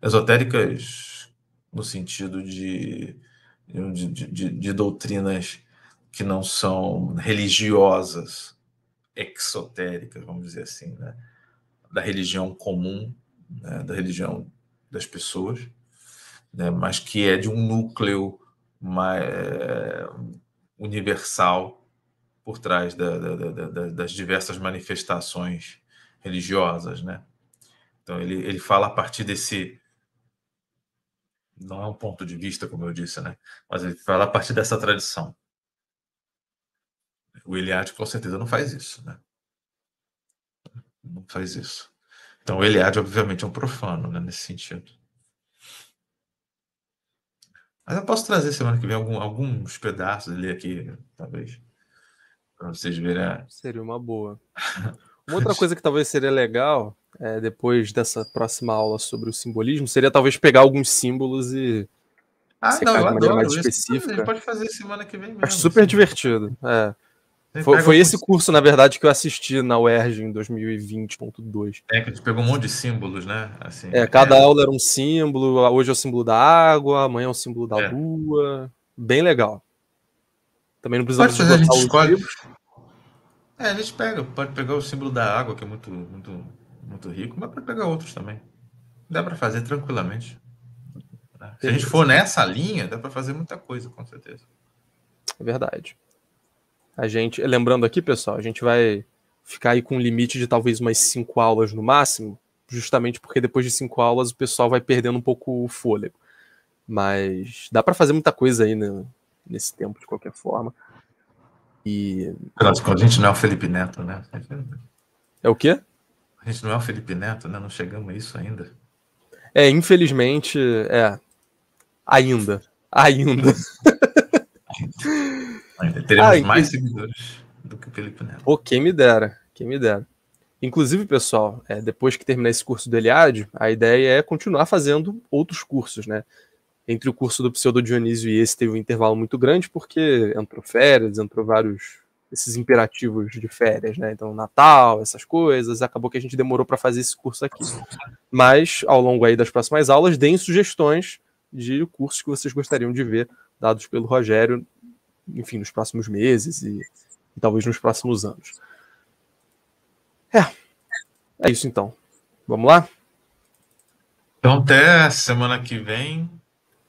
Esotéricas no sentido de, de, de, de doutrinas que não são religiosas, exotéricas, vamos dizer assim, né? da religião comum, né? da religião das pessoas né, mas que é de um núcleo mais, é, eh, universal por trás da, da, da, das diversas manifestações religiosas, né? Então ele, ele fala a partir desse não é um ponto de vista, como eu disse, né? Mas ele fala a partir dessa tradição. O Eliade com certeza não faz isso, né? Não faz isso. Então o Eliade obviamente é um profano, né, nesse sentido. Mas eu posso trazer semana que vem algum, alguns pedaços ali aqui, talvez. Pra vocês verem. A... É. Seria uma boa. Uma outra coisa que talvez seria legal, é, depois dessa próxima aula sobre o simbolismo, seria talvez pegar alguns símbolos e. Ah, não, eu adoro. Mais específica. pode fazer semana que vem mesmo. Acho super assim. divertido. É. Foi, foi esse curso, na verdade, que eu assisti na UERJ em 2020.2. É, que a gente pegou um monte de símbolos, né? Assim, é, é. cada é... aula era um símbolo, hoje é o símbolo da água, amanhã é o símbolo da é. lua. Bem legal. Também não precisamos pode fazer, a gente escolhe. É, a gente pega, pode pegar o símbolo da água, que é muito, muito, muito rico, mas pode pegar outros também. Dá para fazer tranquilamente. Se a gente for nessa linha, dá para fazer muita coisa, com certeza. É verdade. A gente, lembrando aqui, pessoal, a gente vai ficar aí com um limite de talvez umas cinco aulas no máximo, justamente porque depois de cinco aulas o pessoal vai perdendo um pouco o fôlego. Mas dá para fazer muita coisa aí né, nesse tempo, de qualquer forma. E. a gente não é o Felipe Neto, né? É o quê? A gente não é o Felipe Neto, né? Não chegamos a isso ainda. É, infelizmente, é. Ainda. Ainda. Ainda teremos ah, mais seguidores do que o Felipe Neto. oh, me dera, quem me dera. Inclusive, pessoal, é, depois que terminar esse curso do Eliade, a ideia é continuar fazendo outros cursos, né? Entre o curso do Pseudo Dionísio e esse teve um intervalo muito grande, porque entrou férias, entrou vários esses imperativos de férias, né? Então, Natal, essas coisas, acabou que a gente demorou para fazer esse curso aqui. Mas, ao longo aí das próximas aulas, deem sugestões de cursos que vocês gostariam de ver dados pelo Rogério enfim, nos próximos meses e, e talvez nos próximos anos. É, é isso então. Vamos lá? Então, até semana que vem,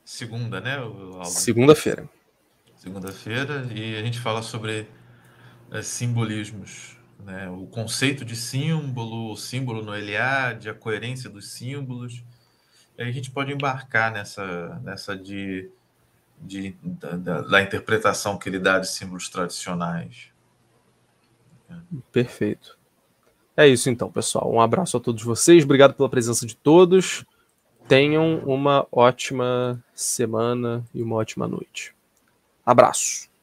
segunda, né? Segunda-feira. Segunda-feira, e a gente fala sobre é, simbolismos, né? O conceito de símbolo, o símbolo no Eliade, a coerência dos símbolos. E aí a gente pode embarcar nessa, nessa de de, da, da interpretação que ele dá de símbolos tradicionais. Perfeito. É isso então, pessoal. Um abraço a todos vocês. Obrigado pela presença de todos. Tenham uma ótima semana e uma ótima noite. Abraço.